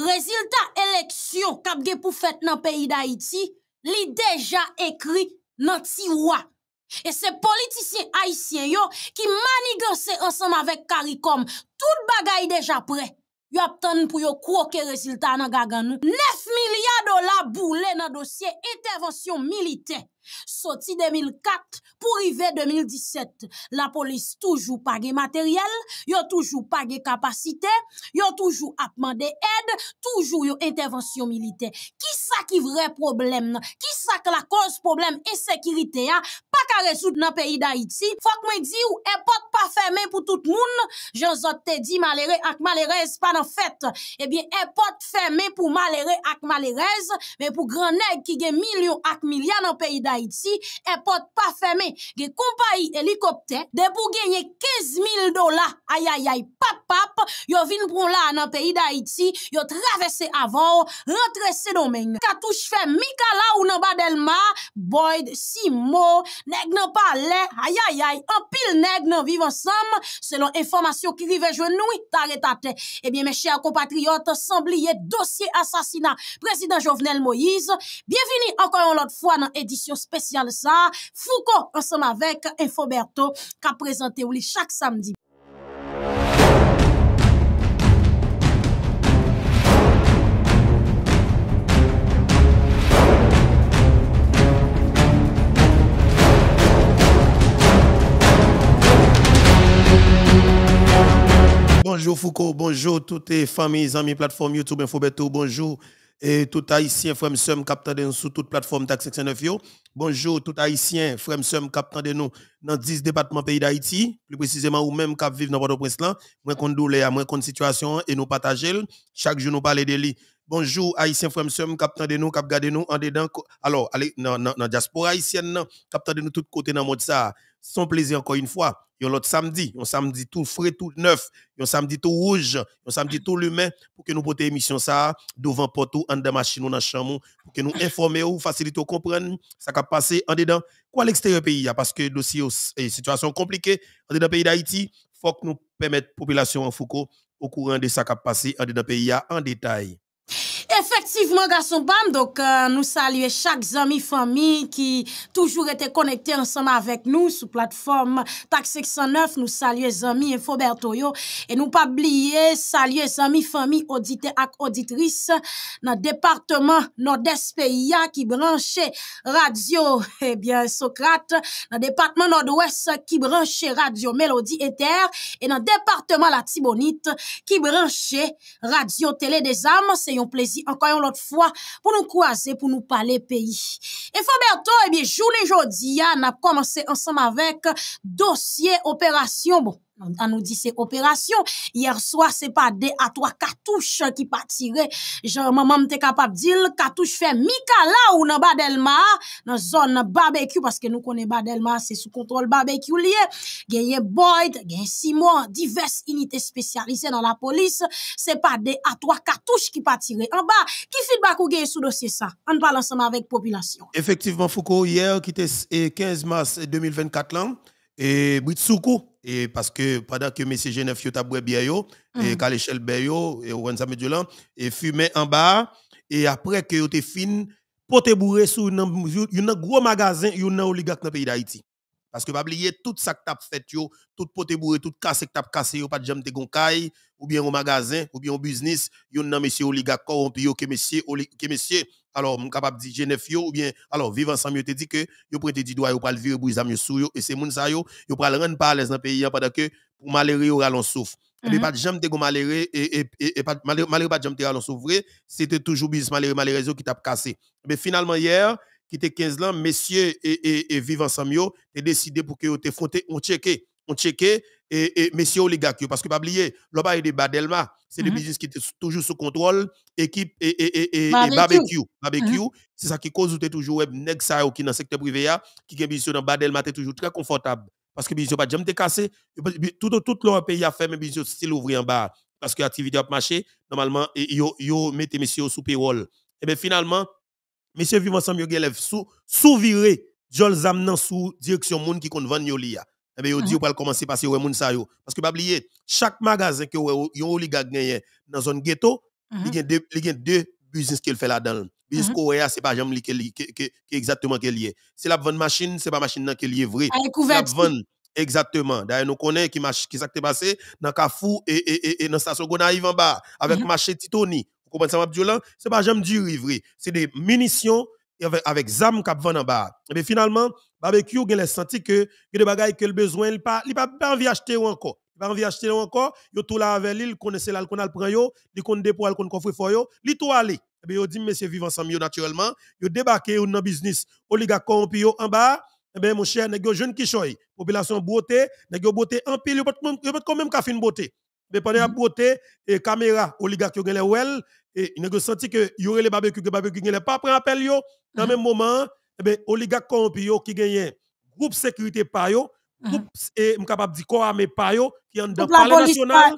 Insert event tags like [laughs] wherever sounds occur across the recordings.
Rezilta eleksyon kapge pou fet nan peyi da iti li deja ekri nan tiwa. E se politisyen haisyen yo ki maniganse ansanm avek karikom, tout bagay deja pre, yo aptan pou yo kwoke rezilta nan gaganou. 9 milyar dola boule nan dosye intervensyon milite. Soti 2004, pou rive 2017, la polis toujou page materyel, yo toujou page kapasite, yo toujou apman de ed, toujou yo intervensyon milite. Ki sa ki vre problem? Ki sa ki la konz problem e sekirite ya? Pa ka resout nan peyi da iti? Fok mwen di ou, epot pa femen pou tout moun, jen zote te di malere ak malerez pa nan fet. Ebyen, eh epot femen pou malere ak malerez, men pou gran neg ki gen milyon ak milyan nan peyi da iti, E pot pa feme, ge kompa yi helikopte, de pou genye 15.000 dola, ayayay, pap pap, yo vin prou la nan peyi da iti, yo travesse avan, rentre se domen. Katouche feme, Mika la ou nan ba del ma, Boyd, Simo, neg nan pale, ayayay, an pil neg nan vive ansam, selon informasyon ki vive genoui, tare tate. Ebyen eh me chèr kompatriot, Sambliye Dosye Asasina, Prezident Jovenel Moïse, bienveni ankon yon lot fwa nan edisyon 17. spécial ça. Foucault, ensemble avec Infoberto, qui a présenté ou chaque samedi. Bonjour Foucault, bonjour toutes les familles, amis, plateforme YouTube, Infoberto, bonjour et tout haïtien, frère Sum, Capteur de nous sur toute plateforme TAC 509 yo. Bonjour tout haïtien, frère Sum, de nous dans 10 départements pays d'Haïti, plus précisément ou même cap vivre dans Port-au-Prince là. Moi je à moi situation et nous partager. Chaque jour nous parler de lui Bonjour, haïtien, Fremsem, captain de nous, cap de nous en dedans. Alors, allez, dans la diaspora haïtienne, captain de nous tout côté dans le monde ça. Son plaisir encore une fois. Yon l'autre samedi, yon samedi tout frais, tout neuf, yon samedi tout rouge, yon samedi tout l'humain pour que nous portions émission ça devant porto, en de machine, dans chambre, pour que nous informions, ou faciliter ou comprendre ça qui a passé en dedans, quoi l'extérieur pays, hein, parce que dossier est eh, situation compliquée en dedans pays d'Haïti, faut que nous permettre population en Foucault au courant de ça qui a passé en dedans pays hein, en détail. Efektivman, gason ban, euh, nou salye chak zami, fami ki toujou rete konekte ansama avek nou sou platform tak 609, nou salye zami enfobertoyo, e nou pa blye salye zami, fami, odite ak oditris, nan departman Nord-Espéia ki branche radio eh Sokrat, nan departman Nord-Ouest ki branche radio Melodi Eter, e nan departman La Tibonite ki branche radio Tele Des Ames, et plaisir encore une autre fois pour nous croiser, pour nous parler pays. Et Faberto, et eh bien, et aujourd'hui, on a commencé ensemble avec dossier opération. Bon. On nous dit c'est opération. Hier soir, c'est pas des à trois cartouches qui pas tiré. Genre, maman m'était capable de dire, cartouche fait Mika là ou dans Badelma, dans zone barbecue, parce que nous connaissons Badelma, c'est sous contrôle barbecue lié. Gagné Boyd, gagné Simon, diverses unités spécialisées dans la police. C'est pas des à trois cartouches qui pas tiré. En bas, qui feedback ou gagné dossier ça? On parle ensemble avec population. Effectivement, Foucault, hier, qui était 15 mars 2024 là, et Bitsoukou. Et parce que pendant que M. Genève a bu bien, et mhm. Kaléchel Beyo, et Owen Samedulan, et fumait en bas, et après que était fin, pote bourré sur un gros magasin, un oligarque dans le pays d'Haïti. Parce que pas oublier tout ça que t'as fait yo, tout pote bourré, tout casse que t'as cassé pas de jam de gonkai, ou bien au magasin, ou bien au business, yon nan monsieur oligarque corrompu yo, que monsieur, que monsieur alors suis capable de dire Genève yo ou bien alors Vivant ensemble te dit que yo prêter du doigt yo pral virer brise yo sou yo et c'est moun sa yo yo pral rendre pas l'aise dans pays pendant que pour malheureux yo ralon souffre et eh puis mhm. pas jambe te go malheureux et et pas malheureux pas jambe te ralon souffre c'était toujours bis malheureux malheureux qui t'a cassé mais eh finalement hier qui était 15 ans messieurs et et, et vivre ensemble te décidé pour que yo te fronté on checké on checké et, messieurs, les gars, Parce que, pas oublier, l'on de Badelma, c'est le mhm. business qui était toujours sous contrôle, équipe et, et, et, barbecue. barbecue. Mhm. C'est ça qui cause que toujours, nèg qui dans le secteur privé, qui est business dans Badelma, tu toujours très confortable. Parce que business pas jamais te cassé. Tout, tout le pays a fait, mais business style ouvrir en bas. Parce que l'activité a marché, normalement, ils mettent mettez messieurs sous payroll. Et bien finalement, messieurs vivent ensemble, yo sous, sous viré, Ils zam nan sous direction monde qui compte vendre eh bien, dit, va ah. commencer parce passer au monde Parce que, pas oublier, chaque magasin que vous avez oligarque gagné dans zone ghetto, ah. il y a deux, business qu'il fait là-dedans. Business mm ah. ce c'est pas jamais exactement qu'il y est. C'est la vente machine, c'est pas machine qu'il est vrai. la vente. Exactement. D'ailleurs, nous connaissons qui, qui s'est passé dans Kafou et, et, et, et dans Station Gonaïve en bas, avec marché Titoni. Vous comprenez ça, Ce C'est pas jamais du vrai. C'est des munitions avec, avec zam cap vend en bas. Mais finalement, barbecue, il a senti que des bagailles que le besoin, il pas il pas envie acheter encore. Il pas envie acheter encore, yo tout là avec lui, connaissait là qu'on a le prend yo, il qu'on dépôt, il connaît coffre fort yo, li tout aller. Et eh bien, yo dit monsieur vivre ensemble naturellement, yo débarqué dans business oligarque corrompu en bas. Eh bien, mon cher, nèg jeune qui choy, population beauté, nèg beauté en pile, yo pas quand même ka fin beauté. Mais eh pendant la mm-hmm. beauté et caméra oligarque yo gen les well, et il a senti que y aurait les barbecue que barbecue n'est pas prend appel yo dans le même moment eh ben oligarque corrompu qui gagne groupe sécurité pa yo mhm. groupe et eh, capable dire corps mais pa yo qui en dans palais national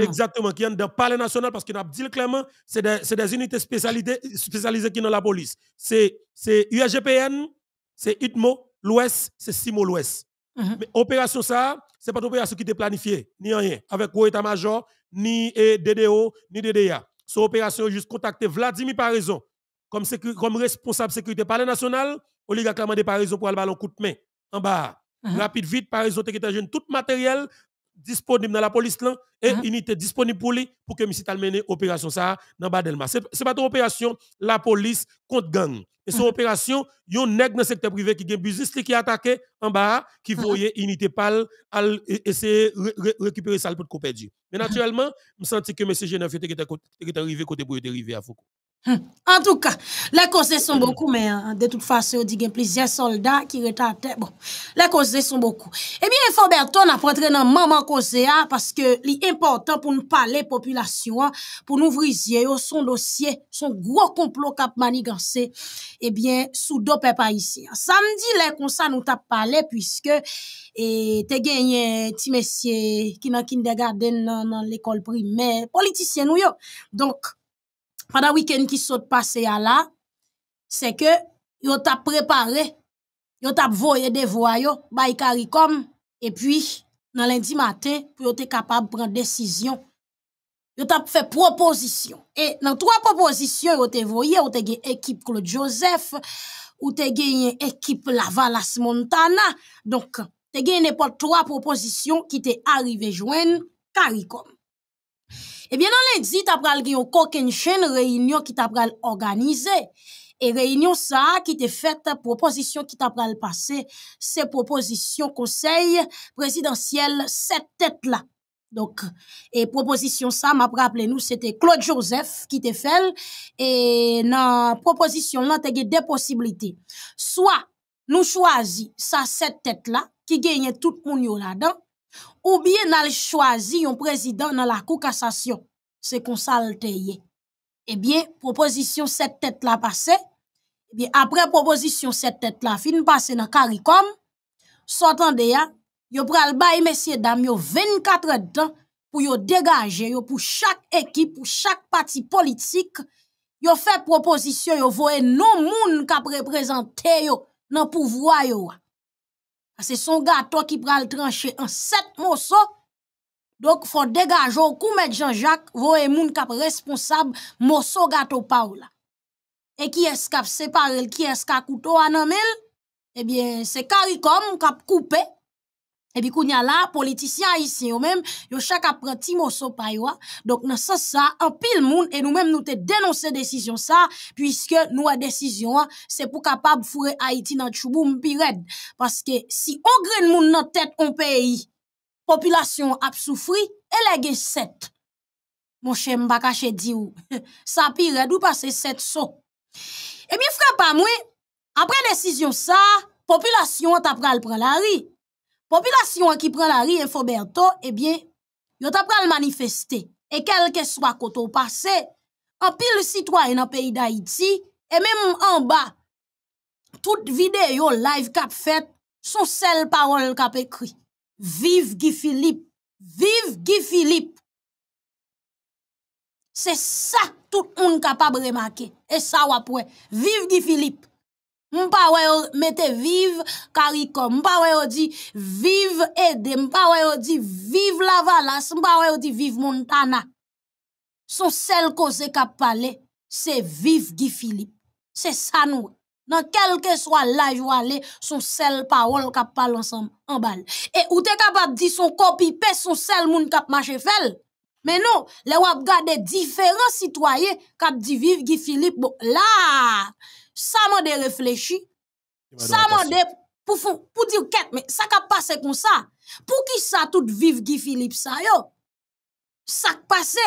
exactement qui en dans palais national parce qu'il a dit clairement c'est des c'est des unités spécialisées spécialisées qui dans la police c'est c'est UGPN c'est HITMO, l'ouest c'est Simo l'ouest mhm. mais opération ça c'est pas une opération qui était planifiée ni rien avec haut état-major ni eh, DDO ni DDA son opération juste contacter Vladimir Parison comme, comme responsable sécurité par le national, oligarque a demandé Parison pour aller ballon coup de main en bas. Uh-huh. Rapide, vite, Parison, jeune tout matériel, disponible dans la police là et hein? unité disponible pour lui pour que monsieur mener opération ça dans Badelma c'est c'est pas une opération la police contre gang et son hein? y opération yon nèg dans secteur privé qui gagne business qui attaqué en bas qui hein? voyait unité pal al e, essayer récupérer ça pour couper perdu mais naturellement me senti que M. Genève était arrivé côté pour arriver à Foucault An tou ka, la koze son boku, men de tout fase yo digen plizye soldat ki reta a te, bon, la koze son boku. E eh mi enfo bèr ton apotre nan maman koze a, paske li importan pou nou pale populasyon, pou nou vrizye yo son dosye, son gro konplo kap manigansè, e eh bien, sou dope pa isi. Samdi la kon sa nou tap pale, pwiske eh, te genye ti mesye ki nan kindergaden nan l'ekol primè, politisyen nou yo. Donk, pendant le week-end qui s'est passé à là, c'est que, vous t'a préparé, yo t'a voyé des voyos, caricom, et puis, dans lundi matin, pour être capable de prendre décision, yo t'a fait proposition. Et, dans trois propositions, yo t'a voyé, yo t'a gagné équipe Claude Joseph, ou t'a gagné équipe Lavalas Montana. Donc, t'a gagné n'importe trois propositions qui t'est arrivé joindre caricom. Ebyen nan lè di, ta pral geyo kòkèn chèn, reynyon ki ta pral organize. E reynyon sa ki te fèt, propozisyon ki ta pral pase, se propozisyon konsey, prezidansyèl, set tèt la. Donc, e propozisyon sa, ma pral aple nou, se te Claude Joseph ki te fèl. E nan propozisyon lan te gey de posibilite. Soa, nou chwazi sa set tèt la, ki genye tout moun yo la dan. Ou biye nan l chwazi yon prezident nan la kou kassasyon se konsalteye, e eh biye, propozisyon set tèt la pase, e eh biye, apre propozisyon set tèt la fin pase nan karikom, sotan deya, yo pral baye mesye dam yo 24 etan pou yo degaje yo pou chak ekip, pou chak pati politik, yo fe propozisyon yo voye non moun kap reprezentè yo nan pouvwa yo a. C'est son gâteau qui prend le tranché en sept morceaux. Donc, il faut dégager, ou mettre Jean-Jacques, vous moun kap responsable, morceau gâteau Paola. Et qui est-ce qui a séparé, qui est-ce qui a à Eh bien, c'est Caricom qui a coupé, et puis, quand y a là, politiciens haïtiens, eux-mêmes, ils chaque apprend un petit par yo. Hein. Donc, dans ce sens, ça, un pile monde, et nous-mêmes, nous te dénoncé décision ça, puisque nous, une décision, hein, c'est pour capable de Haïti dans le chouboum pirate. Parce que si on le monde dans tête, on pays, population a souffert, elle a gagné sept. Mon cher, je ne vais pas dire, ça pirate ou passe sept sauts. Et bien, frère, pas moi, après décision ça, population a pris la vie. Popilasyon ki pren la ri en foberto, ebyen, eh yo tap pral manifeste. E kelke swa koto pase, apil sitwa en apayi da iti, e menm an ba, tout videyo live kap fet, son sel parol kap ekri. Vivi Gifilip! Vivi Gifilip! Se sa tout moun kapab remake, e sa wapwen. Vivi Gifilip! Mpa wè yo metè vive karikon, mpa wè yo di vive Ede, mpa wè yo di vive Lavalas, mpa wè yo di vive Montana. Son sel koze kap pale, se vive Gifilip. Se san wè. Nan kelke swa laj wale, son sel parol kap pale ansan mban. E ou te kap ap di son kopi pe son sel moun kap mache fel. Men nou, le wap gade diferan sitwaye kap di vive Gifilip bo. La! ça m'a déréfléchi. réfléchi, ça m'a dé... pour, dire qu'est-ce mais ça qui passé comme ça, pour qui ça tout vive Guy Philippe ça yo, ça qui passé,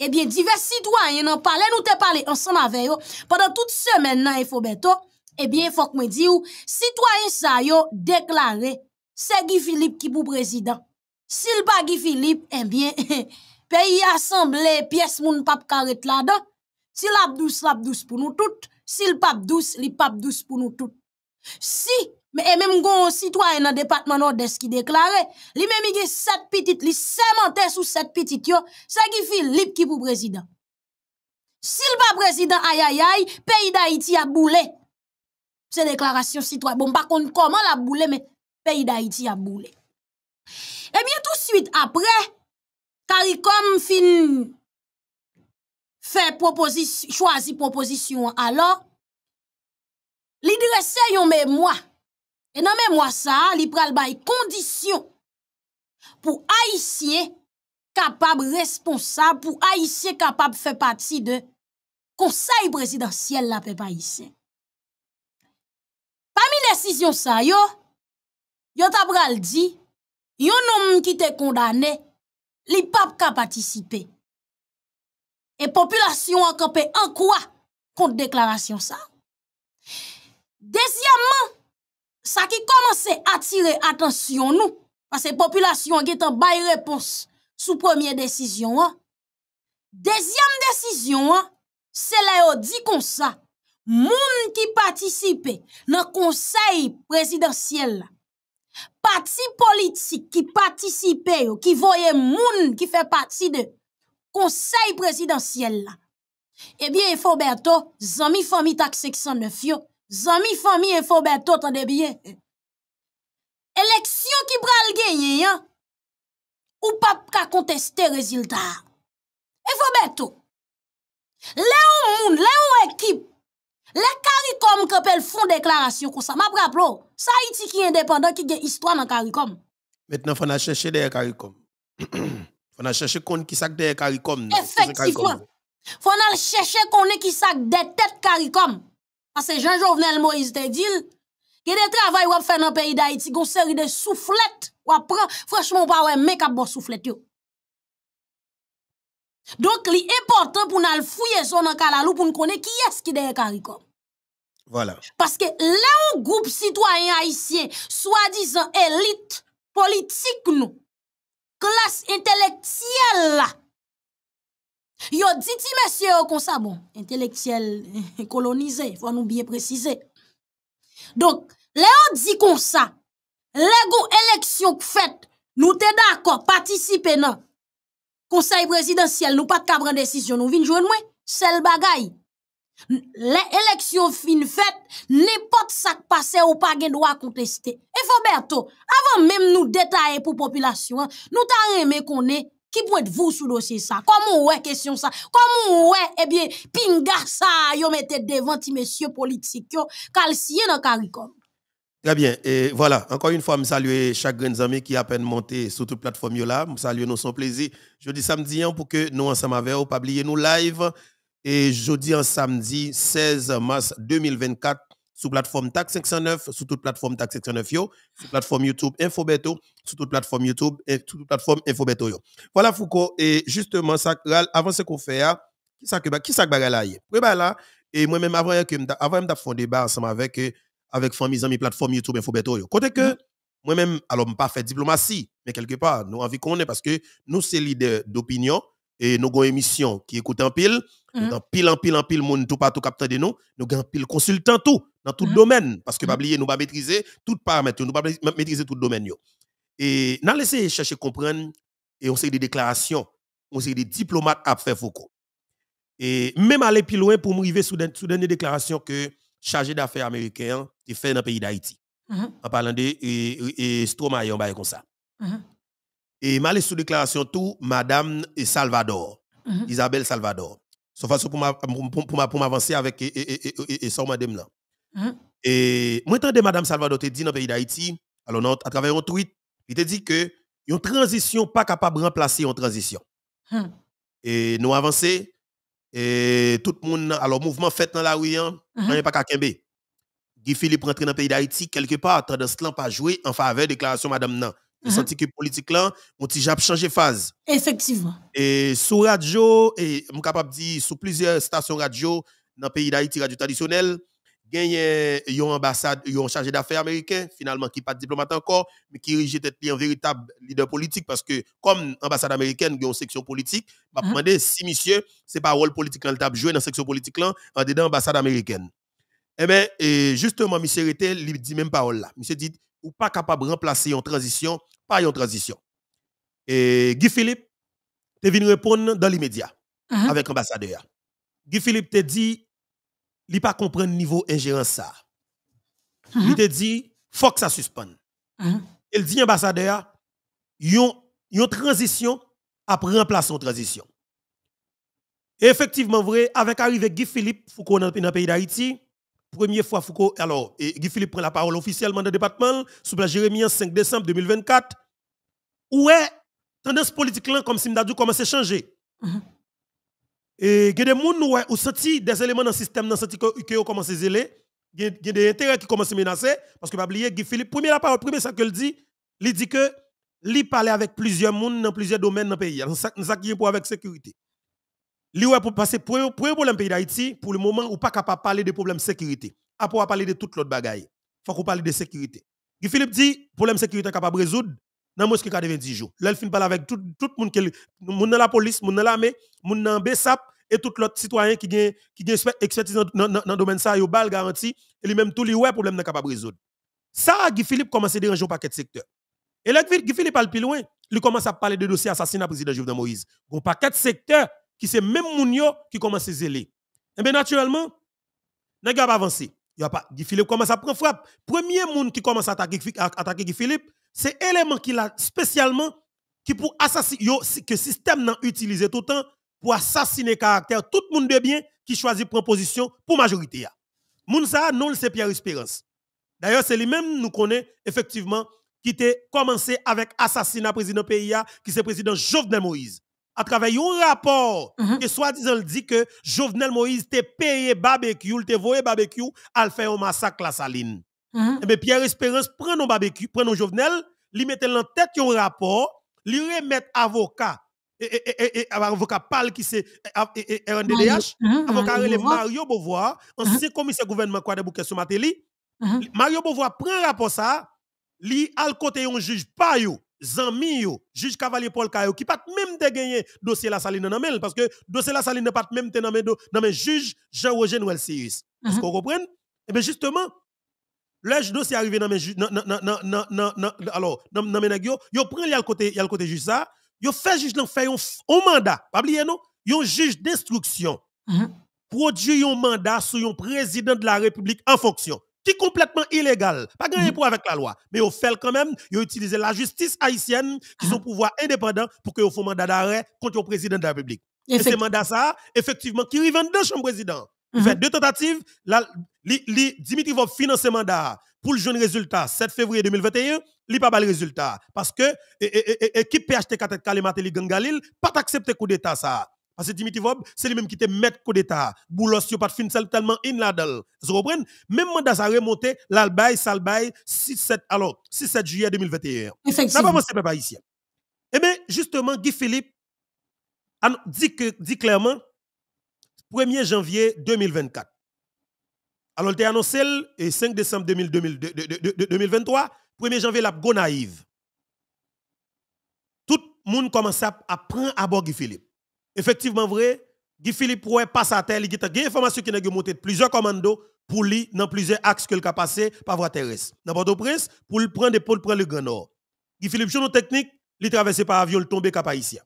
eh bien divers citoyens en parlé, nous te parlé ensemble avec eux. pendant toute semaine là il faut bientôt, eh bien faut que me dire citoyen ça yo déclaré, c'est Guy Philippe qui pour président, s'il pas Guy Philippe, eh bien [laughs] pays assemblé pièce moun pap carré là-dedans, si la douce douce pour nous toutes si le pape douce, le pape douce pour nous tous. Si, mais même un citoyen dans le département nord-est qui déclarait, li même il sept petites, il sémentait sous sept petites, c'est qui fait libre qui pour président. Si le pape président, aïe aïe aïe, pays d'Haïti a boulé. C'est déclaration citoyenne. Bon, par contre, comment la boule, mais pays d'Haïti a boulé. Et eh bien, tout de suite après, CARICOM fin fè proposisyon, chwazi proposisyon, alò, li dresè yon mè mwa, e nan mè mwa sa, li pral bay kondisyon pou aisyen kapab responsab, pou aisyen kapab fè pati de konsay prezidansyel la pe paisyen. Pamil esisyon sa yo, yo tabral di, yo nou moun ki te kondane, li pap kapatisype. E populasyon ankepe an kwa kont deklarasyon sa. Dezyaman, sa ki komanse atire atensyon nou, pase populasyon ankepe an bay repons sou premier desisyon an. Dezyam desisyon an, se la yo di kon sa, moun ki patisipe nan konsey presidansyel la. Pati politik ki patisipe yo, ki voye moun ki fe pati de conseil présidentiel Eh bien, Infoberto, zami famille taxe 609 yo, zami famille Infoberto, tande bien. Élection qui pral le hein? ou pas qu'à contester résultat. Infoberto, les moun, les équipe, les CARICOM qui font déclaration comme ça, m'a rappelé, ça Haïti qui est indépendant, qui a histoire dans CARICOM. Maintenant, il faut chercher les CARICOM. [clears throat] On a cherché qu'on qui sac des CARICOM. Effectivement. On a cherché qu'on qui sac des têtes CARICOM. Parce que Jean-Jovenel Moïse te dit, il y a des travail qu'on fait dans le pays d'Haïti, qu'on sert de soufflettes On prend. Franchement, pas ouais, mec à bon soufflette yo. Donc, l'important important pour nous fouiller son dans Kalalou pour nous connaître qui est-ce qui est derrière CARICOM. Voilà. Parce que là, un groupe citoyen haïtien, soi-disant élite politique, nous, classe intellectuelle. Yo dit monsieur comme ça bon, intellectuel [laughs] colonisé, faut nous bien préciser. Donc, Léo dit comme ça. les élection fait, nous t'es d'accord, participer non. Conseil présidentiel, nous pas de prendre décision, nous vin jouer moins, c'est le bagaille. L'élection fin faite, n'importe ça qui passe ou pas gen droit contester. Et Foberto, avant même nous détailler pour population, hein, nous t'a aimé qu'on est qui pourrait vous sous dossier ça. Comment ouais question ça? Comment ouais eh bien pinga ça yo mettez devant ti messieurs politiques yo calcier dans CARICOM. Très bien, et voilà, encore une fois, je salue chaque grand ami qui a peine monté sur toute plateforme là. Je salue nous son plaisir. Jeudi samedi, hein, pour que nous ensemble avec vous, pas oublier nous live et jeudi en samedi 16 mars 2024 sous plateforme TAC 509, sous toute plateforme TAC 509 yo, sous plateforme YouTube Infobeto, sous toute plateforme YouTube et toute plateforme Infobeto Voilà Foucault et justement ça avant ce qu'on fait hein, qui ça que qui ça que là et moi même avant que avant faire un débat ensemble avec euh, avec famille amis plateforme YouTube Infobeto yo. Côté que moi même alors pas fait diplomatie mais quelque part nous envie qu'on est parce que nous c'est leader d'opinion et nous avons une émission qui écoute en pile. en hein? pile en pile en pile, monde tout partout capteur de nous. Nous avons pile consultant tout, dans tout le hein? domaine. Parce que, nous hein? ne pas nous pas maîtriser tout paramètre, nous pas maîtriser tout domaine. Et nous laissé chercher comprendre, et on sait des déclarations, on sait des diplomates à faire Foucault. Et même aller plus loin pour m'arriver sous des déclarations déclaration que chargé d'affaires américain ont fait dans le pays d'Haïti. En parlant de et, on comme ça. Et malgré sous déclaration tout, Madame Salvador, mhm. Isabelle Salvador. Sauf façon pour m'avancer avec et sans madame là. Mhm. Et moi, de Madame Salvador te dit dans le pays d'Haïti, alors à travers un tweet, il te dit que une transition pas capable de remplacer une transition. Mhm. Et nous avançons, et tout le monde, alors mouvement fait dans la rue, on hein, n'est pas qu'à Guy Philippe rentre dans le pays d'Haïti, quelque part, tendance là pas jouer en faveur de déclaration Madame Nan. Je senti que politique là, mon petit j'ai changé phase. Effectivement. Et sous radio et suis capable de dire sous plusieurs stations radio dans le pays d'Haïti radio traditionnel, gagne yon ambassade, yon chargé d'affaires américain finalement qui pas diplomate encore mais qui dirige être un véritable leader politique parce que comme ambassade américaine une section politique, m'a uh-huh. demandé si monsieur c'est pas rôle politique là dans jouer dans section politique là en dedans ambassade américaine. Eh bien, justement, monsieur était, il dit même parole là. Monsieur dit, ou pas capable de remplacer une transition par une transition. Et Guy Philippe, tu venu répondre dans l'immédiat uh-huh. avec l'ambassadeur. Guy Philippe te dit, il pas comprendre niveau ingérence ça. Il uh-huh. te dit, faut que ça suspende. Uh-huh. Il dit, ambassadeur, une transition après remplacer une transition. Et effectivement, vrai, avec de Guy Philippe, Foucault dans le pays d'Haïti, Première fois, Foucault, alors, Guy Philippe prend la parole officiellement dans le département, sous la Jérémie 5 décembre 2024. la tendance politique là, comme Simdadou commence à changer. Mm-hmm. Et il y a des gens ont senti des éléments dans le système, dans senti que commencé à zéler. Il y a des intérêts qui commencent à menacer. Parce que, pas oublier, Guy Philippe, première la parole, premier ça que dit, il dit que il parlait avec plusieurs gens dans plusieurs domaines dans le pays. C'est ça qui est pour avec sécurité. L'IOE pour passer pour pour problème pays d'Haïti pour le moment ou pas capable de parler de problème sécurité. Après on parler de toute l'autre bagaille. Faut qu'on parle de sécurité. Guy Philippe dit problème de sécurité capable de résoudre dans moins que 90 jours. Là il finit avec tout le monde qui monde la police, monde dans l'armée, monde dans BESAP et tout l'autre citoyen qui gagne qui expertise dans le domaine ça balle garanti et lui même tout problèmes problème n'a capable résoudre. Ça Guy Philippe commence à déranger au paquet de secteurs. Et là Guy Philippe parle plus loin, il commence à parler de dossier assassinat président Jovenel Moïse. Au paquet de secteurs qui c'est même Mounio qui commence à zéler. Et eh bien naturellement, a pas avancer. Il a pas Guy Philippe commence à prendre frappe. Premier qui commence à attaquer attaquer Guy Philippe, c'est l'élément qu'il a spécialement qui pour assassiner que système n'a utilisé tout le temps pour assassiner caractère tout le monde de bien qui choisit position pour majorité Moun ça non c'est Pierre Espérance. D'ailleurs, c'est lui-même nous connaît effectivement qui a commencé avec assassinat président PIA qui c'est président Jovenel Moïse à travers un rapport mhm. et soi-disant dit que Jovenel Moïse t'a payé barbecue, il t'a voué barbecue à faire un massacre la saline. Mm Pierre Espérance prend nos barbecue, prend nos Jovenel, lui met en tête un rapport, lui remet avocat avocat PAL qui c'est RNDDH, mhm, avocat mhm, Mario Beauvoir, ancien commissaire gouvernement de Bouquet Mario Beauvoir prend un rapport ça, li al côté un juge pas yo yo, juge Cavalier Paul Kayo, qui pas même te gagner dossier la saline dans parce que dossier la saline n'a pas même te le dans mais juge Jean-Roger Noël Est-ce mhm. qu'on comprend? Eh bien justement, le dossier arrivé dans mes alors dans mes yo prend le côté le côté juge ça, yo fait juge fait un mandat, pas oublier non, un juge d'instruction. Mhm. Produit un mandat sur un président de la République en fonction complètement illégal, pas gagné mm-hmm. pour avec la loi, mais au fait quand même, ils ont la justice haïtienne, qui sont ah. pouvoir indépendant, pour que qu'ils un mandat d'arrêt contre le président de la République. Et ce mandat ça, effectivement, qui arrive dans chambre président. fait mm-hmm. deux tentatives. La, li, Dimitri financer mandat pour le jeune résultat 7 février 2021. Il n'y a pas le résultat. Parce que l'équipe PHT 4 Gangalil n'a pas accepté coup d'État ça. Parce que Dimitri Vob, c'est lui-même qui était maître coup d'État. Boulos, il pas de fin tellement in la dalle. Vous comprenez? Même mandat, ça remonté, l'albaï, salbaï, 6-7, alors, 6-7 juillet 2021. Ça va commencé papa, ici. Eh bien, justement, Guy Philippe dit, clairement, 1er janvier 2024. Alors, il a annoncé le 5 décembre 2023, 1er janvier, la go naïve. Tout le monde commence à prendre à bord Guy Philippe. Effectivement vrai, Guy Philippe Rouen passe à terre, il a des informations qui ont monté de plusieurs commandos pour lui dans plusieurs axes qu'il a passé par voie terrestre. Dans Port-au-Prince, pour le prendre pour le prendre le Grand Nord. Guy Philippe Jono technique, il traversé par avion, il tombé cap haïtien.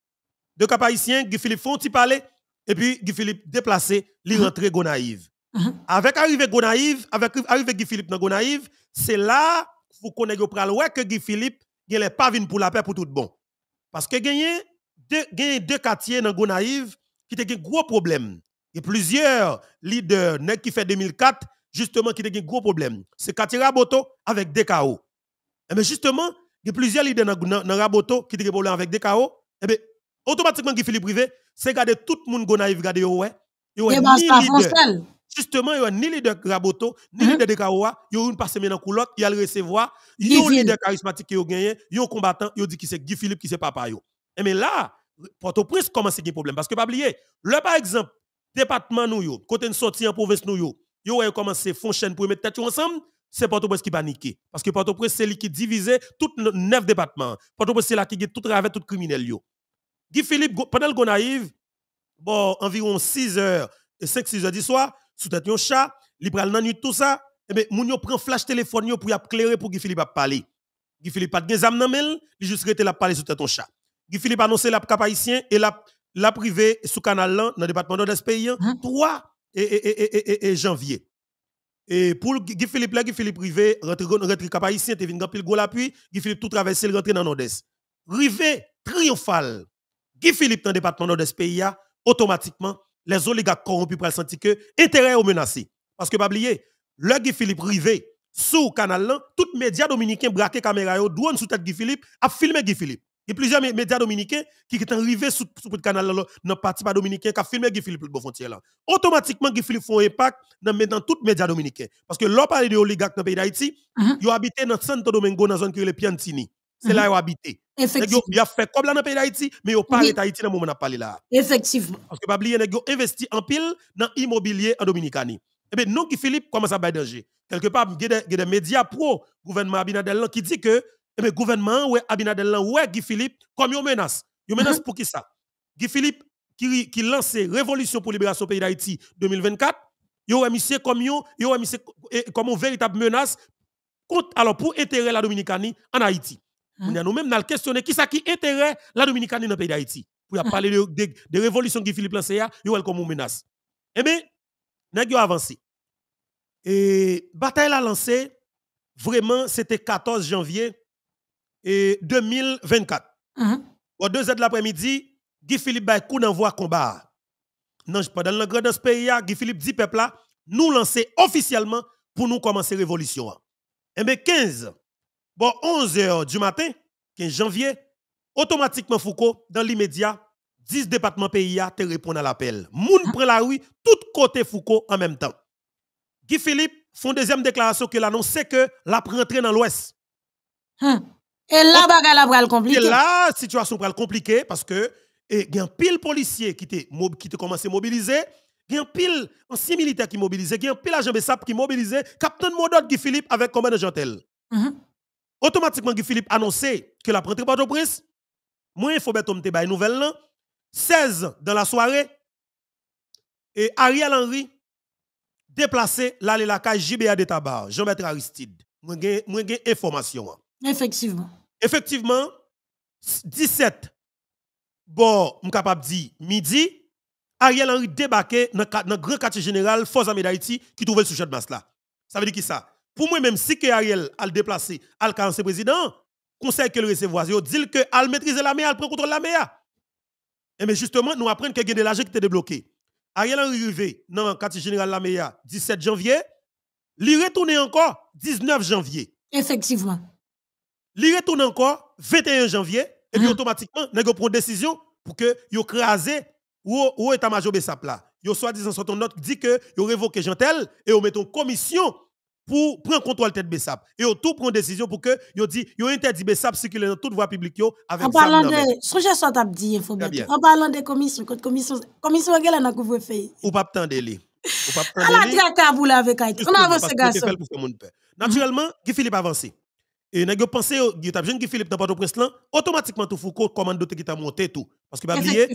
De cap Guy Philippe font parler et puis Guy Philippe déplacé, il uh-huh. rentré Gonaïve. Uh-huh. Avec arrivé Gonaïve, avec arrivé Guy Philippe dans Gonaïve, c'est là vous connaissez le que Guy Philippe, il n'est pas venu pour la paix pour tout bon. Parce que gagné deux quartiers dans Gonaïve qui ont un gros problème. Il y a plusieurs leaders qui fait 2004, justement, qui ont un gros problème. C'est quartier Raboto avec DKO. Et eh bien justement, il y a plusieurs leaders dans Raboto qui ont un problème avec DKO. Et eh bien, automatiquement, Guy-Philippe c'est garder tout le monde Gonaïve, garder ouais. Eh il ben, y Justement, il y a ni leader Raboto, ni mm-hmm. leader de Kaoa, il y a une passe dans coulotte, il y a le recevoir, il y a un leader charismatique qui a gagné, il y a un combattant, il dit que c'est Guy Philippe qui c'est papa. mais ben, là, Porto au prince commence à un problème Parce que, pas oublier, le par exemple, département nous, côté de sortie en province nous, yo, ont commencé à faire chaîne pour mettre tête ensemble, c'est Porto au prince qui panique. Parce que Porto au prince c'est lui qui divise tous neuf départements. Porto au prince c'est là qui tout avec tout criminel, yo. Guy Philippe, pendant qu'on arrive, bon, environ 6 h 5, 6 h du soir, sous tête un chat, libre la nuit, tout ça, mais eh bien, moun yo prend flash téléphone pour y éclairer pour Guy Philippe à parler. Guy Philippe pas de zam nan mel, il juste rete la parler sous tête un chat. Guy Philippe annoncé la cap haïtien et la, la privée sous canal dans le département de pays, 3 hein? et, et, et, et, janvier. Et pour Guy Philippe, là, Guy Philippe privé, rentre, retrait cap haïtien, te vin pile gros l'appui, Guy Philippe tout traversé, le rentre dans nord-est. Rivé triomphal, Guy Philippe dans le département nord-est pays, automatiquement, les oligarques corrompus pour sentir que intérêt est menacé. Parce que, pas oublier, le Guy Philippe privé, sous canal 1, tout médias dominicains braqué caméra yo, douane sous tête Guy Philippe, a filmé Guy Philippe. Il y a plusieurs médias dominicains qui sont arrivés sur le canal dans le parti dominicain qui a filmé Guy Philippe de frontières-là. Automatiquement, Guy Philippe fait un impact dans tous les médias dominicains. Parce que l'on parle de oligarques dans le pays d'Haïti, mhm. ils ont dans Santo Domingo, dans la zone qui est le Piantini. C'est là qu'ils ont habité. Effectivement. Ils ont fait comme dans le pays d'Haïti, mais ils parlent parlé d'Haïti dans le moment où on parlé là. Effectivement. Parce que pas oublier, ils investi en pile dans l'immobilier en Dominicani. Eh bien, nous, Guy Philippe commence à danger. Quelque part, il y a des médias pro-gouvernement qui dit que et eh bien, gouvernement, ou Abinadel, ou Guy Philippe, comme une menace. Une menace mhm. pour qui ça? Guy Philippe, qui, qui lance Révolution pour libération pays d'Haïti 2024, il a comme eh, comme une véritable menace contre, alors, pour intérêt la Dominicanie en Haïti. Nous hein? nous-mêmes questionné questionner qui ça qui intérêt la Dominicanie dans le pays d'Haïti. Pour hein? parler de, de, révolution Guy Philippe lance il yo comme une menace. Eh bien, avons avancé. Et bataille a lancé vraiment, c'était 14 janvier et 2024. Uh-huh. Au 2 h de l'après-midi, Guy Philippe bay coup d'envoi combat. Non, dans le grand pays, Guy Philippe dit peuple là, nous lancer officiellement pour nous commencer révolution. Et eh bien 15, bon 11 h du matin, 15 janvier, automatiquement Foucault, dans l'immédiat, 10 départements pays te répondent à l'appel. Moun uh-huh. prend la rue, tout côté Foucault en même temps. Guy Philippe font deuxième déclaration que l'annonce que la entrée dans l'Ouest. Et là, bagarre la pral Et là, situation pral compliquée parce que eh, il y a un pile policiers qui te qui à mobiliser, il y a un pile ancien militaires qui mobilisé, il y a un pile agent Sap qui mobilisé, capitaine Modot Guy Philippe avec commandant Jantel. Mm Automatiquement Guy Philippe annonçait que la rentrée pas de prince. Moi, il faut mettre un nouvelle là. 16 dans la soirée et Ariel Henry déplacé l'aller la cage JBA de Tabar, jean baptiste Aristide. Moi, j'ai information. Effectivement. Effectivement, 17, bon, je suis capable de dire midi, Ariel Henry débarqué dans le grand quartier général Force Armée d'Haïti qui trouvait le sujet de masse là. Ça veut dire qui ça? Pour moi, même si que Ariel a déplacé, a le le président, conseil que le recevoir, il dit que maîtrisait maîtriser la mer, pris prend contrôle la mer. Et mais justement, nous apprenons qu'il y a de l'argent qui était débloqué. Ariel Henry arrivé dans le quartier général la mer 17 janvier, il retourné encore 19 janvier. Effectivement. Il retourne encore 21 janvier, et puis mm. automatiquement, nous une décision pour que vous crasez ou, est état-major Bessap là. Vous soi-disant sur ton note dit que vous révoquez Jantel et vous mettez une commission pour prendre contrôle tête Bessap. Et vous tout prend décision pour que vous dit, vous interdit Bessap circuler dans toute voie publique avec En parlant de, ce que je dit, en parlant de commission, commission, commission, elle est dans vous couvre Ou pas attendre les. Ou pas attendre les. À la vous avec On avance, garçon. Naturellement, Guy Philippe avance et n'a pas pensé au euh, t'a jeune qui Philippe dans Port-au-Prince là automatiquement tout Foucault commande qui t'a monté tout parce que pas oublier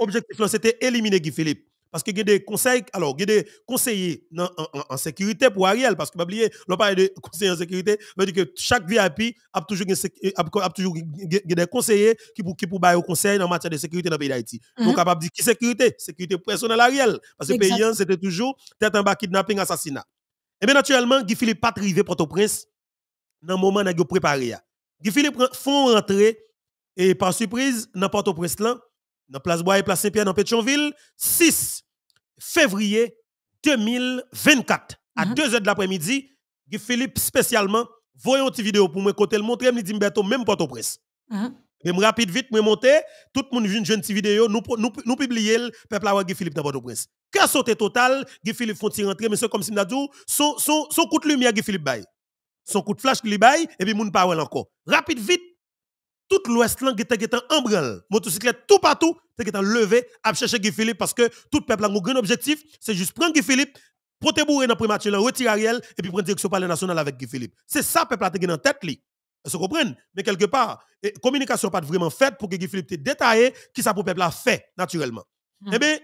objectif c'était éliminer Guy Philippe parce que y a des conseils alors il des conseillers en, sécurité pour Ariel parce que pas oublier l'on parle de [laughs] conseillers en sécurité veut dire que chaque VIP a toujours a, toujours des conseillers qui pour qui au conseil en matière de sécurité dans le pays d'Haïti. Mm -hmm. Donc capable dire qui sécurité, sécurité personnelle Ariel parce que paysan c'était toujours tête en bas kidnapping assassinat. Et bien naturellement Guy Philippe pas arrivé Port-au-Prince dans le moment où vous préparé. Guy Philippe font rentrer et par surprise dans Port-au-Prince dans Place Bois et Place Saint-Pierre dans Pétionville, 6 février 2024 à 2h mhm. de l'après-midi, Guy Philippe spécialement voyons une vidéo pour me côté le montrer, me dit même Port-au-Prince. Mm -hmm. Même rapide vite me monte tout le monde vient une petite vidéo, nous publions le peuple à Guy Philippe dans Port-au-Prince. Quelle sauté total, Guy Philippe font rentrer mais c'est comme si nous son son son coup de lumière Guy Philippe baille son coup de flash qui lui baille, et puis moun pas encore. Rapide, vite, tout l'ouest est en branle. Motocyclette, tout partout, qui est levé, à chercher Guy Philippe, parce que tout le peuple a un grand objectif, c'est juste prendre Guy Philippe, protéger bourré dans le premier match, retirer Ariel, et puis prendre direction par le national avec Guy Philippe. C'est ça, le peuple a la tête, li. Vous comprennent. Mais quelque part, la communication n'est pas vraiment faite pour que Guy Philippe te détaillé qui ça pour peuple a fait, naturellement. Et hmm. Eh bien,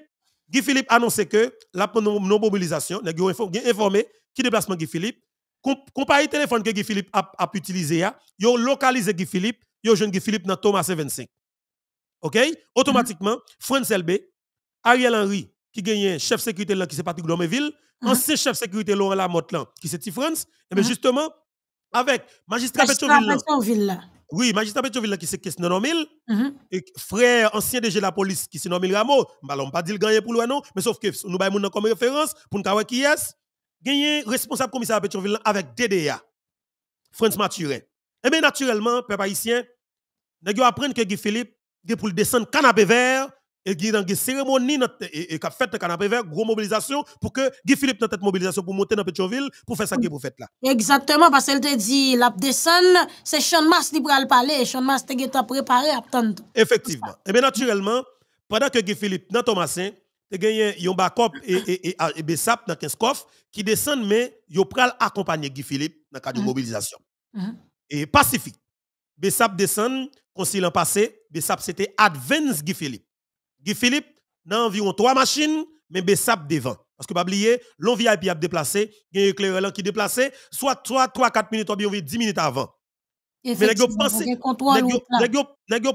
Guy Philippe annoncé que la non-mobilisation, il a informé qui déplacement Guy Philippe, compagnie téléphone que Philippe a, a utilisé, il hein, a localisé Philippe, ils a Guy Philippe dans Thomas 25. OK? Automatiquement, mhm. France LB, Ariel Henry, qui gagne chef sécurité qui c'est Patrick dans mm -hmm. ancien chef sécurité Laurent Lamotte qui c'est Tifrance, et eh bien mhm. justement, avec magistrat Petroville oui, magistrat Petroville qui c'est Kesnan mhm. et frère ancien DG de la police qui s'est Nomil Rameau, bah, on ne pas dire gagner pour lui non, mais sauf que nous avons comme référence pour nous savoir qui est. Gagné responsable commissaire à Pétionville avec DDA, France Maturet. Et eh bien naturellement, peuple haïtien, nous avons appris que Guy Philippe, il pour descendre canapé vert, et il y a une cérémonie qui a fait le canapé vert, grosse mobilisation, pour que Guy Philippe dans cette mobilisation pour monter dans Petionville pour faire ça qu'il vous fait là. Exactement, parce qu'elle te dit, la descente, c'est Sean Mas qui le parler, Sean Mas qui est préparé à attendre. Effectivement. Et eh bien naturellement, pendant que Guy Philippe dans Thomasin, tu yon backup et et e, e Bessap dans 15 qui descendent mais yo pral accompagner Guy Philippe dans cadre de mm-hmm. mobilisation. Mm-hmm. Et Pacifique. Bessap descend concile en passé, Bessap c'était advance Guy Philippe. Guy Philippe environ trois machines mais Bessap devant. Parce que pas oublier, l'on VIP a il y a qui déplacé, soit 3 3 4 minutes ou bien 10 minutes avant. Mais les pensez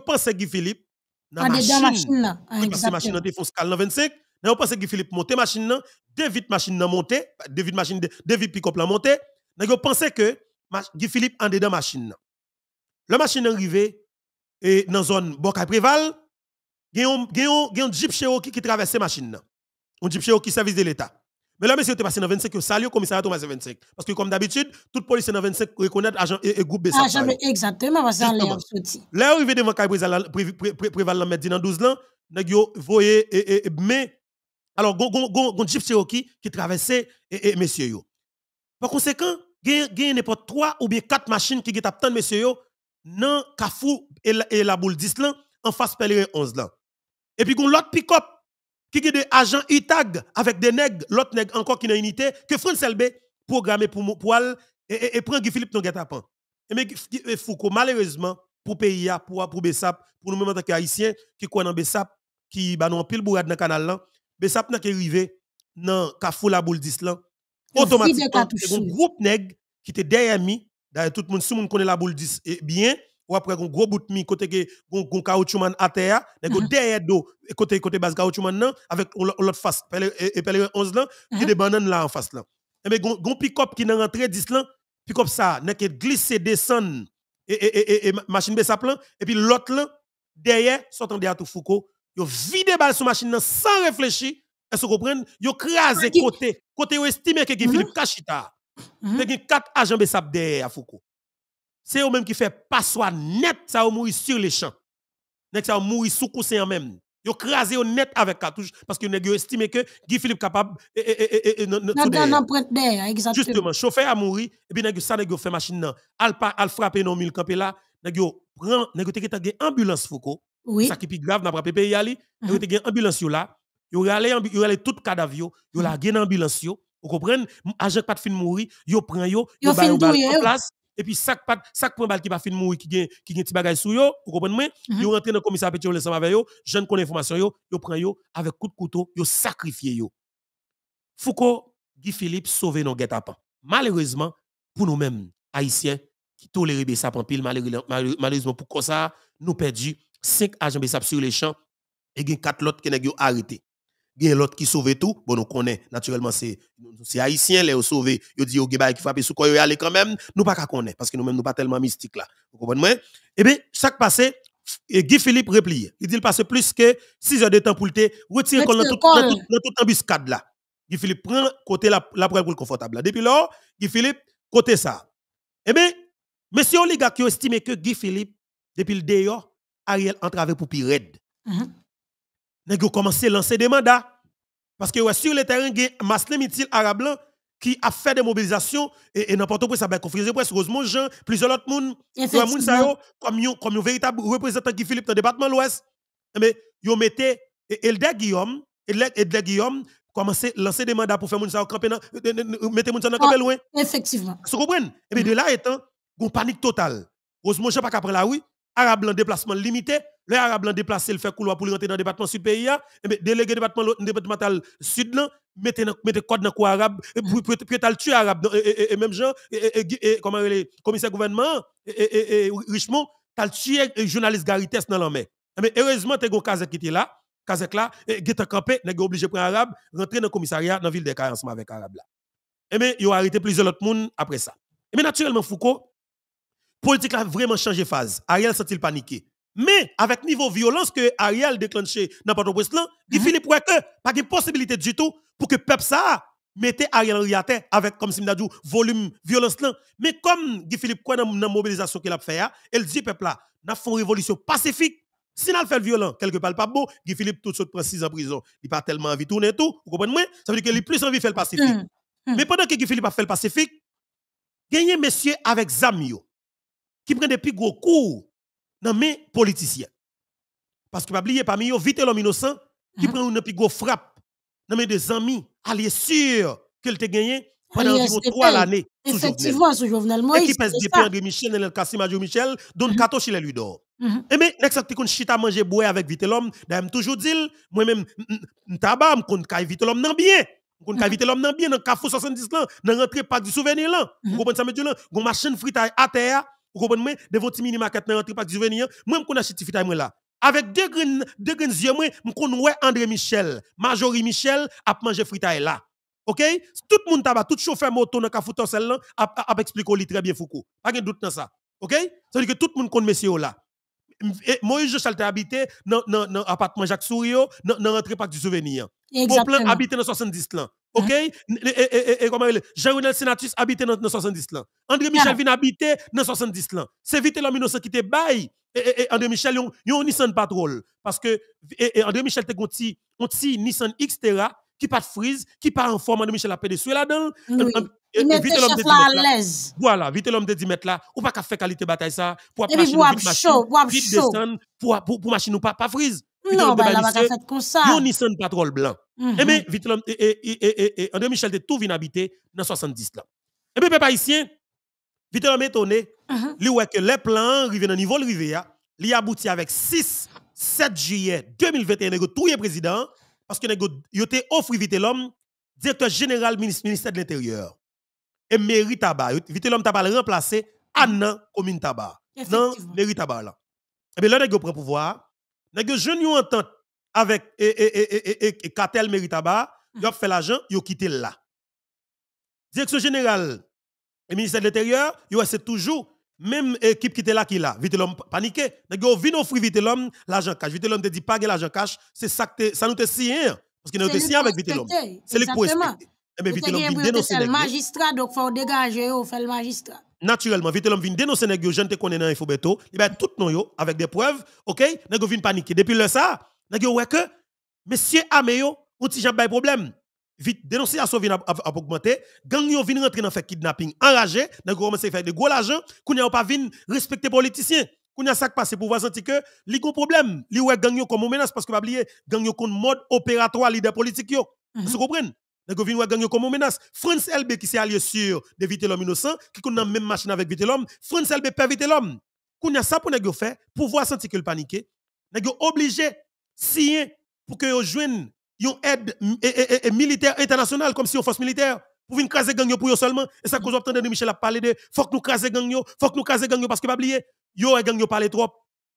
pensent Guy Philippe dans machine, machine 25 vous pensez que Philippe monte machine deux David machine nan deux David machine David pick up la monte, nan pense que Guy Philippe en dedans machine La machine arrivé et dans zone Boca Préval, a un Jeep Cherokee qui traverse machine Un Jeep Cherokee service de l'État. Mais là, monsieur, tu passé dans 25, que salué le commissariat, Thomas 25. Parce que, comme d'habitude, toute police dans 25 reconnaît agent et, groupe de exactement, parce que l'air sorti. Là, arrivé devant Kai Préval, dans 12 ans, et et mais alors, il y a des Cherokee qui traversait et, messieurs. Par conséquent, il y a n'importe trois ou bien quatre machines qui tapent monsieur yo dans Kafou et, la boule 10 là, en face de 11 là. Et puis, il y a l'autre pick-up qui est des agents Itag avec des nègres, l'autre nègre encore qui n'a unité, que France LB programmé pour pour et, et, prendre Guy Philippe dans le Mais Et Foucault, malheureusement, pour pays, pour, pour Bessap, pour nous-mêmes en tant qu'Haïtiens qui croient dans Bessap, qui sont nous en pile bourrade dans le canal mais ça n'a qu'à arriver dans fou la boule d'Islan. Automatiquement, il y a un groupe nègre qui était derrière moi. D'ailleurs, tout le monde, si le la boule eh 10 bien, ou après un gros bout de mi côté que un caoutchouc à terre uh-huh. derrière do côté côté base caoutchouc nan avec l'autre face et pelle 11 eh, eh, là ki uh-huh. des bananes là en face là et mais gon pick-up qui est rentré 10 là pick-up ça nèg glisser descendre et et machine be sa plan et puis l'autre là derrière sortant derrière tout Foucault yo vide vidé balle sur machine nan, sans réfléchir. Est-ce que vous comprenez? Ils ont côté. Côté où que Guy mhm. Philippe Kachita. Il y a quatre agents Bessap derrière Foucault. C'est eux même qui fait pas passoire net, ça a mouru sur les champs. net ça mouri sous coussin en même. Yo crasé net avec cartouche parce que nèg yo que Guy Philippe capable et et et et hein, exactement. Justement, chauffeur a mouri et puis nèg ça nèg fait machine nan. alpa al frapper non mille campé là, nèg yo prend nèg yo te ambulance Foucault oui. Ça qui est grave, n'a pas payé aller. Il y a une ambulance là. Il y a tout cadavre, il y a une mm. ambulance. Vous comprenez? Agent pas de fin mourir, il prend yo, il bat en place. Et puis, sac pas, sac point bal qui pas fin mourir, qui gagne, qui gagne ti bagage sou yo. Vous comprenez? Mm-hmm. yo rentre dans le commissaire petit ensemble avec yo, jeune connaît information yo, yo prend yo avec coup de couteau, yo sacrifié yo. Foucault, Guy Philippe sauver nos guet-apens. Malheureusement, pour nous-mêmes, haïtiens, qui tolérer ça sa pile, malheureusement, pour ça, nous perdons 5 agents sur les champs et il y 4 autres qui ont arrêté. Il y a l'autre qui sauve tout. Bon, nous connaissons, naturellement, c'est haïtien, les sauvé. Ils dit, au oh, Gébaï qui frappe aller quand même. Nous pas connaître, parce que nous-mêmes, nous pas tellement mystiques là. Vous comprenez? Eh bien, chaque passé, Guy Philippe replie Il dit, il passe plus que 6 heures de temps pour le retirer dans toute embuscade là. Guy Philippe prend côté la, la pour confortable Depuis lors, Guy Philippe, côté ça. Eh bien, monsieur les qui estime que Guy Philippe, depuis le dehors, Ariel entravé pour pire raid. Mhm. Nèg yo à lancer des mandats parce que sur le terrain gen Maslem Itil Arablan qui a fait des mobilisations et, n'importe quoi ça va conférence de Rosemont Jean plusieurs autres monde moun ça comme yon comme véritable représentant qui Philippe dans département l'Ouest mais yo mettez le Guillaume Elder Guillaume commencer lancer des mandats pour faire moun ça camper euh, euh, euh, mettre moun ça dans camper ah, loin effectivement vous comprenez et de là étant une panique totale Rosemont Jean pas qu'après la oui Arabes en déplacement limité. Les Arabes en déplacé, le fait couloir pour rentrer dans le département sud pays. Et hein. eh bien, délégué département départemental sud, mettez code dans quoi arabe, eh, puis tué tuer Arabes. et même gens, comment les commissaire gouvernement, et Richemont, t'as tué journaliste Garites dans la mer. Mais heureusement, t'es un casque qui était là, casque là, et était campé, n'est obligé de prendre arabe, rentrer dans le commissariat, dans la ville de ensemble avec arabe là. Et eh bien, ils ont arrêté plusieurs autres personnes après ça. Et bien, naturellement, Foucault, politique a vraiment changé phase. Ariel s'est-il paniqué? Mais avec niveau violence que Ariel déclenché dans Port-au-Prince, mm il mhm. finit pour pas de possibilité du tout pour que peuple ça Ariel en à avec, comme si dit, volume, violence Mais comme Guy Philippe quoi dans la mobilisation qu'il a fait, il dit, peuple là, n'a fait une révolution pacifique. Si elle fait violent, quelque part, pas beau, Guy Philippe tout de prend 6 ans en prison. Il n'a pas tellement envie de tourner tout, vous comprenez? Ça veut dire qu'il a plus envie de faire le pacifique. Mm. Mm. Mais pendant que Guy Philippe a fait le pacifique, gagné monsieur avec Zamio qui prend des plus gros dans mes politiciens. Parce que, pas oublier, parmi eux, vite l'homme innocent, qui mhm. prend une frappe dans mes des amis, alliés sûrs qu'elle t'a gagné pendant environ trois l'année. Effectivement, sous Et qui pense de Michel, le Kassim, Michel, donne 14 mhm. chez lui d'or. Mhm. Et eh ben, chita manger avec vite l'homme, d'ailleurs, toujours dit, moi-même, tabac, vite l'homme non bien. pas vite l'homme non bien, dans 70 ans, dans rentrer pas du souvenir là. Vous comprenez ça, là? machine à terre, vous comprenez devant mini pas du moi là. Avec deux grins, deux yeux moi, André Michel, Majorie Michel a manger fritaille là. OK Tout le monde tabac, tout chauffeur moto dans Kafouton celle là a expliqué très bien Foucault. Pas de doute dans ça. OK Ça veut dire que tout le monde connaît monsieur là. Eh, Moïse je était habité dans dans appartement Jacques Sourio dans l'entrée du souvenir. Bon plan habité dans 70 là. Ah. OK Et eh, eh, comment jean rené Senatus habité dans 70 là. André Michel vient habiter dans 70 là. C'est vite l'homme innocent qui te baille. et André Michel il a un Nissan Patrol parce que André Michel te gonti petit Nissan Xterra qui pas de frise, qui pas en forme André Michel a pédé là-dedans. Vite Voilà, vite l'homme de 10 mètres là. Ou pas qu'à faire qualité bataille ça. Pour machine, vite machine, vite descendre, pour, pour, machine ou pas, pas frise. Non, l'homme la bataille fait comme ça. Yon Nissan Patrol blanc. Et eh mm-hmm. bien, vite l'homme, et, et, André Michel de tout vient habiter dans 70 là. et eh bien, papa ici, vite l'homme étonné, mm-hmm. lui ouais que les plans arrivent dans le niveau de hein. y li abouti avec 6, 7 juillet 2021, nego tout président, parce que nego, yote offre vite l'homme, directeur général ministère de l'Intérieur et mairie tabac. Vite l'homme tabac le remplacer à nan mm. commune tabac. Non, mairie tabac là. Et eh bien là, nèg prend pouvoir, que jeune une entente avec et et et et cartel mairie tabac, mm. yo fait l'argent, a quitté là. Direction générale et ministère de l'intérieur, yo c'est toujours même équipe qui était là qui là vite l'homme paniqué nèg yo vinn fruit vite l'homme l'argent cash vite l'homme te dit pas que l'argent cash c'est ça que ça nous te sien parce que nous te sien avec vite l'homme c'est lui pour respecter mais eh vite l'homme vient dénoncer neg magistrat, donc faut dégager ou fait le magistrat. Naturellement, vite l'homme vient dénoncer, neg yo, jente konnen nan info beto, il va eh tout non yo, avec des preuves, ok, neg yo paniquer. Depuis le ça, neg yo que monsieur Ameyo, ou pas des problèmes. Vite dénonciation vient à augmenter, gang yo vin rentrer dans fait kidnapping enragé, commencé à faire des gros l'argent, Qu'on yo pas vin respecter politiciens. Kounya ça passé pour voir sentir que li gon problème, li ouais gang yo comme menace parce que pas oublier gang yo mode opératoire leader politique Vous mhm. comprenez Nagovin a gagné comme menace. France LB qui s'est allié sur de vite l'homme innocent, qui connaît même machine avec vite l'homme. France LB perd vite l'homme. Qu'on a ça pour n'a fait, pour voir sentir que le paniqué. N'a obligé si pour que joigne une aide militaire internationale comme si on force militaire pour venir craser gang pour eux seulement et ça cause obtenir de Michel a parlé de faut que nous craser gang faut que nous craser gang parce que pas oublier yo ont yo e parlé trop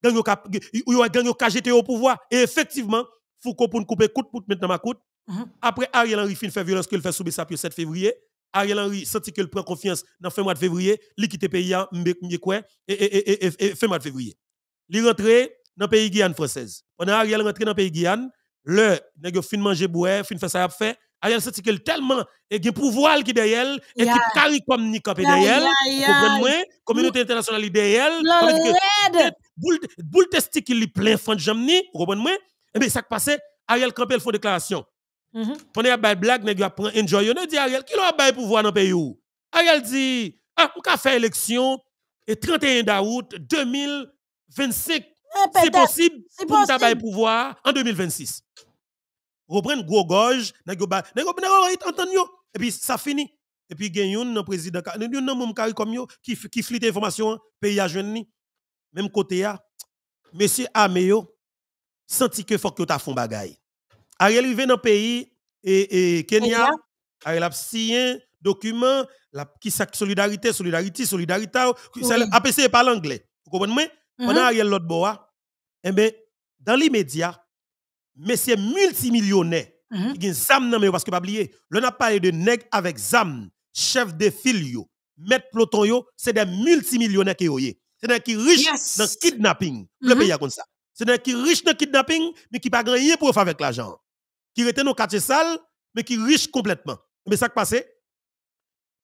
gang yo yo e gang yo KGT au pouvoir et effectivement Foucault pour nous couper coûte pour mettre dans ma coûte Mhm. Après Ariel Henry fin fait violence qu'il fait sous le 7 février, Ariel Henry sentit qu'il prend confiance dans fin mois de février, il quitte le pays hein, et, et, et, et fin mois de février. Il rentre dans le pays Guyane française. Pendant Ariel rentré dans le pays Guyane, le nèg fin manger boire, fin faire ça fait, Ariel senti qu'il tellement et gen pouvoir qui derrière et qui carry comme ni camper derrière. Comprendre moi, communauté internationale derrière, boule boule testicule plein fond ni, comprendre moi. Et eh ben ça qui passé, Ariel Campbell font déclaration. Mhm. pour y pas blague, a enjoy. On dit Ariel, qui le pouvoir dans pays Ariel dit ah, on faire élection et 31 août 2025. C'est possible pour ta le pouvoir en 2026. reprenne gros gorge, et puis ça finit. Et puis a un président, qui information pays Même côté monsieur Ameo senti que faut que tu Ariel arrivé dans le pays et, Kenya, Ariel a signé un document qui s'appelle solidarité, solidarité, solidarité, oui. APC par l'anglais. Vous comprenez? Mhm. Pendant Ariel Lodboa. Et eh ben, dans l'immédiat, messieurs multimillionnaires mm -hmm. qui un zam nan parce que pas oublier, l'on a parlé de nèg avec zam, chef de file maître peloton c'est des multimillionnaires qui yoye. C'est des qui riches yes. dans kidnapping. Le mhm. pays a comme ça. C'est des qui riches dans kidnapping mais qui pas gagné pour faire avec l'argent qui était dans le quartier sale, mais qui riche complètement. Mais ça qui passe,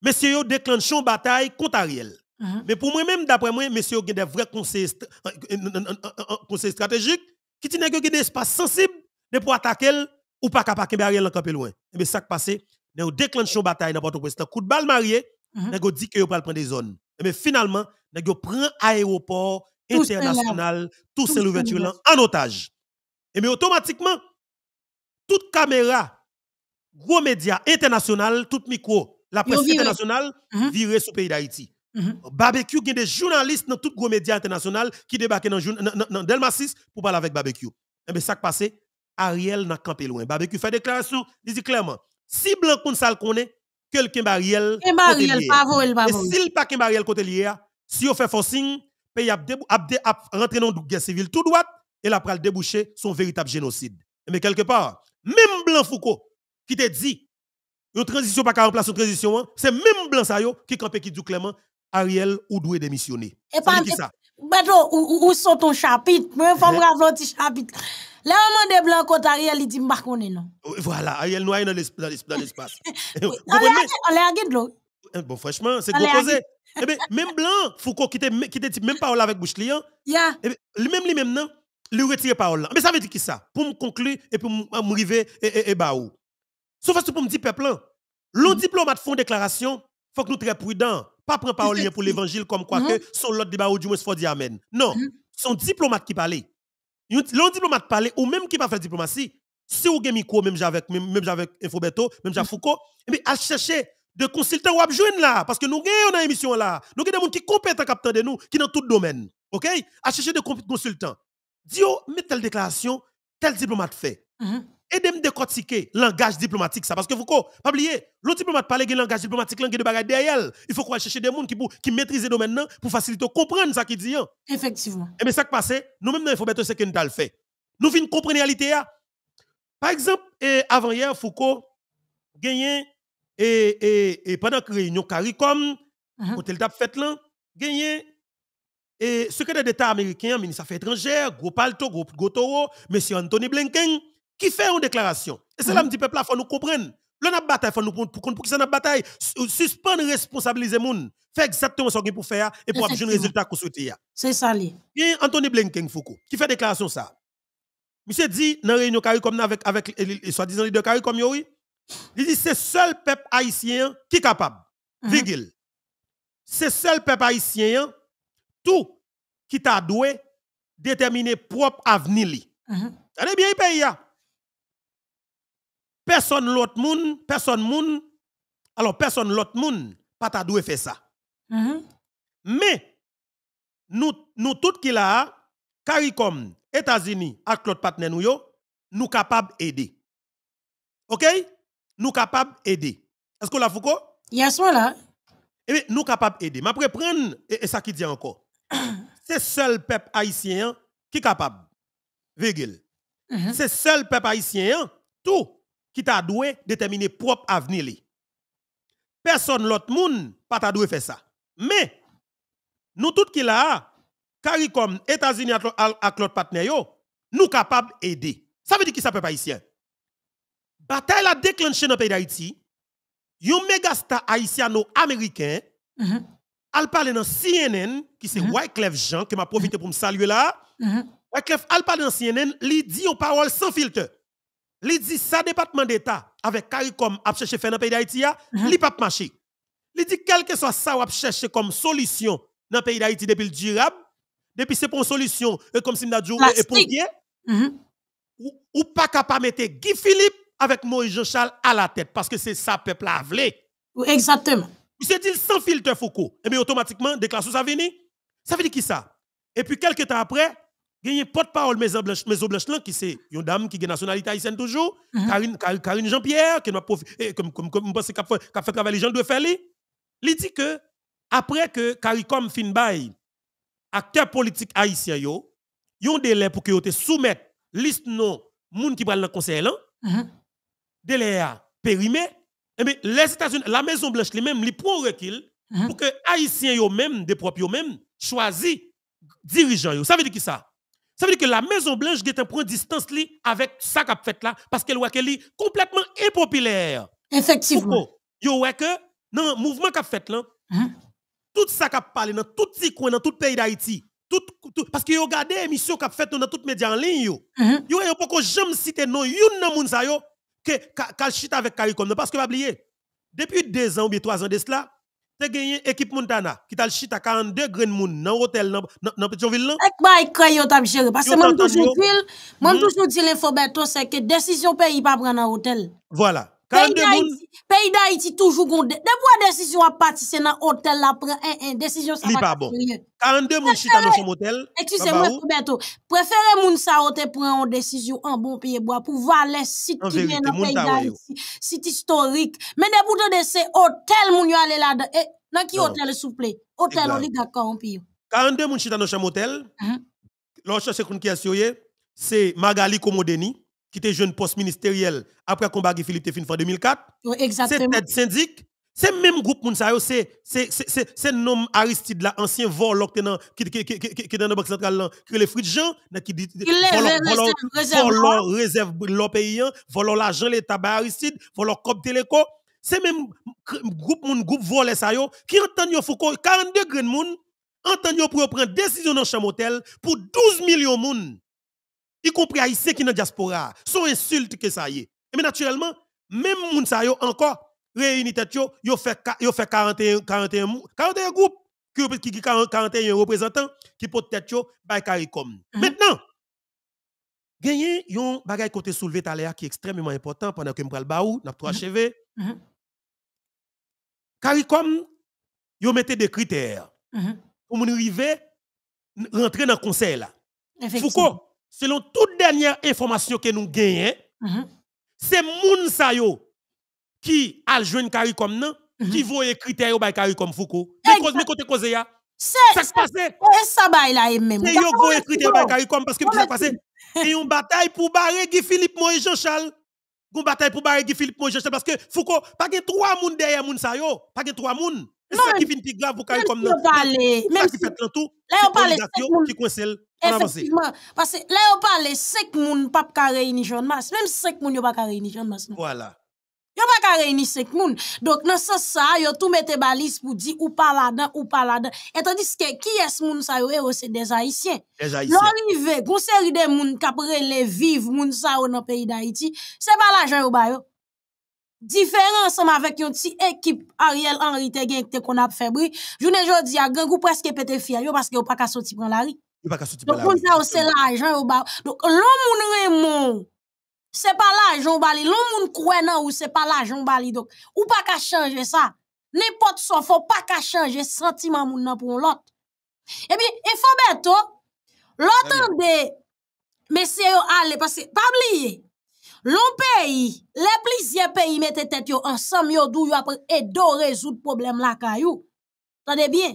messieurs déclenchent une bataille contre Ariel. Uh-huh. Mais pour moi-même, d'après moi, messieurs ont des vrais conseils, euh, euh, euh, conseils stratégiques qui tiennent des espaces sensibles ne pour attaquer ou pas capable Ariel en plus loin. Mais ça qui passe, nous déclenchons une bataille n'importe quoi. C'est un coup de balle marié, uh-huh. nous dit que vous prendre des zones. Mais finalement, nous prenons aéroport international, tous ces ouvertures en otage. Et mais automatiquement, toute caméra, gros médias international, tout micro, la presse internationale, mm virée sur le pays d'Haïti. Mhm. Barbecue, il y a des journalistes dans les gros médias international qui débarquent dans, Delmasis pour parler avec Barbecue. Mais eh ben, ça qui passe, Ariel n'a campé loin. Barbecue fait déclaration, il dit clairement, si Blanc qu'on ça le connaît, quelqu'un Ariel. côté pavo, el Et s'il pas qu'un Ariel côté lié, si on fait forcing, pays a rentré dans la guerre civile tout droit et là, pral déboucher son véritable génocide. Mais eh ben, quelque part, même Blanc Foucault qui te dit, une transition pas qu'à remplacer une transition, hein, c'est même Blanc Sayo qui campe qui dit clairement, Ariel ou doit démissionner. Et pas ça. Bato, ou, ou, sont ton chapitre? Mais il faut me eh? rappeler chapitre. Là, on de blanc contre Ariel, il dit, je non. Voilà, Ariel noyé dans l'espace. [laughs] Eh, on l'a de l'eau. Eh, bon, franchement, c'est composé. Eh même blanc, Foucault, qui te dit même parole avec bouche hein. client. Yeah. même lui, même non lui retirer parole là. Mais ça veut dire qui ça Pour me conclure et pour me et et, baou. Sauf que pour me dire peuple, l'on hein, mm-hmm. diplomate font déclaration, faut que nous très prudents, pas prendre parole pour mm-hmm. l'évangile comme quoi que mm-hmm. son l'autre débat ou du moins faut dire amen. Non, son diplomate qui parle. L'on diplomate parlent ou même qui pas faire diplomatie. Si vous avez micro même avec même, même avec Infobeto, même avec Foucault, mais eh à chercher de consultants ou à joindre là parce que nous avons une émission là. Nous avons des gens qui compétent compétents de nous qui dans tout domaine. OK? À chercher de consultants Dio, mets telle déclaration, tel diplomate fait. Mm mm-hmm. Et de décortiquer langage diplomatique ça. Parce que Foucault, pas oublier, le diplomate parle de langage diplomatique, langage de bagarre, derrière. Il faut qu'on chercher des gens qui, qui maîtrisent le domaine hein, pour faciliter comprendre ça qu'il dit. Hein. Effectivement. Et eh mais ça qui passe, nous-mêmes, il faut mettre ce que nous avons fait. Nous venons comprendre la réalité. Hein. Par exemple, avant hier, Foucault gagné et, eh, eh, pendant que réunion CARICOM, mm -hmm. quand il a fait là, gagné et secrétaire d'État américain, ministre des Affaires étrangères, gros palto, gros, Groupe monsieur Anthony Blinken, qui fait une déclaration. Et c'est là que mhm. le peuple, il faut nous comprendre. L'on a bataille, faut nous comprendre pour qui ça a bataille, euh, suspendre responsabiliser gens. Fait exactement ce qu'il faut faire et pour obtenir le résultat qu'on souhaite. C'est ça Et Anthony Blinken Foucault, qui fait déclaration ça. Monsieur dit dans la réunion CARICOM avec avec euh, soi-disant leader CARICOM oui. Il dit c'est seul peuple haïtien qui est capable. Mhm. Vigil. C'est le C'est seul peuple haïtien tout qui t'a doué déterminer propre avenir mhm. Allez bien pays Personne l'autre monde personne monde alors personne l'autre monde pas t'a doué faire ça. Mhm. Mais nous nous tout qui là CARICOM, États-Unis avec l'autre partenaire nous yo, nous capable aider. OK Nous capables aider. Est-ce que la Foucault Yes, voilà. Eh bien, nous capables aider. Mais après, et ça qui dit encore c'est seul peuple haïtien qui est capable. Mhm. C'est le C'est seul peuple haïtien tout qui t'a doué déterminer propre avenir. Personne l'autre monde pas t'a faire ça. Mais nous tous qui là, CARICOM, États-Unis à l'autre partenaire, nous capables d'aider. Ça veut dire qui ça peuple haïtien. Bataille a déclenché dans le pays d'Haïti. Un méga star haïtiano-américain elle parle dans CNN, qui c'est mm-hmm. Wyclef Jean, qui m'a profité pour me saluer là. Mm-hmm. Wyclef, elle dans CNN, il dit aux paroles sans filtre. Il dit ça département d'État, avec CARICOM, a cherché faire dans le pays d'Haïti, mm-hmm. il mm pas marché. Il dit quel que soit ça, a cherché comme solution dans le pays d'Haïti depuis le durable, depuis c'est pour une solution, et comme si a et pour bien, ou, pas capable de mettre Guy Philippe avec Maurice Jean-Charles à la tête, parce que c'est ça, peuple à voulu. exactement s'est dit sans filtre Foucault. Et eh bien automatiquement, déclaration ça vient. Ça veut dire qui ça? Et puis quelques temps après, il y a un porte-parole Maison Blanche, qui c'est une dame qui a nationalité haïtienne toujours, mhm. Karine, Jean-Pierre, qui eh, comme comme comme pense qu'a fait travailler Jean de Il dit que après que CARICOM fin bail acteurs politiques haïtiens yo, un délai pour que yo te soumettre liste non moun qui prennent le conseil là. Mhm. Délai périmé eh les États-Unis, la Maison Blanche lui-même, lui prend recul uh-huh. pour que Haïtiens eux-mêmes, des propres eux-mêmes, choisissent dirigeants. Ça veut dire qui ça? Ça veut dire que la Maison Blanche est un point distance avec ça qu'a fait là, parce qu'elle voit est complètement impopulaire. Effectivement. Yo voit que dans le mouvement qu'a fait là, uh-huh. tout ça qu'a parlé dans tout petit coin, dans tout pays d'Haïti, tout, parce que vous regardez l'émission qu'a fait dans les médias en ligne yo. ne uh-huh. Yo pas jamais cité non, yon nan moun yo, qu'elle chute avec CARICOM. Parce que, pas oublier, depuis deux ans ou trois ans de cela, tu as gagné l'équipe Montana qui t'a chute à 42 grains de monde dans l'hôtel, dans Pétionville. Ek ba ek kre yo tap Parce que moi, toujours dis, moi, hmm? toujours dis l'info, ben, c'est que décision pays pas prendre dans hôtel. Voilà. Pays d'Haïti toujours gonde. De fois, décision à partir, c'est dans hôtel là, prend un, un, décision ça pas bon. 42 moun chita dans son hôtel. Excusez-moi, Roberto. Préférez moun sa hôtel prend une décision en bon pays bois pour valer site qui vient dans pays d'Haïti, site historique. Mais des bouts de ces hôtels moun yo aller là-dedans. Et eh, dans qui hôtel s'il vous plaît? Hôtel oligarque en pays. 42 moun chita dans chambre hôtel. L'autre c'est qu'on qui a c'est Magali Komodeni qui était jeune poste ministériel après combat de Philippe Tefin en 2004. exactement. C'est tête syndic. C'est même groupe Mounsayo, c'est c'est nom Aristide là, ancien volok qui qui dans le banque centrale qui les de Jean, qui dit volant réserve l'eau paysan, volant l'argent l'État par bah, Aristide, volant Cop Téléco. C'est même groupe moun groupe volé ça qui entend yo faut 42 grains moun entend pour prendre décision dans chambre hôtel pour 12 millions de moun y compris haïtiens qui dans la diaspora, sont insultes que ça y est. Mais naturellement, même moun sa encore réunis tête yo, yo fait yo fait 41 41 41 groupes qui 41 représentants qui portent tête yo by CARICOM. Mm-hmm. Maintenant, gagner yon bagay côté soulevé qui est extrêmement important pendant que m'pral baou, n'a pas mm-hmm. achevé. Mm -hmm. CARICOM yo mettait des critères. Mm-hmm. Pour moun rive rentrer dans le conseil là. Foucault selon toute dernière information que nous gagnons, mm-hmm. c'est moun sa qui a joué CARICOM non mm -hmm. qui écrire critères yo comme Foucault. Mais cause ce côté cause ya. Ça se passe. Et ça bail là même. C'est yo écrire critères by comme parce que ça se passe. Et une bataille pour barrer Guy Philippe Moïse Jean Charles. Une bataille pour barrer Guy Philippe Moïse Jean Charles parce que Foucault pas que trois moun derrière moun sa yo, pas que trois moun. C'est ça qui vient plus grave pour CARICOM non. Même si fait tout. là on parle qui conseille Effectivement. Parce que là, on parle 5 moun pas ka réunir jeune masse. Même 5 moun yo pas ka réunir jeune masse. Voilà. Yo pas réuni 5 moun. Donc, dans ce sens, ça, yo tout en balise pour dire ou pas là-dedans, ou pas là-dedans. Et tandis que qui est ce moun ça yo, c'est des Haïtiens. Des Haïtiens. L'arrivée, une série de moun qui les vivre moun gens dans le pays d'Haïti, c'est pas l'argent yo ba yo. Diferans anm yon Ariel Henry te gen kte kon ap ne jounen jodi a gen gou presque pété Parce yo vous yo pas ka la donc, on ça, c'est l'argent. Donc, l'homme, Raymond, c'est pas l'argent, bali. L'homme, croit, ou c'est pas l'argent, bali. Donc, ou pas qu'à changer ça. N'importe quoi, faut pas qu'à changer sentiment, moun, pour l'autre. Eh bien, il faut bientôt, l'autre, messieurs, aller, parce que, pas oublier, L'on pays, les plusieurs pays mettent tête ensemble, yo dou yo après et do résoudre problème la caillou. Tendez bien.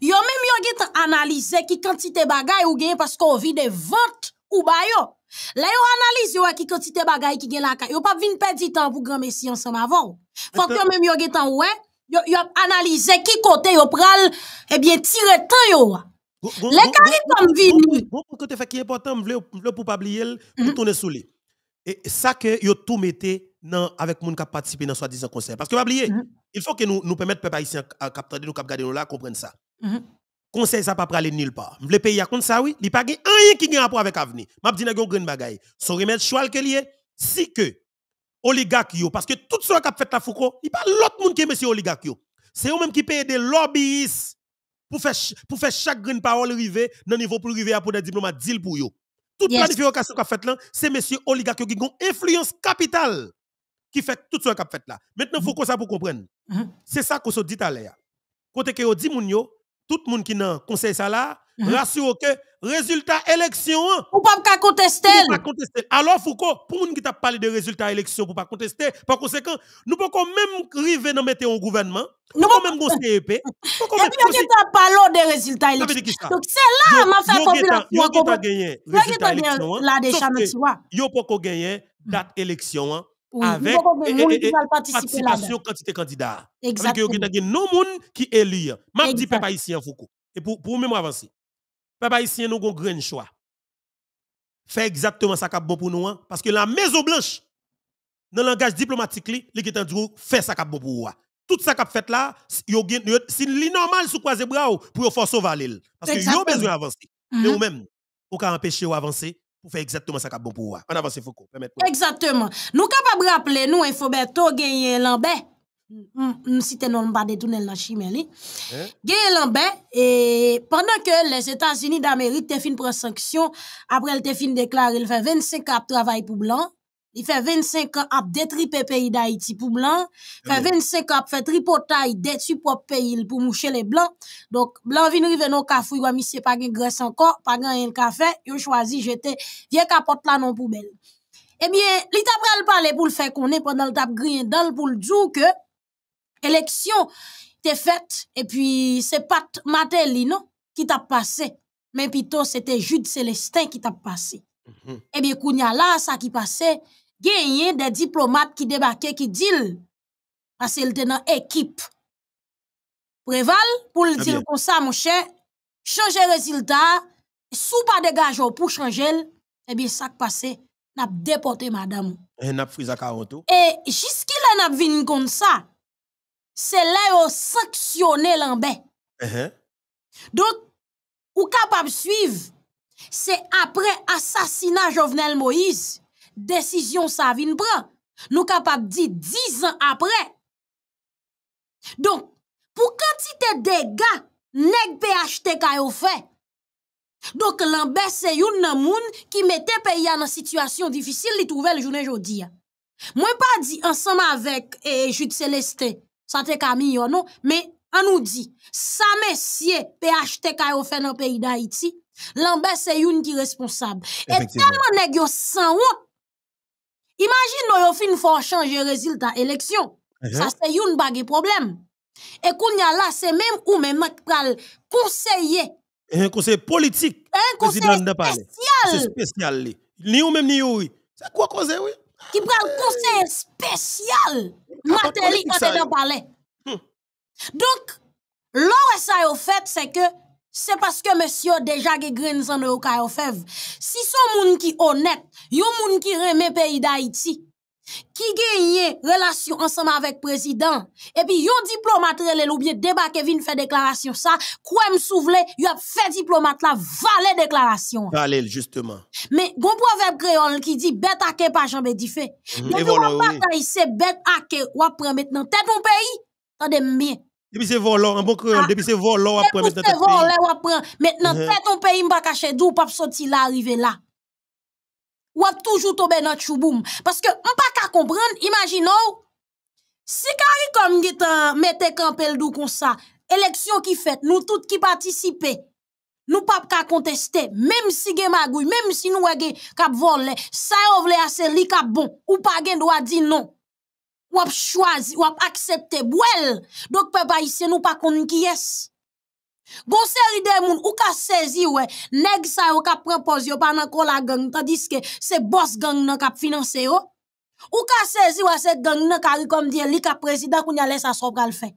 Yo même yo git analyser ki quantité bagay ou gagne parce qu'on vit des ventes ou ba yo. Là yo analyse yo ki quantité bagay ki gen la ka. Yo pas vinn perdre temps pour grand messi ensemble avant. Faut que même yo git en ouais, yo yo analyse qui côté yo pral eh bien tire temps yo. Les caricom vini. Bon côté fait qui important, m'vle pour pas oublier, pour mm-hmm. tourner sous lui. Et ça que yo tout mettez non, avec moun qui participé dans soi-disant concert. Parce que pas oublier, mm-hmm. il faut que nous nous permettre peuple haïtien capter nous capter garder nous là comprendre ça. Mhm. Conseil ça pas aller nulle part. Le pays a compte ça oui, il pas rien qui a rapport avec avenir. M'a dit n'gon grande bagaille. Son remède choix que lié si que oligarque parce que tout ce qu'a fait la Foucault, il pas l'autre monde qui est monsieur oligarque C'est eux même qui paye des lobbyistes pour faire pour faire chaque grande parole arriver dans niveau pour à pour des diplomates deal pour yo. Toute yes. planification qu'a fait là, c'est monsieur oligarque qui a une influence capitale qui fait tout ce qu'a fait là. Maintenant mhm. faut que ça pour comprendre. Mhm. C'est ça qu'on se dit à l'air. Côté que yo dit moun yo tout le monde qui est dans conseil ça là, mhm. rassure que résultat élection. Hein. Ou pas contester. pas contester. Alors Foucault, pour nous qui t'a parlé de résultat élection pour pas contester, par conséquent, nous pouvons même arriver dans mettre en gouvernement. Nous pouvons même conseiller EP. Et puis qui t'a parlé de résultat élection. Donc c'est là m'a fait population. Yo qui ne résultat élection. Hein. Là pas gagner date élection hein avec avec participation quantité candidat. Exactement. que non monde qui élit. M'a dit peuple haïtien Foucault. Et pour pour même avancer. Peuple haïtien nous avons grand choix. Fait exactement ça qui est bon pour nous hein. parce que la Maison Blanche dans le langage diplomatique li, fait ça qui est bon pour nous. Hein. Tout ça qui fait là, c'est normal sous croiser bras pour forcer l'île. parce que ont besoin d'avancer. Mais mm-hmm. ou même ou ka empêcher ou avancer fait exactement ça qui bon pour vous. On hein. avance, Foucault. Exactement. Nous capables rappeler, nous, il faut gagner Lambert. Mm, mm, mm, si tu non pas tunnels la chimie, hein. hein? Gagner Lambert, et pendant que les États-Unis d'Amérique te fin pour sanction, après le te fin il fait 25 ans de travail pour blanc. Il fait 25 ans à détriper pays d'Haïti pour blanc. Il fait 25 ans à faire tripotaille, détruire propre pays pour moucher les blancs. Donc, blanc vient arriver dans le café, il monsieur pas de graisse encore, pas de café, il choisi jeter un capote là non poubelle. Eh bien, il t'a parler pour le faire qu'on est pendant le tap grin dans pour le dire que élection était faite et puis c'est pas Matéli non qui t'a passé. Mais plutôt c'était Jude Célestin qui t'a passé. Mm-hmm. Eh bien, Kounia là, ça qui passait, gagné des diplomates qui débarquaient, qui disent parce qu'ils étaient dans l'équipe. Préval, pour le dire comme ça, mon cher, changer résultat, sous pas dégager pour changer, eh bien, ça qui passé n'a pas déporté madame. Et n'a ce qu'il ça Et n'a venu comme ça, c'est là où sanctionné l'embé. Donc, uh-huh. on Donc, ou capable de suivre, c'est après de Jovenel Moïse décision ça vient prendre, nous capable dire 10 ans après. Donc, pour quantité de dégâts, nèg PHTK a fait. Donc, l'ambassade c'est yon nan moun qui mettait pays dans situation difficile, li trouvait le journée jodi. Moi pas dit ensemble avec eh, Jude Celeste ça te Camille, non, mais on nous dit, ça messieurs PHTK a fait dans pays d'Haïti, L'ambassade c'est une qui responsable. Et tellement nèg yo sans honte Imagine nous yon fin fort changer résultat élection. Ça mhm. c'est yon bagay problème. Et kounya là c'est même ou même pral conseiller. E un conseiller politique. Un conseiller spécial. C'est spécial. Ni ou même ni oui. C'est quoi cause oui? Qui prend un ah, conseiller eh. spécial. Matéli quand te palais? Hmm. Donc, l'or ça yon fait c'est que Se paske monsi yo deja ge gren zan nou kayo fev. Si son moun ki onet, yo moun ki reme peyi da iti, ki ge ye relasyon ansama vek prezident, epi yo diplomat relè loubye deba kevin fe deklarasyon sa, kwen m souvle, yo fe diplomat la valè deklarasyon. Valè, justeman. Me, gompo avèp kreyon l ki di bet ake pa jambè di fe. Mhm. Yo bi wap patay se bet ake wap premet nan. Tèp moun peyi? Tèp moun peyi. Depuis c'est volant, un bon créole, ah, depuis c'est volant, apprend maintenant. c'est volant, après. Maintenant, tête ton pays, m'a caché d'où, pas sorti là, arrivé là. On a uh-huh. toujours tombé dans chouboum. Parce que, pas qu'à comprendre, imaginons, si Caricom comme euh, mettait campel d'où comme ça, élection qui fait, nous toutes qui participaient, nous pas qu'à contester, même si gen magouille, même si nous avons cap voler, ça on vle assez li bon, ou pas gen droit dire non ou ap choisi, ou ap accepté. bouel. pepa pe nous nou pa qui ki es Gon seri de moun ou ka saisi we, neg sa yo ka propose yo pa nan kola gang, tandis que se boss gang nan kap finanse yo. Ou ka saisi we se gang nan kari kom dire li ka président koun laisse sa sop gal fe.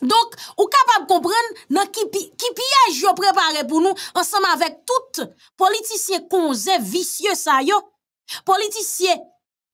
Donc, ou capable comprendre nan ki, pi, ki piège yo préparé pou nou ensemble avec tout politiciens konze vicieux sa yo. politiciens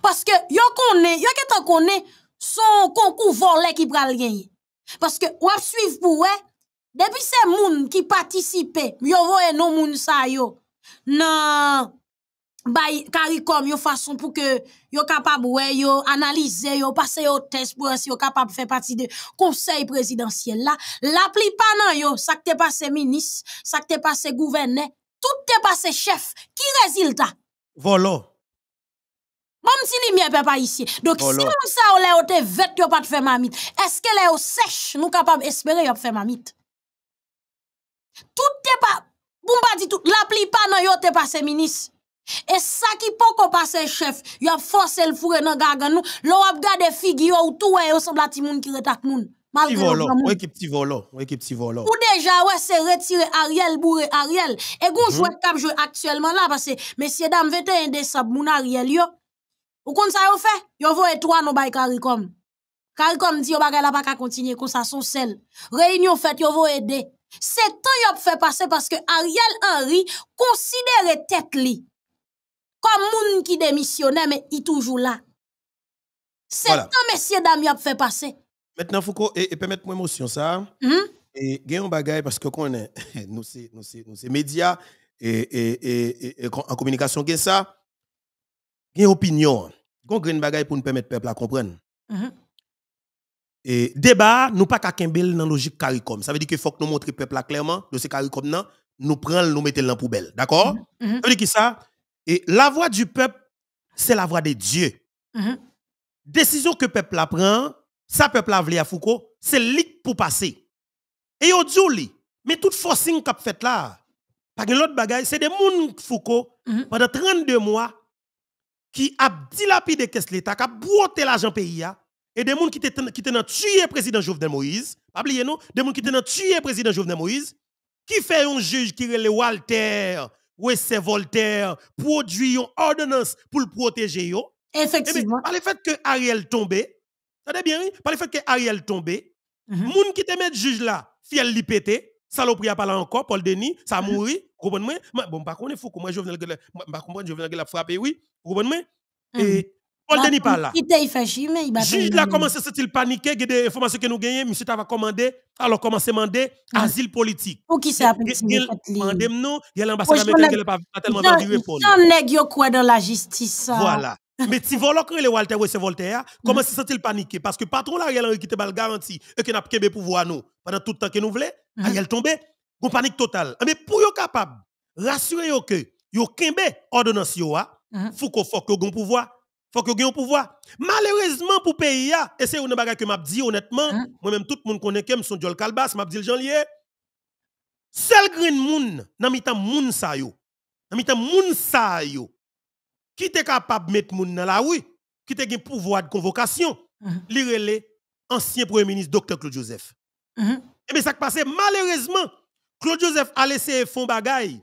Parce que yon connaît, yon ketan connaît son concours volé qui pral gagner. Parce que ou ap suiv pour depuis ces moun qui participé, yon voye non moun sa yo. Nan bay karikom yo façon pour que yon capable wè yon analyser yon passer yon test pour si yon capable faire partie de conseil présidentiel là la pli pa nan ça que t'es passé ministre ça que t'es passé gouverneur tout t'es passé chef qui résultat Voilà Bon si lumière papa ici. Donc oh, si nous ça on on te vêt yo pas de faire mamite. Est-ce que au sèche nous capable espérer yo faire mamite? Tout te pas bon pas dit tout l'appli pas, pas nan yo te passé ministre. Et ça qui peut qu'on passe chef, y a forcé le fourré dans gaga nous. L'on a gardé figure ou tout ouais, semble à moun qui retaque moun. Malgré volo, ouais qui ti volo, ouais petit volo. Ou déjà ouais c'est retiré Ariel bourré Ariel. Et gon mhm. jouez comme je cap actuellement là parce que messieurs dames 21 décembre moun Ariel yo. Ou kon On yo être yo voye 3 nou bay Caricom Karikom di yo bagay la pa ka continue kon sa son sel. Réunion faite, yo voye 2. temps tan yo fait passer parce que Ariel Henry considère tête li. Comme moun qui démissionnait, mais il toujours là. C'est voilà. Monsieur messieurs dam fait passer. Maintenant, Foucault, et, et moi émotion ça. ça. Mhm. Et gagne un bagaille parce que [laughs] nous c'est nous c'est médias et, et, et, en communication, gagne ça une opinion. Gon grain bagay pour nous permettre peuple à comprendre. Mhm. Et débat, nous pas qu'à dans la logique CARICOM. Ça veut dire qu'il faut que nous montrions peuple clairement, le CARICOM nan, nous prenons, nous mettons dans la poubelle. D'accord? Mhm. Mhm. Ça veut dire ça, et la voix du peuple, c'est la voix de Dieu. Décision que peuple a prend, ça peuple a voulu à Foucault, c'est lit pour passer. Et on dit, mais toute forcing qu'a fait là, que l'autre bagaille, c'est des moun Foucault, pendant 32 mois, qui a dilapidé caisse l'État, qui a broté l'argent pays, hein. et des gens qui ont tué le président Jovenel Moïse, pas oublier non, des gens qui ont tué le président Jovenel Moïse, qui fait un juge qui est Walter, ou Voltaire, produit une ordonnance pour le protéger. Yo. Effectivement. Eh par le fait que Ariel tombe, ça bien, par le fait que Ariel tombe, les mm-hmm. gens qui te mettent juge là, fiel li pété, Saloperie a parlé encore, Paul Denis, ça a mouru, comprenez Bon, par contre, il faut que moi, je vienne de la frapper, oui, vous comprenez-moi. Et mm. Paul bah, Denis parle là. Il t'a fait chimer, il a Juge commencé à se paniquer, il y que des informations que nous gagnons, monsieur t'avait commandé, alors commencé à demander ah. asile politique. Pour qui c'est appelé Il demandé il y a l'ambassadeur américain qui n'a pas tellement de réponse. Il a dans la justice. Voilà. Mais si voulez le Walter c'est Voltaire, comment se sent-il paniqué Parce que patron là il qui le bal garantie et a n'a le pouvoir nous pendant tout le temps que nous voulons, mhm. est tombé, une panique totale. Ah, mais pour être capable, rassurez-vous que yo ordonnances ordonnance yo a, ah, mhm. faut qu'il faut que pouvoir faut que gagne pouvoir. Malheureusement pour pays ah, et c'est une bagarre que m'a dit honnêtement, mhm. moi-même tout le monde connaît que suis Jol Calbas, m'a dit janvier. Seul green moun, dans mitan monde, sa yo. Nan mitan moun sa yo qui était capable de mettre moun dans la rue, qui était pouvoir de convocation, mm ancien premier ministre Dr Claude Joseph. Mhm. Et eh bien ça qui passé. malheureusement Claude Joseph a laissé fond bagaille.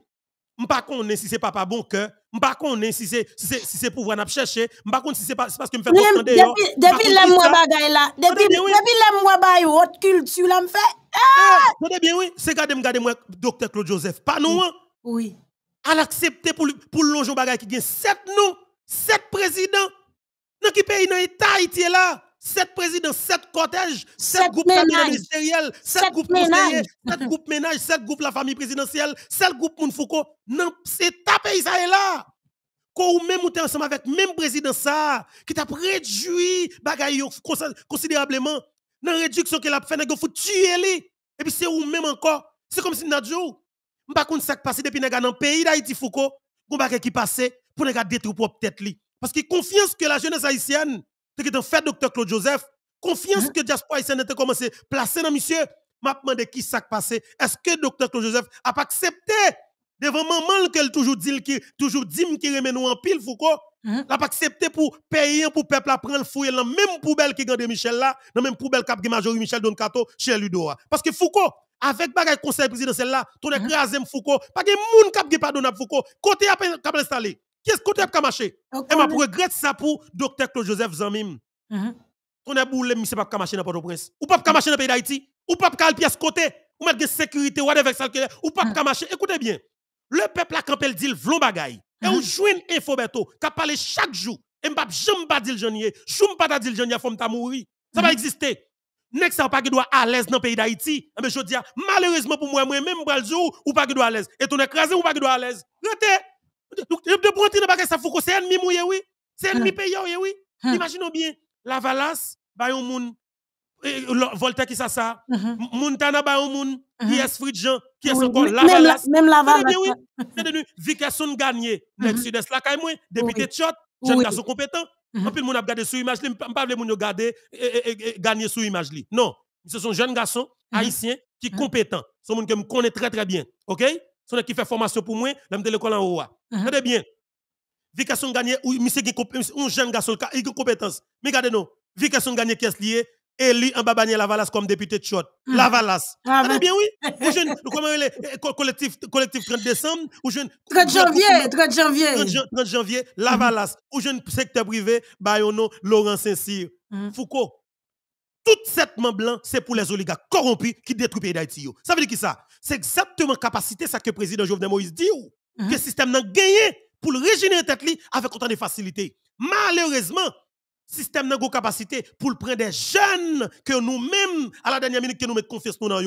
sais pas si c'est papa bon cœur, Je ne si c'est si c'est si c'est pouvoir n'a chercher, m'pa pas si c'est pas parce que me fait comprendre Depuis la mois bagaille là, depuis depuis la mois bagaille culture là me fait. Eh, ah! Attendez bien oui, c'est garder me moi Dr Claude Joseph, pas nous. Oui. Hein à l'accepter pour, pour longer bagay qui gagne sept noms, sept présidents. Dans qui pays dans l'État Haïti là? Sept présidents, sept cortèges, sept, groupes ministériels, sept, sept groupes conseillers, sept groupes ménages, sept groupes la famille présidentielle, sept groupes Mounfouko. Non, c'est ta pays ça là. Quand ou même ensemble avec même président ça, qui t'a réduit bagay considérablement. Dans la réduction qu'elle a fait, il faut tuer Et puis c'est ou même encore. C'est comme si nous ne pas qu'on s'est passé depuis nèg dans le pays d'Haïti Foucault, pas ce qui passé pour pas détruire la tête li. Parce que confiance que la jeunesse haïtienne, a que fait docteur Claude Joseph, confiance hein? que diaspora haïtienne a commencé à placer dans monsieur, m'a demandé qui s'est passé. Est-ce que docteur Claude Joseph a pas accepté devant maman qu'elle toujours dit qui toujours dit qui remet nous en pile Foucault, mm -hmm. l'a pas accepté pour payer pour peuple à prendre le fouiller dans même poubelle qui est de Michel là, dans même poubelle a Major Michel Doncato chez Ludoa. Parce que Foucault avec le conseil présidentiel là, mhm. ton écrasé Foucault, pas de monde qui a à Foucault, côté a capable installer. Qu'est-ce côté a marché? Et m'a regrette ça pour docteur Claude Joseph Zamim. Ton mhm. est boule, monsieur pas marcher dans Port-au-Prince. Ou pas marcher dans le pays d'Haïti, ou pas le pièce côté, ou mettre de sécurité ou avec ça ou pas mhm. marcher. Écoutez bien. Le peuple a campé le deal vlon bagay. Et on joue une info beto, qui parle chaque jour. Et m'bap jamais pas dit le jeune, jamais pas dit le jeune, faut Ça va exister nèg sa pas qui doit à l'aise dans le pays d'Haïti. Mais eh ben, je dis malheureusement pour moi moi même le jour ou pas qui doit à l'aise et ton écrasé ou pas qui doit à l'aise. Rete. Donc de pas ça faut c'est ennemi mouye oui. C'est ennemi hein. pays eh oui. Hein. Imaginons bien la Bayou ba moun Voltaire qui ça ça hein. Montana ba yon moun qui est Fridjan qui est encore la valasse. Même la valasse. Oui. Vickerson gagné nèg sud-est la kay moi député chot, jeune garçon compétent en plus, mon a regardé sur image, pas ne gagner sur image Non, ce sont jeunes garçons mm-hmm. haïtiens qui sont mm-hmm. compétents. Ce sont gens que me connais très très bien. OK Ce sont qui fait formation pour moi de l'école en haut. Très hein. mm-hmm. bien. sont gagné ou monsieur un jeune garçon qui a compétence. Mais regardez nous. qu'est-ce qui est lié et lui en Babanier Lavalas comme député de Chot. Ah. Lavalas. Ah, ben. bien oui. [laughs] le eh, collectif, collectif 30 décembre, ou 30 janvier, 30 janvier. 30, janvier, Lavalas. Mhm. Ou jeune secteur privé, Bayono, Laurent Saint-Cyr, mhm. Foucault. Tout cette main blanc, c'est pour les oligarques corrompus qui détruisent le pays d'Haïti. Ça veut dire qui ça? C'est exactement la capacité ça que le président Jovenel Moïse dit. Que mhm. le système n'a gagné pour le régénérer tête avec autant de facilité. Malheureusement, système n'a pas capacité pour prendre des jeunes que nous-mêmes, à la dernière minute, que nous mettons confiance dans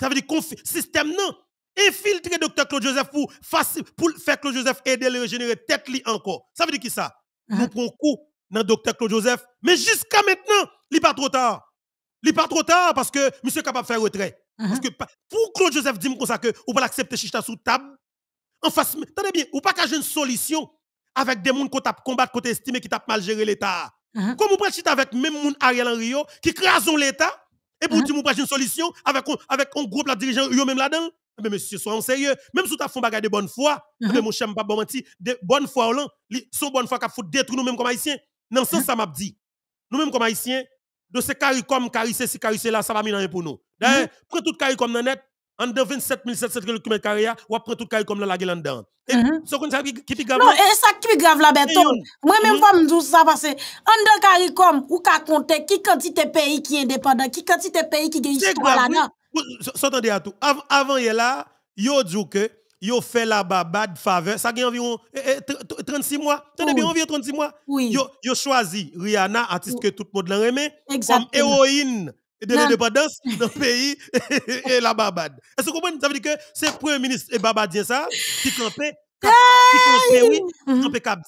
Ça veut dire que système n'a infiltré docteur Claude Joseph pour, pour faire Claude Joseph aider le régénérer tête encore. Ça veut dire qui ça? Ah. Nous prenons coup dans docteur Claude Joseph. Mais jusqu'à maintenant, il n'est pas trop tard. Il n'est pas trop tard parce que monsieur est capable de faire retrait. Ah. Parce que pour Claude Joseph, dit comme ça que vous pas accepter Chicha sous table. En face, attendez bien, ou pas qu'à une solution avec des gens qui combattu, qui estimé qui ont mal géré l'État. Uh-huh. Comment on prêche avec même moun Ariel Rio qui crase l'État et pour uh-huh. dire vous une solution avec avec un groupe la dirigeant yo même là-dedans mais eh ben, monsieur soyons sérieux même si tu as fait bagarre de bonne foi mais eh ben, uh-huh. mon cher pas bon de bonne foi ou son bonne foi qu'a faut détruire nous même comme haïtiens dans sens ça m'a dit nous même comme haïtiens de ce caricom carissé si là ça va mis rien pour nous d'ailleurs prends tout caricom dans net en 27700 27 700 km, ou après tout carré comme la lague là-dedans. Et mhm. ce qu'on ça qui est grave. Non, et ça qui est grave là, béton. Ben, Moi même pas mhm. me dire ça parce que en de carré comme ou ka compter qui quantité pays qui est indépendant, qui quantité pays qui gagne histoire là-dedans. S'entendez à tout. Avant y là, yo dit que yo fait la bad faveur, ça a environ 36 eh, eh, mois. Tenez bien environ 36 mois. Yo yo choisi Rihanna, artiste que tout le monde l'aime comme héroïne de l'indépendance [laughs] dans le pays et la Barbade. Est-ce que vous comprenez? Ça veut dire que c'est le Premier ministre et Barbadien ça qui campait, qui campait, oui, qui mhm. campait cap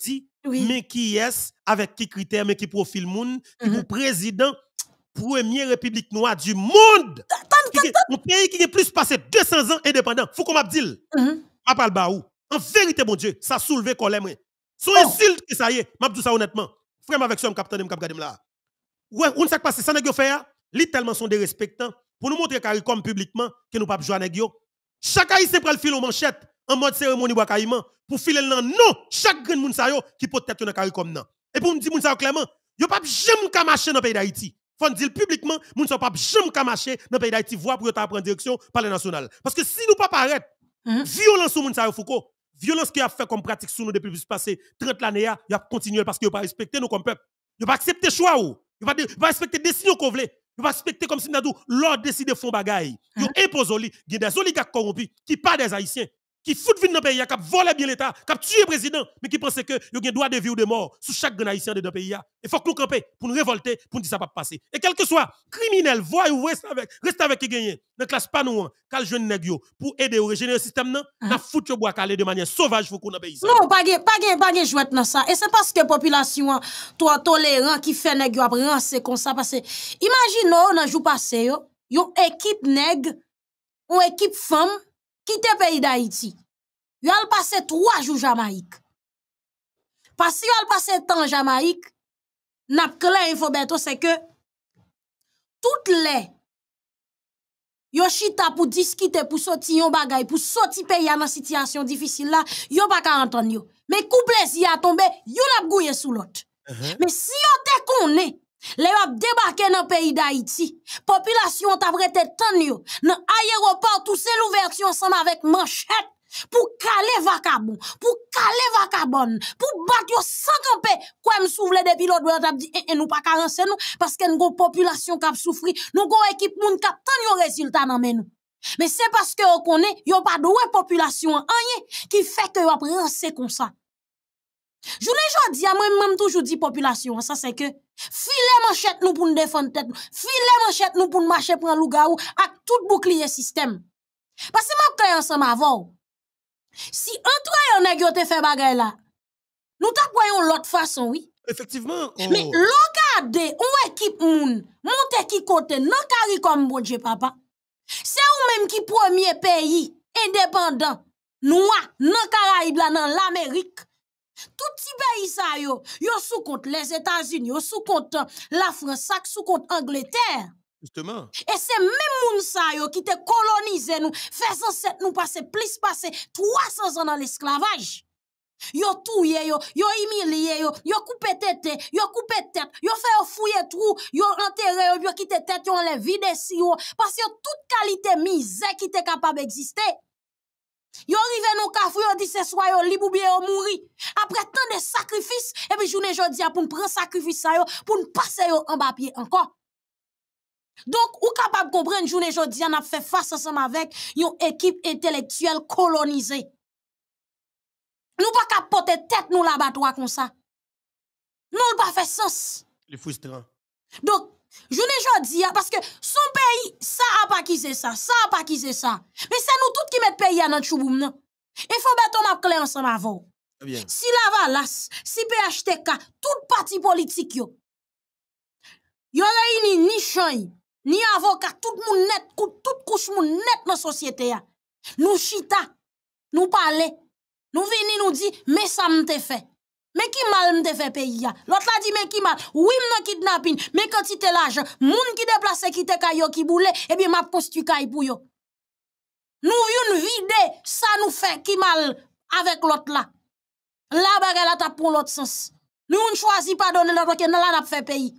mais qui est, avec qui critère, mais qui profil moun, qui mhm. pour président, première république noire du monde. Un pays qui est plus passé 200 ans indépendant. Faut qu'on m'abdile. Mhm. À En vérité, mon Dieu, ça soulevé colère. Son oh. insulte, ça y est, m'a dit ça honnêtement. Frère, avec ça, capitaine capte, je là. Ouais, on ne sait pas, c'est ça que vous faites. Les tellement sont dérespectants pour nous montrer CARICOM publiquement que nous pas jouer avec yo. Chaque haïtien prend le fil aux manchette en mode cérémonie bois pour filer dans non chaque grand moun sa qui peut être dans CARICOM nan. Et pour me dire moun sa clairement, yo pas jamais ka marcher dans pays d'Haïti. Faut dire publiquement, moun sa pas jamais ka marcher dans pays d'Haïti voir pour ta prendre direction par le national. Parce que si nous pas arrêter mm hein? violence sur moun sa yo Foucault, violence qui a fait comme pratique sur nous depuis plus passé 30 années, il a continué parce qu'il n'a pas respecté nous comme peuple. Il pas accepté choix ou. Il n'a pas respecté décision qu'on voulait. Vous respectez comme si l'ordre décide de faire des choses. Ah. y a des oligarques corrompus qui ne sont pas des Haïtiens, qui foutent vin dans le pays, qui volent bien l'État, qui tuent le président, mais qui pensent que y a un droit de vie ou de mort sous chaque grand haïtien de notre pays. Hein. Il faut que nous campions pour nous révolter, pour nous dire ça va pas passer. Et quel que soit criminel, voie ou reste avec, reste avec qui gagne, ne classe pas nous, car hein, jeune nègre pour aider au régénérer le système, nous ah. foutu le bois calé de manière sauvage pour qu'on pays. Non, pas de pas de jouet dans ça. Et c'est parce que la population hein, trop tolérant qui fait nègre après c'est comme ça. Parce que, imaginez dans le jour passé, une équipe nègre, une équipe femme, qui le pays d'Haïti. Vous allez passer trois jours Jamaïque. Parce qu'il al passé temps Jamaïque, n'a que c'est que toutes les Yoshita pour discuter, pour sortir un bagay, pour sortir pays dans situation difficile là, yo pas qu'à entendre. Mais couple y a tombé, yo la gouye sous l'autre. Uh-huh. Mais si on te connaît, le yop débarqué dans le pays d'Haïti. Population t'a prêté tant yo. Dans l'aéroport, tout se l'ouverture ensemble avec manchette. Pour caler vacabon, pour caler vacabon, pour battre sans camper, quoi me souffle des pilotes, nous ne nous pas carancer nous, parce que nous une population qui a souffert, nous avons une équipe qui a tant de résultats dans nous. Mais c'est parce que on connaît. il n'y a pas de population qui fait que vous avez comme ça. Je ne dis à moi-même toujours dit population, ça c'est que filez manchette nous pour nous défendre tête, filez manchette nous pour nous marcher pour un loup-ou à tout bouclier système. Parce que moi, quand ensemble avant, si entre toi on te fait bagarre là, nous t'appuyons l'autre façon, oui. Effectivement. Oh. Mais l'occasion, une équipe moun, monte qui côté, non carré comme bon Dieu papa. C'est ou même qui premier pays indépendant, noir, non Caraïbes, dans l'Amérique. Tout ce pays, ça yo, yo sous compte les états unis yo sous compte euh, la France, sac sous compte Angleterre. Justement. Et c'est même moun sa yo qui te nous, nous fesan cette nous passer plus passer 300 ans dans l'esclavage. Yo touye yo, yo humilié yo, yo ont tête, yo coupé tête, yo fait fouiller tout, trou, yo enterrer, yo, yo tête tête, yo vide si yo, que toute qualité qualité qui qui capable capable d'exister. Yon arrive nou kafou, yon dit se soit yon ou bien yon mouri. Après tant de sacrifices, et puis journée jodi a pour prendre sacrifice sa yon, pour passer en bas pied encore. Donc, ou capable de comprendre, journée on a fait face ensemble avec une équipe intellectuelle colonisée. Nous pas capable porter tête nous là-bas comme ça. Nous pas fait sens. Le frustrant. Donc, je ne dis hein, parce que son pays, ça a pas qui ça, ça a pas qui ça. Mais c'est nous tous qui mettons le pays dans notre chouboum. Il faut mettre ma clé ensemble avant. Si la valasse, si PHTK, toute parti politique, yo, y aura ni chan, ni avocat, tout monde net, tout couche moun net dans la société. Nous chita, nous parler, nous venir nous dire, mais ça m'te fait. Mais qui mal faire fait pays? L'autre là dit, mais qui mal? Oui, m'non kidnapping. Mais quand il te l'argent, moun qui déplace, qui te kayo, qui boule, et eh bien, m'a construit kay pour yo. Nous une vide, ça nous fait qui mal avec l'autre là. Là, la a la pour l'autre sens. Nous ne choisit pas donner l'autre qui n'a pas fait pays.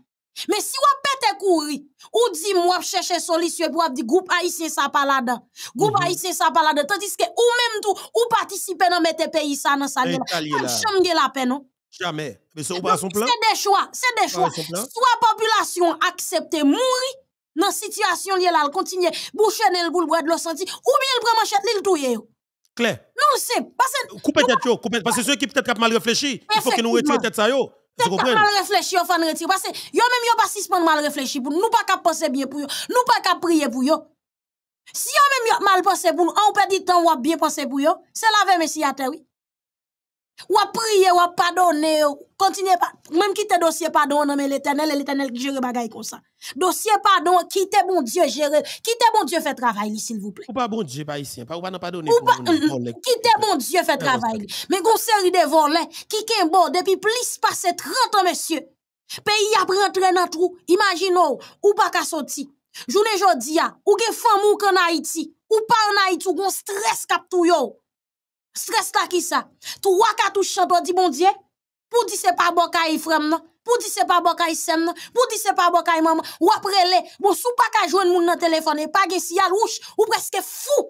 Mais si vous pète couri, ou dit moi chercher solution pour dire groupe haïtien ça pas là-dedans. Groupe mhm. haïtien ça pas là-dedans tandis que ou même tout ou participer dans le pays ça dans salle. Jamais la peine non. Jamais. Mais c'est pas son plan. C'est des choix, c'est des choix. Soit population accepte mourir dans situation là là, elle continue boucher nel de le senti ou bien elle prend manchette l'île touyé. Claire. Non, c'est parce que coupe tête parce que ceux qui peut-être mal réfléchi, il faut que nous retire tête ça yo. Tête mal réfléchi au fan retire parce que yo même yo pas de mal réfléchi pour nous pas cap penser bien pour yo, nous pas cap prier pour yo. Si y'a même yo mal pensé pour nous, on perd du temps ou bien penser pour yo, c'est la veille messie à terre oui. Ou a prier, ou à pardonner, continuez pas. Même quitter dossier pardon, non mais l'éternel, l'éternel qui gère bagaille comme ça. Dossier pardon, quittez bon Dieu, gérer. Quittez bon Dieu, fait travail, s'il vous plaît. Ou pas bon Dieu, pas ici. Pas, ou pas non pardonner. Ou pas, quittez bon Dieu, fait travail. Mais gon série de volets, qui qu'un bon, depuis plus passé 30 ans, monsieur. Pays a rentré dans trou. Imaginons, ou pas qu'à sortir. Journée jodia, ou gen femme ou qu'en Haïti, ou pas en Haïti, ou gon stress kap tout Stress là qui ça? Trois cartouches chambres dit bon Dieu. Pour dire c'est pas bon fram frem Pour dire c'est pas bon sem Pour dire c'est pas bon maman. Ou après les, bon sou pas ka joindre moun nan téléphone et pas de sial ou presque fou.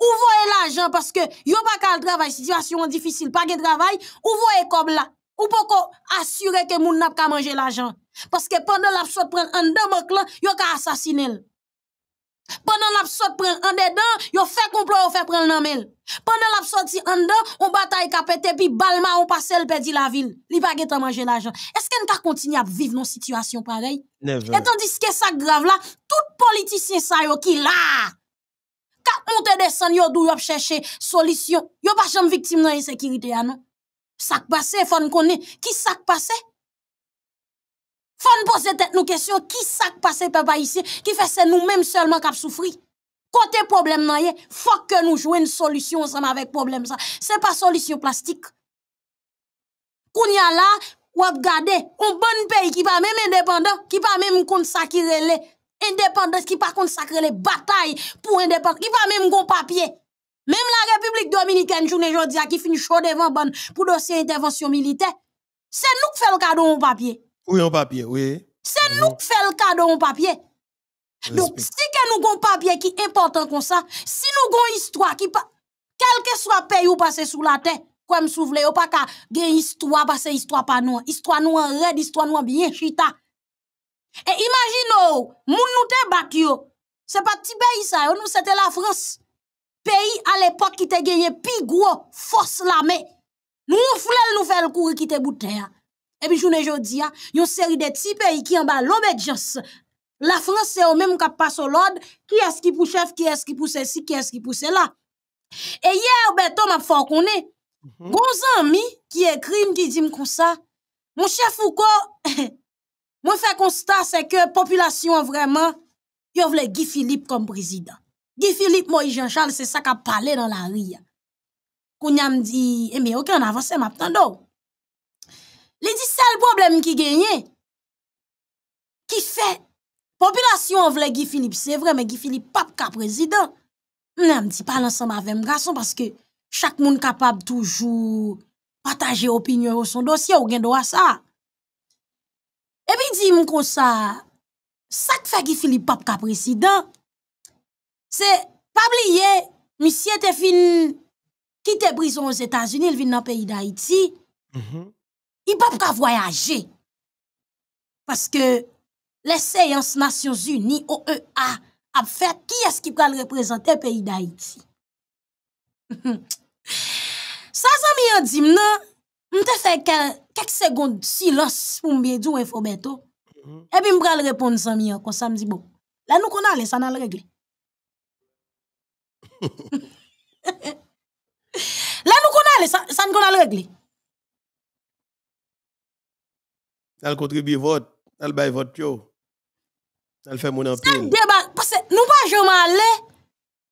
Ou voyez l'argent parce que yo pas ka travail situation difficile, pas de travail, ou voyez comme là. Ou poko assurer que moun pas ka manger l'argent parce que pendant la sot prend en dedans banque vous yo ka assassiner. Pendant la prend en dedans, yo fait complot, yo fait prendre nan mel. Pendant si en dedans, on bataille kapete, puis balma on passe le perdit la ville. Li pa getan manger l'argent. Est-ce qu'on ta continuer à vivre dans situation pareille Et tandis que ça grave là, tout politicien ça yo qui là on monte descend yo d'où yo chercher solution. Yo pas jamais victime dans insécurité non. Ça passe, faut qu'on connaît qui ça passe Fon pose tet nou kesyon, ki sak pase pepa isi, ki fese nou menm selman kap soufri. Kote problem nan ye, fok ke nou jwenn solisyon saman vek problem sa. Se pa solisyon plastik. Koun ya la, wap gade, ou bon peyi ki pa menm independen, ki pa menm kont sakirele. Independens ki pa kont sakirele, batay pou independens, ki pa menm kon papye. Menm la Republik Dominikène, jounen jòdia ki finj chodevan bon pou dosye intervensyon milite. Se nou k fèl kado ou papye. Oui, en papier, oui. C'est nous uh-huh. qui faisons le cadeau en papier. Donc, si nous avons un papier qui est important comme ça, si nous avons une histoire qui pas, quel que soit pays ou passé sous la terre, comme souvle, ou pas qu'à une histoire, parce histoire pas nous. Histoire nous en red histoire nous en bien chita. Et imaginez, nous oh, nous te Ce c'est pas petit nous c'était la France. Pays à l'époque qui était gagné plus gros force la main. Nous, on nous faire le courir qui te bouteille. Et puis, journée aujourd'hui, il hein, y a une série de petits pays qui en bas La France, c'est au même qui passe au l'ordre. Qui est-ce qui pousse chef? Qui est-ce qui pousse ici? Qui est-ce qui pousse là? Et hier, ben, Tom a fort qu'on est. Mhm. ami qui écrit, qui dit comme ça. Mon chef Foucault, [laughs] mon fait constat, c'est que population vraiment, il voulait Guy Philippe comme président. Guy Philippe, moi, Jean-Charles, c'est ça qui a parlé dans la rue. Quand il a dit, eh bien, aucun avancé, m'attendons. Les dit le problème qui gagne. Qui fait population voulait Guy Philippe, c'est vrai mais Guy Philippe pas le président. Non, me dis pas l'ensemble avec un garçon parce que chaque monde capable toujours partager opinion sur son dossier ou gain droit ça. Et puis dit moi ça, ça fait Guy Philippe pas le président. C'est pas oublier monsieur était fin était prison aux États-Unis, il vient dans le pays d'Haïti. Mhm il pas voyager. Parce que les séances Nations Unies, OEA, a fait qui est-ce qui le représenter le pays d'Haïti. Ça, [laughs] ça en dit, non, je fait quelques secondes de silence pour me dire bientôt. Et puis, je vais répondre à ça, comme ça me dit, bon, là, nous qu'on aller, ça n'a pas [laughs] réglé. là, nous qu'on aller, ça, ça n'a pas réglé. Elle contribue vote, elle baille vote yo. Elle fait mon empire. Parce que nous pas jamais aller.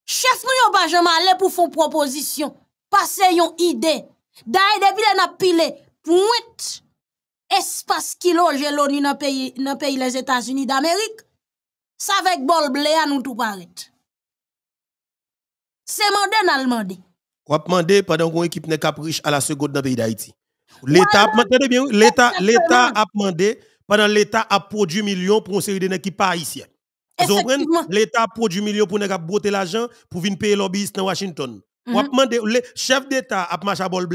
Chef nous pas jamais aller pour faire une proposition. Passer une idée. D'ailleurs, depuis que nous pile, point espace qui loge dans le pays, pays les États-Unis d'Amérique, ça avec bol blé à nous tout paraît. C'est mandé dans le mandé. a demander pendant qu'on équipe les capriche à la seconde dans le pays d'Haïti? L'État a demandé bien, l'État l'État a demandé pendant l'État a produit millions pour une série de qui pas ici. L'État a produit millions pour nèg l'argent pour venir payer lobbyistes dans Washington. Mm-hmm. le chef d'État a marché à bol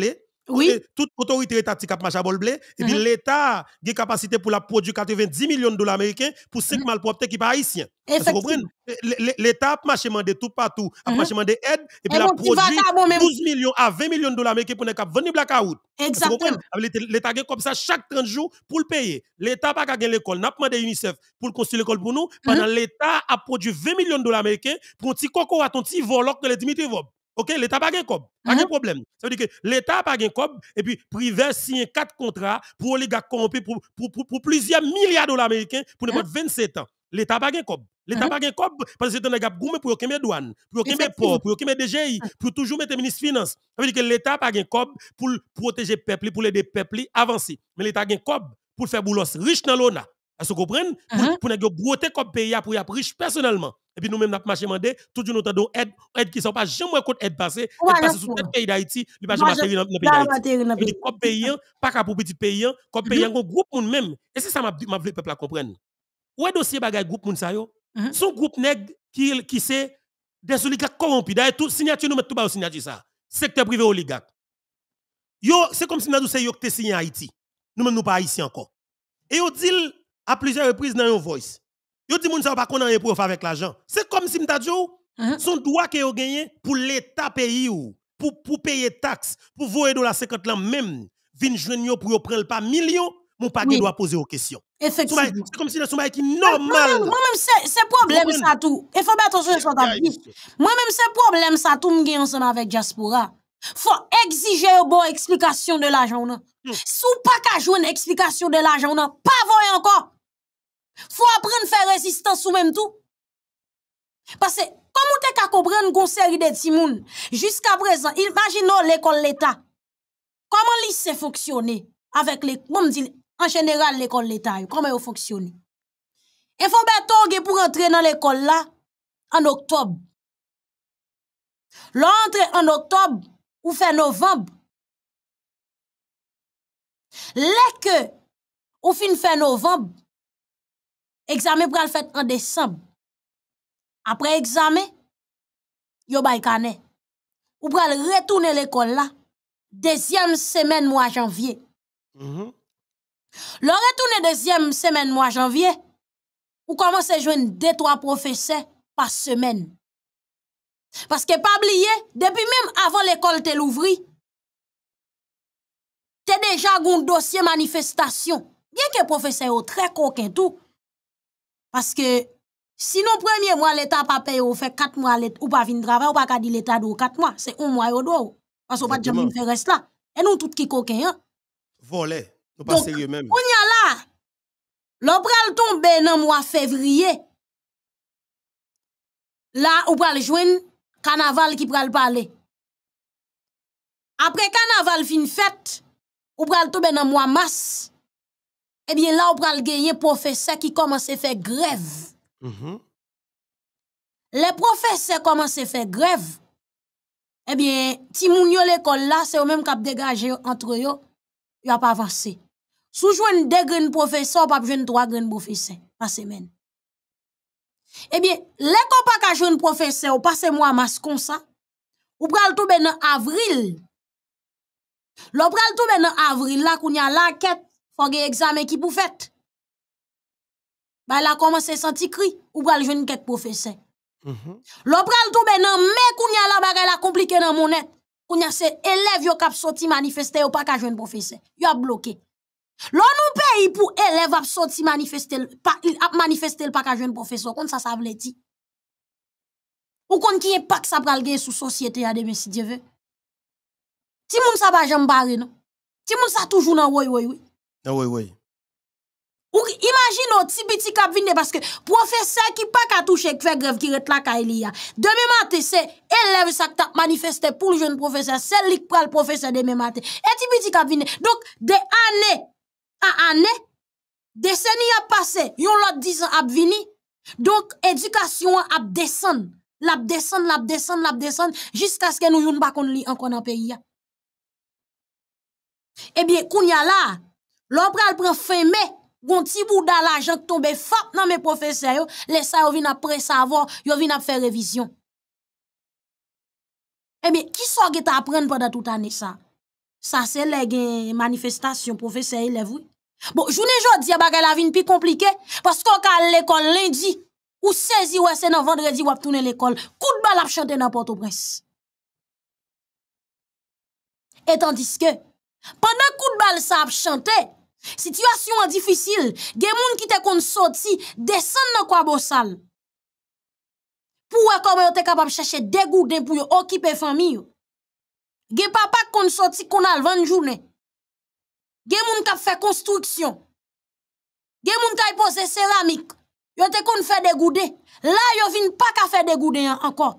oui. Toute autorité étatique a marché à blé. Et puis uh-huh. l'État a une capacité pour la produire 90 millions de dollars américains pour 5 uh-huh. malpropres qui pas haïtiens. L'État a marché tout partout, a uh-huh. marché aide. Et puis la produit 12 millions à 20 millions de dollars américains pour ne cap venir blackout. Exactement. L'État a comme ça chaque 30 jours pour le payer. L'État n'a pas gagné l'école. N'a pas demandé UNICEF pour construire l'école pour nous. Pendant l'État a produit 20 millions de dollars américains pour un petit coco à ton petit volant que les Dimitri Vob. OK, l'État n'a pas de cob, pas de mhm. problème. Ça veut dire que l'État n'a pas de cob et puis privé signe quatre contrats pour gars corrompus pour, pour, plusieurs milliards de dollars américains pour 27 mhm. ans. L'État n'a pas de cob. L'État n'a mhm. pas de cob parce que c'est un gars gourmet pour des douane, pour aucun port, pour des DGI, pour toujours mettre ministre finance. Ça veut dire que l'État n'a pas de cob pour protéger le peuple, pour aider le peuple à avancer. Mais l'État pas de cob pour faire boulos riche dans l'ONA. Est-ce que vous comprenez? Uh -huh. Pour nous uh-huh. broter comme pays pour être riche personnellement. Et puis nous-mêmes, nous avons demandé, tout nous avons aide, aide qui ne sont pas jamais contre aide passée, aide passée sur le pays d'Haïti, il ne pas jamais dans le pays d'Haïti. Comme pays, pas qu'à pour petit pays, comme pays, mm-hmm. un groupe même. Et c'est ça que je veux le peuple comprendre. Où est le dossier bagay groupe moun yo? Mm-hmm. Son groupe nèg qui, qui c'est des oligarques corrompus. D'ailleurs, tout signature, nous mettons tout bas au signature ça. Secteur privé oligarque. Yo, c'est comme si nous avons signé Haïti. Nous-mêmes, nous pas ici encore. Et on dit, à plusieurs reprises dans une voice. Yo dit moun sa pas une prof avec l'argent. C'est comme si m'ta uh-huh. son droit que a gagné pour l'état pays ou pour pour payer taxes, pour voyer la 50 là même Vin joindre pour prendre le pas million, mon pas doit poser aux questions. Effectivement. C'est comme si dans son qui normal. Moi-même c'est problème ça tout. Il faut mettre sur son vie. Moi-même c'est problème ça tout m'gagner ensemble avec diaspora. Faut exiger une bonne explication de l'argent. Mm. on pas qu'à jouer une explication de l'argent, pas voyez encore. Faut apprendre à faire résistance ou même tout. Parce que, comme on t'a compris comprendre série de timoun, jusqu'à présent, imaginons l'école l'État. Comment lycée fonctionner avec les, en général, l'école l'État, comment elle fonctionne? Il faut pour entrer dans l'école là, en octobre. L'entrée en octobre ou fait novembre. Lè ou fin novembre, Eksamè pou pral fèt an désemb. Apre eksamè, yo bay kane, pou pral retounè l'ekol la, dezyèm sèmen mwa janvye. Mm-hmm. Le retounè dezyèm sèmen mwa janvye, pou koman se jwen dey to a profese pa sèmen. Paske pa bliye, depi mèm avan l'ekol te louvri, te dejan goun dosye manifestasyon. Bien ke profese yo tre koken tou, Parce que si nous premier mois, l'État pas payé, ou fait 4 mois, ou pas de travail, ou pas qu'a dire l'État d'où 4 mois, c'est un mois ou deux. Parce qu'on va jamais faire reste là. Et nous, tous qui coquin. Hein? Volé. Nous pas sérieux même. On y a là. L'opral tombe dans le mois février. Là, ou le jouen carnaval qui le parler. Après carnaval fin fête, ou le tombe dans le mois mars. Eh bien, là, on va gagner professeur qui commence à faire grève. Mm-hmm. Les professeurs commencent à faire grève. Eh bien, si vous l'école là, c'est eux même qui ont dégagé entre eux. Ils n'ont pas avancé. Si vous avez deux de professeurs, vous avez trois grands professeurs par semaine. Eh bien, les copains qui ont professeur, passez-moi un masque comme ça. On prenez le tout en avril. On prenez le tout en avril, là, qu'on y a la quête. fange examen ki pou fèt, ba y la komanse senti kri, ou pral jwen kèk profese. Lo pral toube nan, me kounye la barre la komplike nan mounet, kounye se elev yo kap soti manifestè yo pak a jwen profese, yo ap bloke. Lo nou peyi pou elev ap soti manifestè, ap manifestè l pak a jwen profese, kon sa sa vle ti. Ou kon kiye pak sa pral gen sou sosyete ya demen si diyeve. Ti moun sa pa jen barre nan, ti moun sa toujou nan woy woy woy, Oui, ah oui. Ou imagine un petit petit vine parce que professeur qui pas qu'à toucher fait grève qui est là ka Demain matin c'est élève ça qui manifesté pour le jeune professeur, c'est lui qui pral le professeur demain matin. Et petit petit cap vine. Donc des années à années décennie a passé, yon l'autre 10 ans a vini. Donc éducation a descend, l'a descend, l'a descend, l'a descend jusqu'à ce que nous yon pas li encore dans pays. Eh bien, a là, lòm pral pran fèmè, gonti bouda la jèk tombe fòk nan mè profeseyo, lè sa yo vin ap pre sa avò, yo vin ap fè revizyon. E mi, ki sa gè ta apren pwèda tout anè sa? Sa se lè gen manifestasyon profeseyo lè vwè. Bon, jounè jò diya bakè la vin pi komplike, paskò ka lèkòl lèndi, ou sezi wè se nan vendredi wap tounè lèkòl, kout bal ap chante nan Port-au-Bresse. Et tandiske, pwè nan kout bal sa ap chante, Sityasyon an difisil, gen moun ki te kon soti, desan nan kwa bosal. Pouwe kom yo te kapap chache degouden pou yo okipe fami yo. Gen papa kon soti kon alvan jounen. Gen moun kap fe konstriksyon. Gen moun ka ipose selamik. Yo te kon fe degouden. La yo vin pa ka fe degouden an ankon.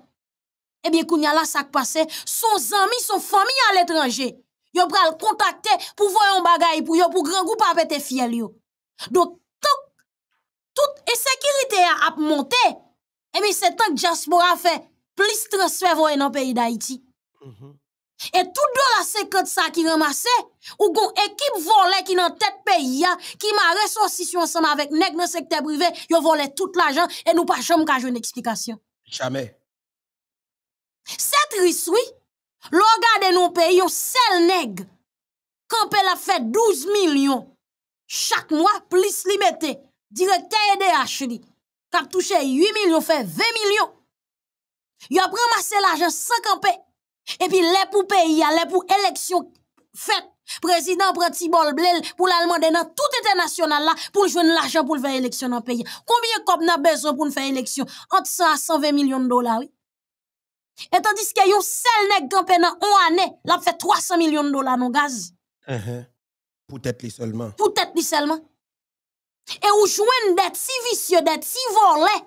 Ebyen koun yala sak pase, son zami, son fami an letranje. yo pral pour pou voyon bagay pou yo pour grand groupe pa pété fiel Donc tout toute insécurité a monté. Et eh c'est tant que a fait plus transfert dans dans pays d'Haïti. Mhm. Et tout de la 50 ça qui ramassé ou gon équipe volée qui nan tête pays qui m'a ressourcissé ensemble avec nek dans secteur privé, ont volé tout l'argent et nous pas jamais ka une explication. Jamais. C'est triste, oui. Loga de nou pe, yon sel neg. Kampè la fè 12 milyon. Chak mwa, plis li metè. Direk KDH li. Kap touche 8 milyon, fè 20 milyon. Yon pren masè la jen 50. E pi lè pou pe, yon lè pou eleksyon fèt. Prezident pren tibol blèl pou l'Allemande nan tout etè nasyonal la pou jwen l'ajen pou l'fè eleksyon nan pe. Koumbyè kop nan bezon pou l'fè eleksyon? Ante sa 120 milyon dola, wè. Et tandis que yon seul nèg gampé dans on année, l'a fait 300 millions de dollars dans gaz. Uh Peut-être li seulement. Peut-être li seulement. Et ou jouen des si vicieux, des si volés.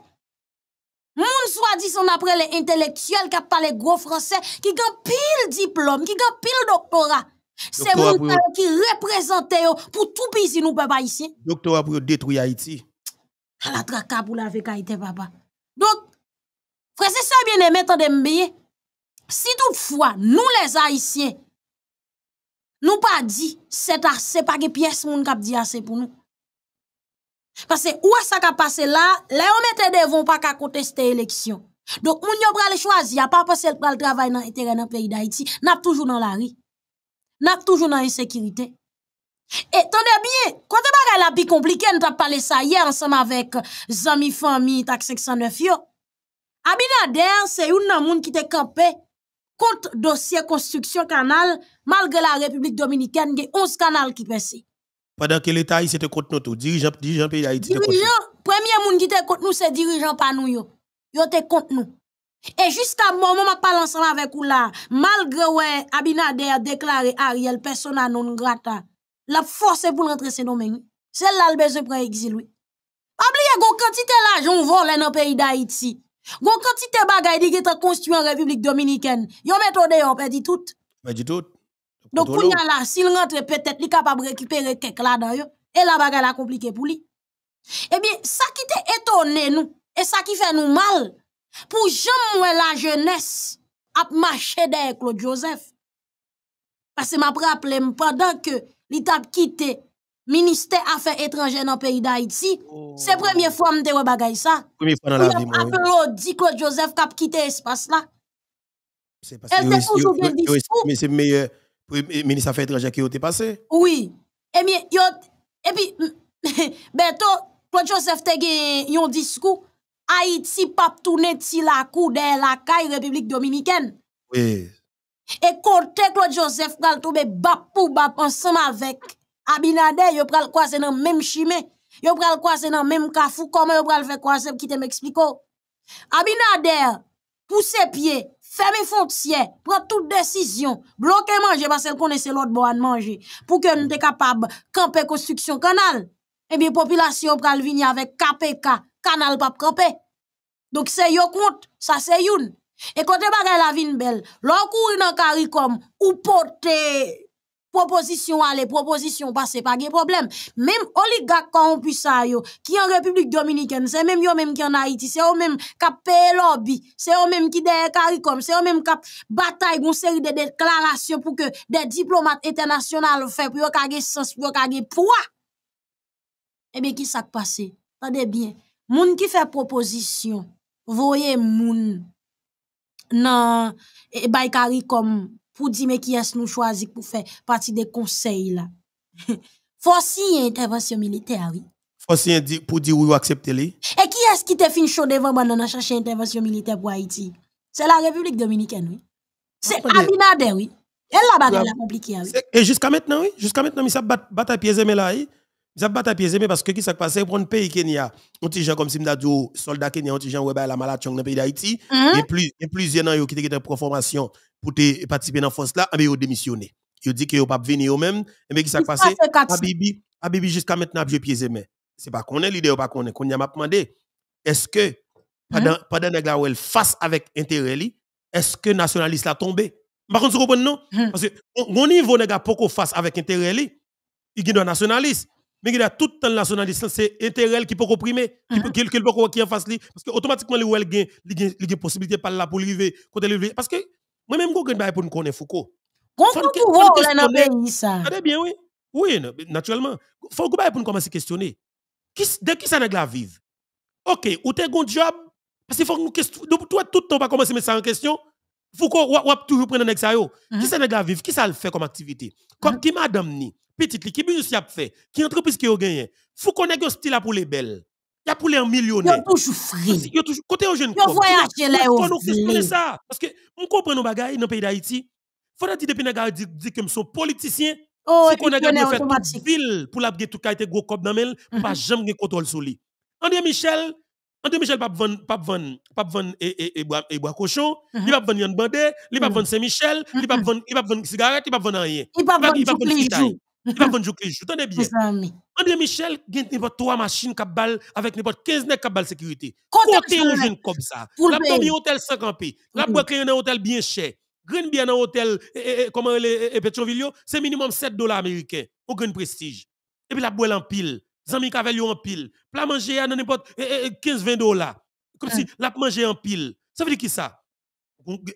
Moun soit dit son après les intellectuels qui parlent gros français, qui ont pile diplôme, qui ont pile doctorat. C'est moun qui représente pour tout pays nous peuple ici Doctorat pour détruire Haïti. À la traka pour la Haïti papa. Donc Frère, ça bien aimé, tendez bien. Si toutefois, nous les Haïtiens, nous pas dit, c'est assez, pas que pièce moun kap dit assez pour nous. Parce que où est-ce qu'a passé là, les on mettait devant pas qu'à contester l'élection. Donc, moun yon pral choisi, a pas passé le travail dans dans le pays d'Haïti, n'a toujours dans la rue. N'a toujours dans l'insécurité. Et tendez bien, quand te bagay la plus compliqué, on avons parlé ça hier ensemble avec Zami euh, Famille, TAC 509 yo. Abinader, c'est un monde qui te campé contre dossier construction canal, malgré la République dominicaine, il y a 11 canals qui passent. Pendant que l'État était contre nous, dirigeants dirigeant pays d'Haïti. Dirigeant, premier homme qui était contre nous, c'est dirigeant pas nous. Yo. Yo était contre nous. Et jusqu'à moment où je parle ensemble avec vous là, malgré Abinader a déclaré Ariel persona non grata, la force pour rentrer ses domaines. C'est là le besoin pour exil. Oubliez qu'on quantité l'argent volé hein, dans le pays d'Haïti. Gon quantité bagay li construit en République Dominicaine. Yon méthode yon dit tout. dit tout. Donc si il s'il rentre peut-être li capable récupérer quelque là dedans et la bagay la compliqué pour lui. Eh bien, ça qui te étonne nous et ça qui fait nous mal pour jamais la jeunesse a marché derrière Claude Joseph. Parce que m'a rappelé pendant que l'étape t'a quitté ministère affaires étrangères dans le pays d'Haïti. Oh. C'est la première fois que je fais ça. Première fois dans la vie. Claude Joseph qui a quitté l'espace là. C'est parce que... Mais c'est le meilleur ministre affaires étrangères qui a été passé. Oui. Et eh bien, et puis, bientôt, Claude Joseph a dit un discours. Haïti pas tourner ti la kou de la République Dominicaine. Oui. Et quand Claude Joseph pral tomber bap pour bap ensemble avec Abinader, yo pral croiser dans même chimé, yo pral croiser dans même kafou, comment yo pral faire croiser qui te m'explique. Abinader, pousse pied, ferme frontière, prendre toute décision, bloquer manger parce qu'elle connaissait l'autre bois de manger pour que nous soyons capables camper construction canal. Et bien population pral venir avec KPK, canal pas camper. Donc c'est yo compte, ça c'est youn. Et quand bagay la vin belle, l'on courir dans caricom ou porter Proposition allez proposition passer, pas de problème. Même oligarque corrompu ça qui en République Dominicaine, c'est même yo même qui en Haïti, c'est eux même qui paye lobby, c'est eux même qui derrière c'est eux même qui bataille une série de déclarations pour que des diplomates internationaux fassent pour yo sens, pour poids. Eh bien, qui s'est passé? Tendez bien. Moun qui fait proposition, voyez moun nan et eh, bay CARICOM pour dire mais qui est-ce nous choisissons pour faire partie des conseils là. Faut [laughs] une intervention militaire, oui. Faut signer pour dire oui ou accepter les. Et qui est-ce qui te une chaud devant moi dans chercher intervention militaire pour Haïti? C'est la République dominicaine, oui. C'est Abinader, oui. Elle la bataille la compliquée, oui. Et jusqu'à maintenant, oui. Jusqu'à maintenant, ils bat à pieds aimés là, oui. Ils battent à pieds aimés parce que qui s'est passé pour un pays Kenya, on tient comme si dit oh, soldat Kenya, on gens ouais bah, la maladie dans le pays d'Haïti, hein? et plus et a qui ont en formation pour participer dans la force là, ah, mais ils ont démissionné. Ils ont dit qu'ils va pas venir eux-mêmes. Eh mais qui s'est passé? Abibi, ah, Abibi ah, jusqu'à maintenant, je pieds et mains. pas qu'on est l'idée pas qu'on est. Qu'on m'a demandé, est-ce que, pendant que hein? elle face avec intérêt, est-ce que nationaliste a tombé? Par contre, vous comprenez, non? Hein? Parce que, au niveau, les gars, qu'on face avec intérêt, il y a nationaliste. Mais il y a tout le temps nationaliste, c'est intérêt qui peut comprimer, qui hein? peut qui en face Parce que automatiquement, il y a une possibilité par là pour arriver. Parce que moi-même, je ne pour nous connaître Foucault. vous là dans pays ça. Très bien oui. Oui, naturellement. Faut que pour commencer à questionner. Qui de qui ça la vive OK, ou t'es un job parce qu'il faut que nous questionner toi tout le temps pas commencer à mettre ça en question. Foucault, toujours prendre nèg mhm. ça yo. Qui ça la vive, qui ça le fait comme activité Comme mhm. qui madame ni, petite li, qui business y a fait, qui entreprise qui a gagné. Faut qu'on ait un style pour les belles y a pour les millionnaires. Ils toujours free. toujours côté aux jeunes. Ils voyagent là où nous ça parce que on comprend nos bagages dans le pays d'Haïti. Faut dire depuis naga dit que sont politiciens. Oh, qu'on a gagné fait toute ville pour la tout été gros cop dans mel, mhm. pas jamais gain contrôle sur lui. André Michel André Michel pas vendre pas vendre pas vendre et et et bois cochon, mhm. il va vendre une Bandé, il va mhm. vendre Saint-Michel, il va vendre il va vendre cigarette, il va vendre rien. Il va vendre il va qu'on je joue. Tenez bien. André Michel, il y a trois machines qui avec n'importe 15 nègres qui balle sécurité. Côté on jeune comme ça. La première hôtel 50 p. La boîte un hôtel bien cher. Green bien un hôtel, eh, eh, eh, comment le Petrovillio, c'est minimum 7 dollars américains. Au un prestige. Et puis la boîte en pile. Zami hôtel en pile. Plat manger à n'importe 15-20 dollars. Comme si hein. la manger en pile. Ça veut dire qui ça?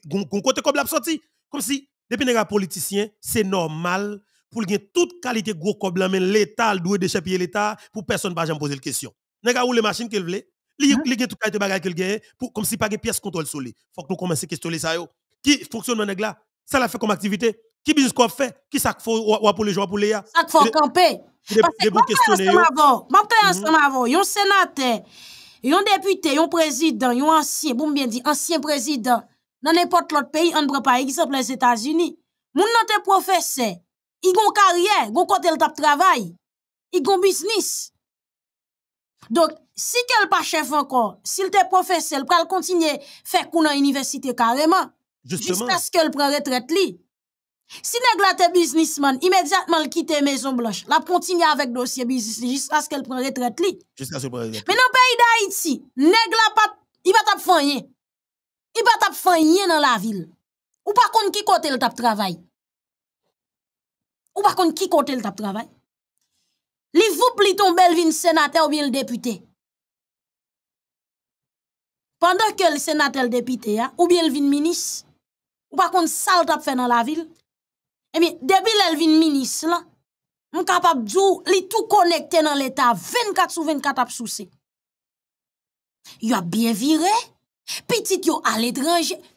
Gon côté comme la sorti. Comme si, depuis les politiciens, c'est normal pour gagner toute qualité gros coblan mais l'état doit déchapper l'état pour personne pas jamais poser la question nèg où les machines qu'il veut li hein? li toute qualité bagage qu'il gagne pour comme si pas pièces pièce contrôle sur lui faut que nous commencer questionner ça yo qui fonctionne nèg là ça l'a fait comme activité qui business qu'on fait qui ça faut pour les joueurs pour les ça faut camper parce que moi je ensemble mhm. avant un sénateur un député un président un ancien bon bien dit ancien président dans n'importe l'autre pays on prend pas exemple les États-Unis mon nan te professeur il a une carrière, il côté un travail, il a un business. Donc, si quelqu'un pas chef encore, si s'il est professeur, il peut continuer à faire qu'on à l'université carrément. Jusqu'à ce qu'il prenne retraite. Si Si pas pas businessman, immédiatement quitte Maison Blanche, la continue avec dossier business jusqu'à ce qu'elle prenne retraite Jusqu'à ce retraite. Mais dans le pays d'Haïti, pas, il va tap fanye. Il va tap rien dans la ville. Ou par contre, qui côté le travail? Ou bakon ki kote l tap travay? Li voup li tombe lvin senate ou bien l depute? Pandan ke l senate l depite ya, ou bien lvin minis? Ou bakon sal tap fe nan la vil? Emi, eh debil lvin minis la, mkapap djou li tou konekte nan l etat 24 sou 24 ap sou se. Yo ap bien vire, pitit yo al etrangey.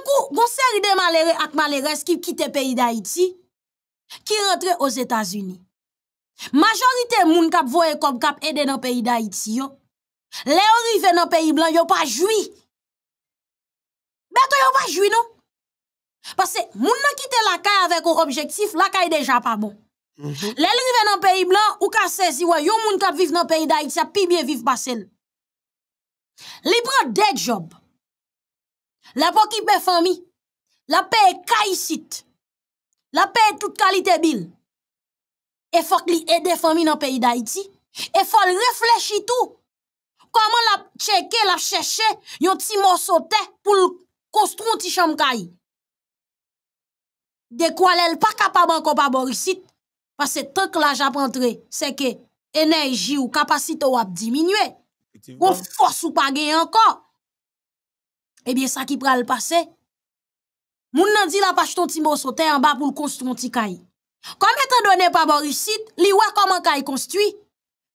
akou gonseri de malere ak malere eskip kite peyi da iti ki rentre os Etasuni. Majorite moun kap vo e kom kap ede nan peyi da iti yo. Le yo rive nan peyi blan, yo pa jwi. Ben to yo pa jwi nou. Pase moun nan kite la kay avek ou objektif, la kay deja pa bon. Mhm. Le yo rive nan peyi blan, ou ka sezi, yo moun kap viv nan peyi da iti api biye viv basen. Li bro de job, La pokipe fami. La paix kaisit. La paye toute qualité bil. Et faut li aide fami dans le pays d'Haïti. Et faut réfléchir tout. Comment la cheke, la petit morceau de sauté pour construire un ti chamkay. De quoi n'est pas capable encore pas borisit. Parce que tant que l'argent rentre, c'est que énergie ou capacité ont diminué diminue. Ou force ou pas gagne encore. Eh bien, ça qui le passe, mon nan dit la pache ton timbo sote en bas pour construire un petit Comme étant donné par il li voit comment kay construit.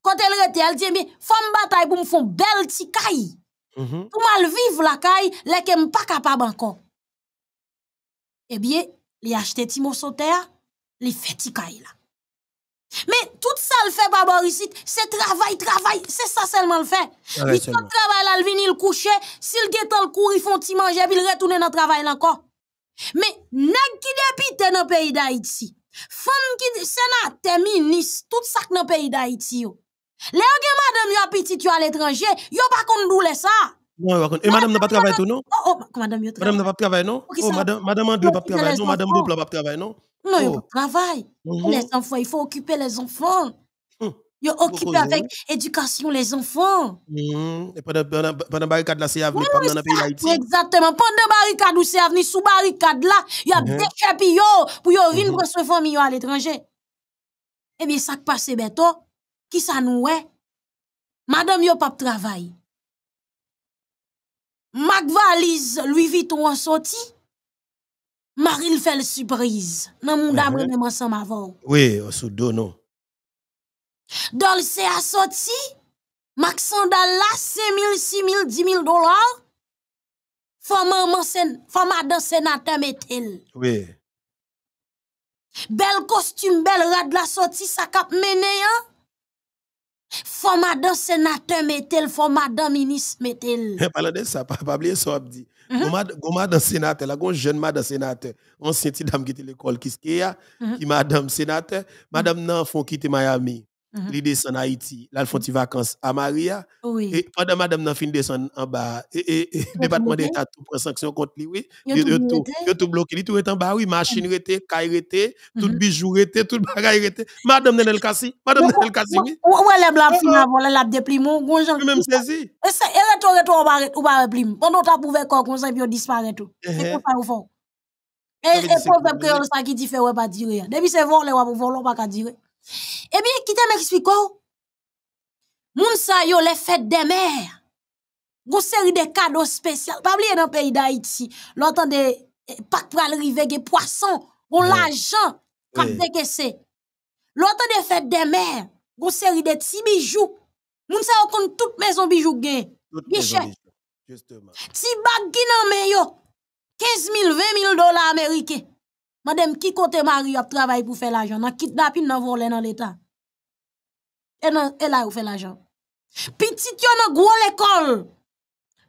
Quand elle rete, elle dit, mais eh fom bataille pour me font un bel petit mhm. Pour mal vivre la kay, elle n'est pas capable encore. Eh bien, li achete timbo sote, il fait petit là. Mais tout ça le fait Baba ici, c'est travail, travail, c'est ça seulement le fait. Il faut travail là, il le s'il guette le cours, il font petit manger, puis il retourne dans le travail encore. Mais nèg qui dépite dans le pays d'Haïti, femme qui sénateur, ministre, tout ça dans le pays d'Haïti yo. Les madame yo petit yo à l'étranger, yo pas qu'on doule ça. Non, et madame n'a pas travaillé tout non Oh, oh, madame yo Madame n'a pas travaillé non Oh, madame madame n'a pas travaillé non, madame n'a pas travaillé non non, de oh. travail. Les mm-hmm. enfants, il faut occuper les enfants. Hum. faut occuper avec éducation les enfants. Mm-hmm. Et pendant pendant barricade, là, c'est avenir. pendant le pays Haïti. Exactement. Pendant barricade, c'est avenir. Sous barricade, là, il y a mm-hmm. des chapillons pour y avoir une se famille à l'étranger. Eh bien, ça qui passe bientôt, qui ça nous est? Madame, yo pas travail. Mac valise, Louis Vuitton en sortie. Marie fait le surprise. Non, mon même ensemble avant. Oui, on se donne. Dolce a sorti. Maxandal là, 5 000, 6 000, 10 000 dollars. Fama dans sénateur met-elle. Oui. Belle costume, bel rad la sortie, ça cap mené, hein? Fama dans sénateur metel, fama madame ministre metel. [laughs] parle de ça, pas oublier ça, dit. Mhm. Goma d'un sénateur, la un jeune madame sénateur, on dame qui était l'école, qui est mhm. qui madame sénateur, madame n'en font Miami. -hmm. Il descend en Haïti, là, il fait des vacances à Maria. Oui. Et pendant madame fin descend en bas, et, le département d'État tout prend sanction contre lui, oui. Il tout, tout bloqué, il tout est en bas, oui, machine mhm. rete, caille rete, tout mhm. bijou était tout bagaille était Madame Nenel Kassi, madame Nenel Kassi, oui. Ou elle la fin avant, elle a déprimé, ou j'en même saisi. Et c'est, et en bas. ou pas réprime. Pendant t'as prouvé qu'on ça, on disparaît tout. Eh, c'est eh. pour ça, au fond. Et, et, proverbe que ça qui dit fait, ouais, pas dire Depuis c'est volé, ne volons pas dire. Eh bien, qui te m'explique Moun sa yo le fêtes des mères. Gon série de cadeaux spéciaux. Pabliye oublier pays da iti. Lontan de pak pral rive des poissons. Gon oui. l'ajan kap oui. deke des Lontan de mer. Gon série de ti bijou. Moun sa yo kon tout maison bijou gen. Biche. Ti bag ginan me yo. 15 000, 20 000 dollars américains. Madame, qui côté mari a travaillé pour faire l'argent? Dans kidnapping, dans voler dans l'État. Et, et là, vous fait l'argent. Petit yon une gros l'école.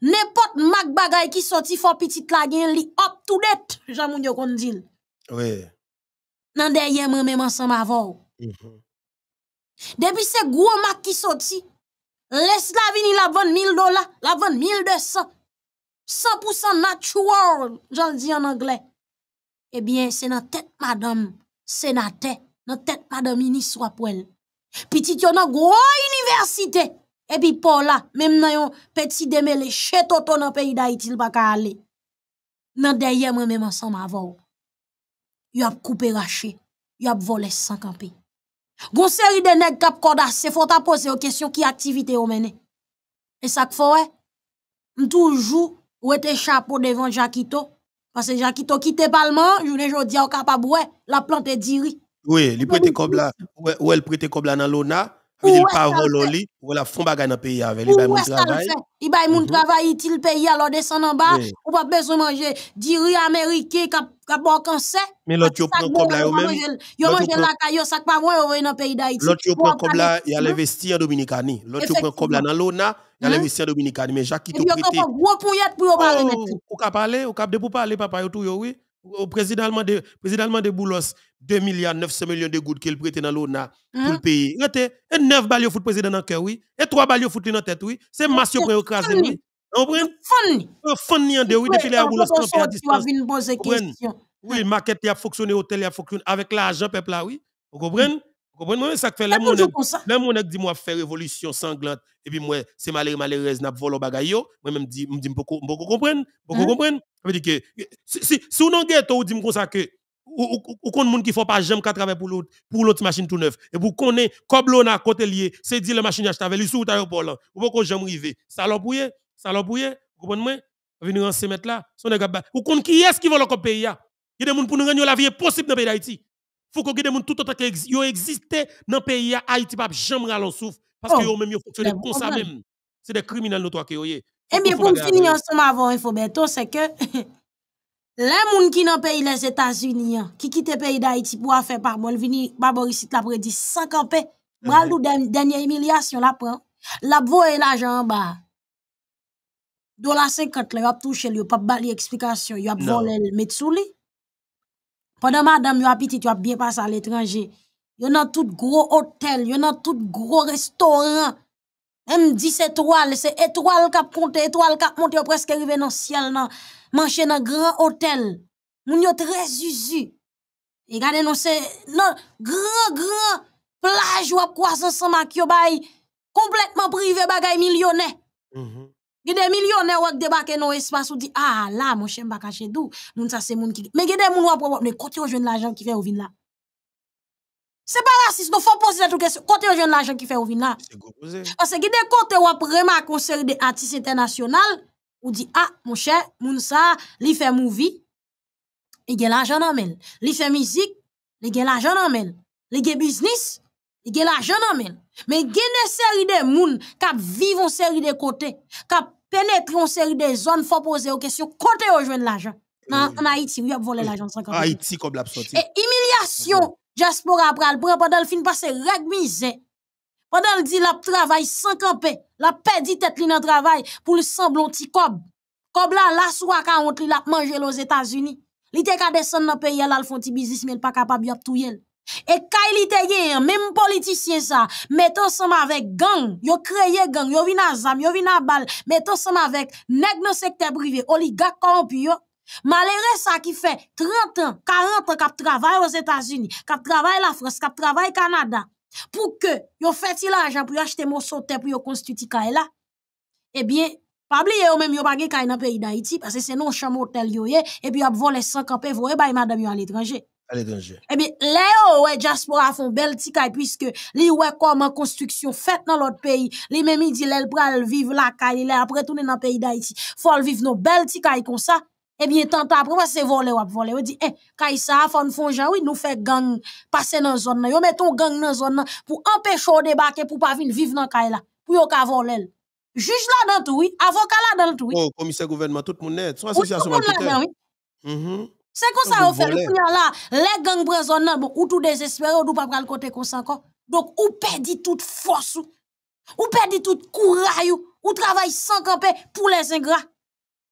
N'importe mac bagay qui sorti fort petit la gen li up to date, j'amoun yo kon dit. Oui. Nan derrière moi même ensemble avant. Mm -hmm. Depuis ce gros mac qui sorti, laisse la vini la vendre 1000 dollars, la vendre 1200. 100% natural, j'en dis en anglais eh bien, c'est dans tête madame sénateur, dans tête madame ministre pour elle. Petit a nan grande université, et puis pour là, même nan yon petit demele chet auto nan pays d'Haïti, il ka aller. Nan derrière moi même ensemble avant. ils a coupé raché, ils a volé sans camper. grosse série de nèg kap koda, Il faut ta poser aux questions qui activité ou mené. Et ça faut ouais toujours, ou était chapeau devant Jacquito, parce que gens qui t'ont quitté le Parlement, je ne dis pas capable, la plante est diri. Oui, il prête cobla. ou elle prête comme dans l'ONA, il parole au lit, voilà, fond bagay dans pays avec, il bay moun mhm. travail. Il bail mon travail, il pays alors descend en bas, ou pas besoin manger du américain américain qui bon cancer. Mais l'autre yo prend comme là même. Yo mange la caillou sac pas moi yo dans pays d'Haïti. L'autre yo prend comme là, il a hein. investi en Dominicani. L'autre yo prend comme là dans l'ONA, il a hein? investi en Dominicani, mais Jacques qui tout prêté. Yo gros pour y être pour parler. Oh, ou cap parler, ou cap de pour parler papa yo tout yo oui au président de, président de Boulos, 2 milliards 900 millions de gouttes qu'il prêtait dans l'ONA pour hein? le pays. Et 9 balles au foot président dans cœur, oui. Et 3 balles au foot dans tête, oui. C'est massio pour écraser, oui. On prend un fond en deux, oui, depuis les Boulos, campé question. Oui, market a fonctionné, hôtel a fonctionné, avec l'argent, peuple là, oui. Vous comprenez? Vous comprenez? Ça que fait les Les qui dis moi, faire révolution sanglante, et puis moi, c'est malheureux, malheureux, n'a pas volé au bagaille, moi-même, me dis, beaucoup comprennent je hein? comprends. Ça veut dire que si, si, on pas ghetto, dit comme ça que ou, qui ne font pas jamais pour l'autre pour l'autre machine tout neuf et vous connaissez comme l'on a côté lié c'est dire la machine acheter avec pas sous pas jamais arriver salon pouye salon vous comprenez moi venir en se mettre là son ou connaissez qui est-ce qui pays il y des la vie possible dans le pays d'Haïti faut qu'on des tout existent dans le pays Haïti pas parce que oh. yo même yo comme ça même c'est des criminels notoires qui eh bien pou m fini il faut info c'est que que [laughs] les moun ki nan peyi les états unis hein, qui quittent peyi pays d'Haïti pour faire par bon, vini baborisit la ils 50 pe, bral do Ils ont la pran, la bo e la jan ba. Do la 50 le, yo ont touche ils yo pas bali l'explication, ils ont no. le met Pendant li. madame yo a itit, yo a bien passé à l'étranger, Yo nan tout gros hôtel, yo nan tout gros restaurant. M10 étoile, c'est étoile qui compte compté, étoile qui monte monté, presque arrivé dans le ciel, manger dans un grand hôtel. Moun yo très usu. Et gade non, c'est non, grand, grand plage ou ap croisant sans maquio complètement privé bagay millionnaire. Gide mm-hmm. millionnaire ou ak dans non espace ou dit, ah là, mon chien m'a bah, caché d'où, moun ça c'est moun qui Mais gide moun ou ap propre, mais kote ou jouen l'argent qui fait au village. C'est pas raciste, nous faut poser cette question. Côté aux jeunes l'argent qui fait au vina. Hein. Parce que des côté ou après concert des artistes internationaux, ou dit ah mon cher, mon ça, li fait movie. Il gagne l'argent en main. il fait musique, il gagne l'argent en main. il gagne business, il gagne l'argent en main. Mais gagne série des moun qui vivent en série des côtés, qui pénètrent en série des zones faut poser aux questions côté aux jeunes l'argent. En Haïti, oui, a volé l'argent 50. Haïti comme la Et humiliation diaspora pral pran pendant le fin passé reg misé. Pendant le dit la travail sans camper, la perdit tête li nan travail pour le semblon ti cob. Cob la la soua 40 li la manger aux États-Unis. Li te ka descend nan pays le font ti business mais pas capable tout touyel. Et quand il était gagné, même politicien ça, mettons ensemble avec gang, yo créé gang, yo vin à zam, yo vin à bal, mettons ensemble avec nèg dans secteur privé, oligarque corrompu, malgré ça qui fait 30 ans 40 ans qu'on travaille aux états unis travaille la France, pour Canada pour que pour yo l'argent la pour acheter mon yo konstituti kay la, bien pas yo même yo bagye kay le pays d'Haïti parce que c'est non chambre hôtel yo et a volé camper bay madame yo à l'étranger. Eh yo diaspora font bel ti kay, pwiske li construction koman dans l'autre pays, lot même li menmi di il pral vivre la kay, li après apre dans nan pays da faut kay comme ça eh bien, tant après, c'est volé ou ap voler dit, eh, Kaysa, fon fon oui, nous fait gang, passer dans zone. Yo met ton gang dans zone, pour empêcher ou débarquer, pour pas vivre dans zone. Pour yon ka Juge là dans tout, oui. Avocat là dans tout, oui. Oh, commissaire gouvernement, tout moun net. est association mm-hmm. C'est comme ça, ou fait le fouya là. Les gangs prennent zone ou tout désespéré, ne tout pas le côté comme ça encore. Donc, ou perdit toute force, ou perdit toute courage, ou travaille sans camper pour les ingrats.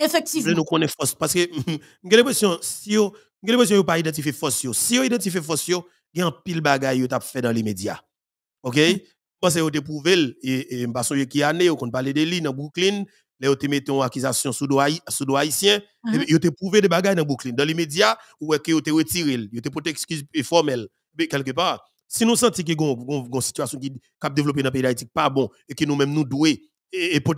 Effectivement. Nous connais force. Parce que, j'ai [laughs] l'impression, si vous n'avez pas identifié force, si vous identifiez force, il y a un pile bagaille que vous fait dans les médias. OK? Parce que vous avez et parce sais qui si vous avez de lui dans Brooklyn, vous avez mis une accusation sous le haïtien, vous uh-huh. avez prouvé des choses dans Brooklyn. Dans les médias, vous avez retiré, vous avez porté excuse formelle, quelque part. Si nous sentons que une situation qui a développé dans le pays d'Haïti, pas bon, et que nous-mêmes nous devons et, et pour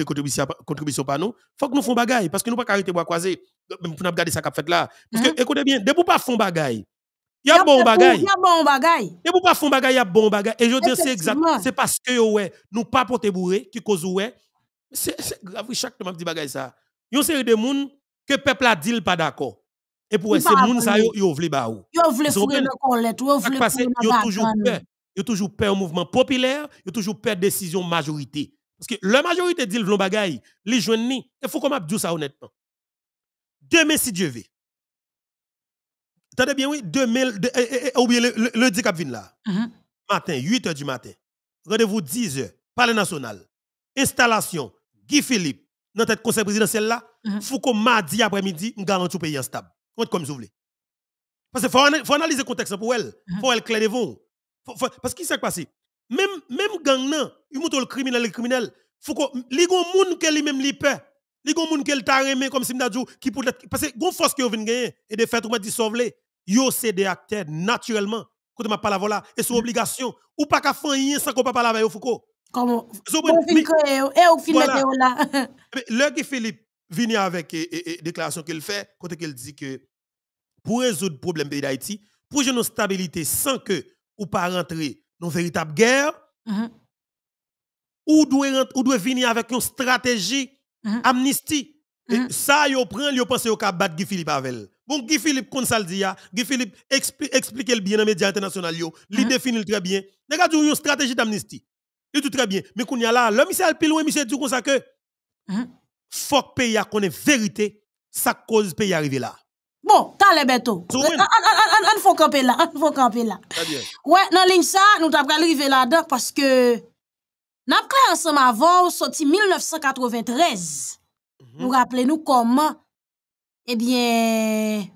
contribution pas par nous, faut que nous fassions bagaille parce que nous pas arrêter bois croiser pour nous regarder ça qu'a fait là parce que mhm. écoutez bien, ne pouvez pas font bagaille. Il y a bon bagaille. Il y a bon bagaille. Et vous pas font bagaille, il y a bon bagaille et je dis c'est exact, c'est parce que ouais, nous pas porter bourré qui cause ouais. C'est grave chaque m'a dit bagaille ça. Une série de monde que peuple a dit pas d'accord. Et pour ces monde ça y yo vle ba ou. Yo vle foure le collet, yo vle l'a le Yo toujours peur, yo toujours peur mouvement populaire, yo toujours peur décision majorité. Parce que la majorité dit le bagay, les jeunes ni, il faut qu'on dit ça honnêtement. Demain, si Dieu veut. Attendez bien, oui, 2000, ou bien le, le, vin là. Mm-hmm. Matin, 8 h du matin. Rendez-vous 10 h, Palais national. Installation, Guy Philippe, dans tête conseil présidentiel là. il mm-hmm. faut qu'on mardi après-midi, nous garantit le pays instable. stable. Comme vous voulez. Parce qu'il faut, analyser le contexte pour elle. Il mm-hmm. faut elle clair devant. Parce qu'il s'est passé. Même, même gang, nan, il monte le criminel, le criminel. Faut que, les gens, moun, qu'elle même li peur. Les gens, moun, qu'elle t'a remé, comme si m'dadjou, qui pour parce que, gon force que vinn gagner, et de fait, ou m'a dit yo, c'est des acteurs, naturellement. Quand m'a parlé, voilà, et son obligation. Ou pas qu'à faire rien sans qu'on pas parle avec Foucault. Comment? Et eh, eh, au film, là. Le [laughs] eh que Philippe vient avec déclaration qu'il fait, quand il dit que, pour résoudre le problème de d'Haïti, pour une stabilité sans que ou pas rentrer une véritable guerre, mm -hmm. ou doit venir avec une stratégie mm-hmm. amnistie. Mm-hmm. ça, yo prend, yo pense yo ka battre Guy Philippe avec. Bon, Guy Philippe, comme ça le dit, Guy Philippe explique le bien dans les médias internationaux, yo, il mm-hmm. définit très bien. Regarde, une stratégie d'amnistie. Il tout très bien. Mais qu'on y a là, le monsieur pile loin monsieur dit comme ça que, faut que pays a connaître vérité, ça cause pays arriver là. Bon, tale beto. Euh, an faut camper la, an camper là la. non nan lin sa, nou dedans parce la dan, que nap ensemble avant, avon, sorti 1993. Mhm. Nous rappele nous comment, eh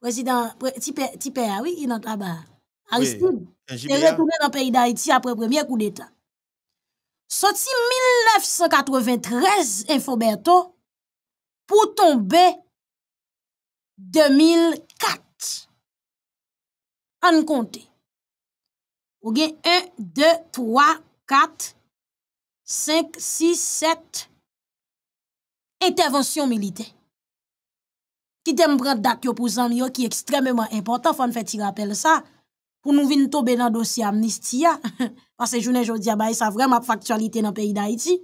président ti tipe a, ah oui, là-bas. Aristide, retourné retourné pays pays d'Haïti le premier coup d'État. Soti 1993, Infoberto, pour tomber 2004, an konti, ou gen 1, 2, 3, 4, 5, 6, 7, intervensyon milite. Kite m brand dat yo pou zan mi yo, ki ekstrememan important, fan fè ti rappel sa, pou nou vin to be nan dosi amnistia, [laughs] pan se jounen jodi ya bay, sa vreman p faktualite nan peyi da iti.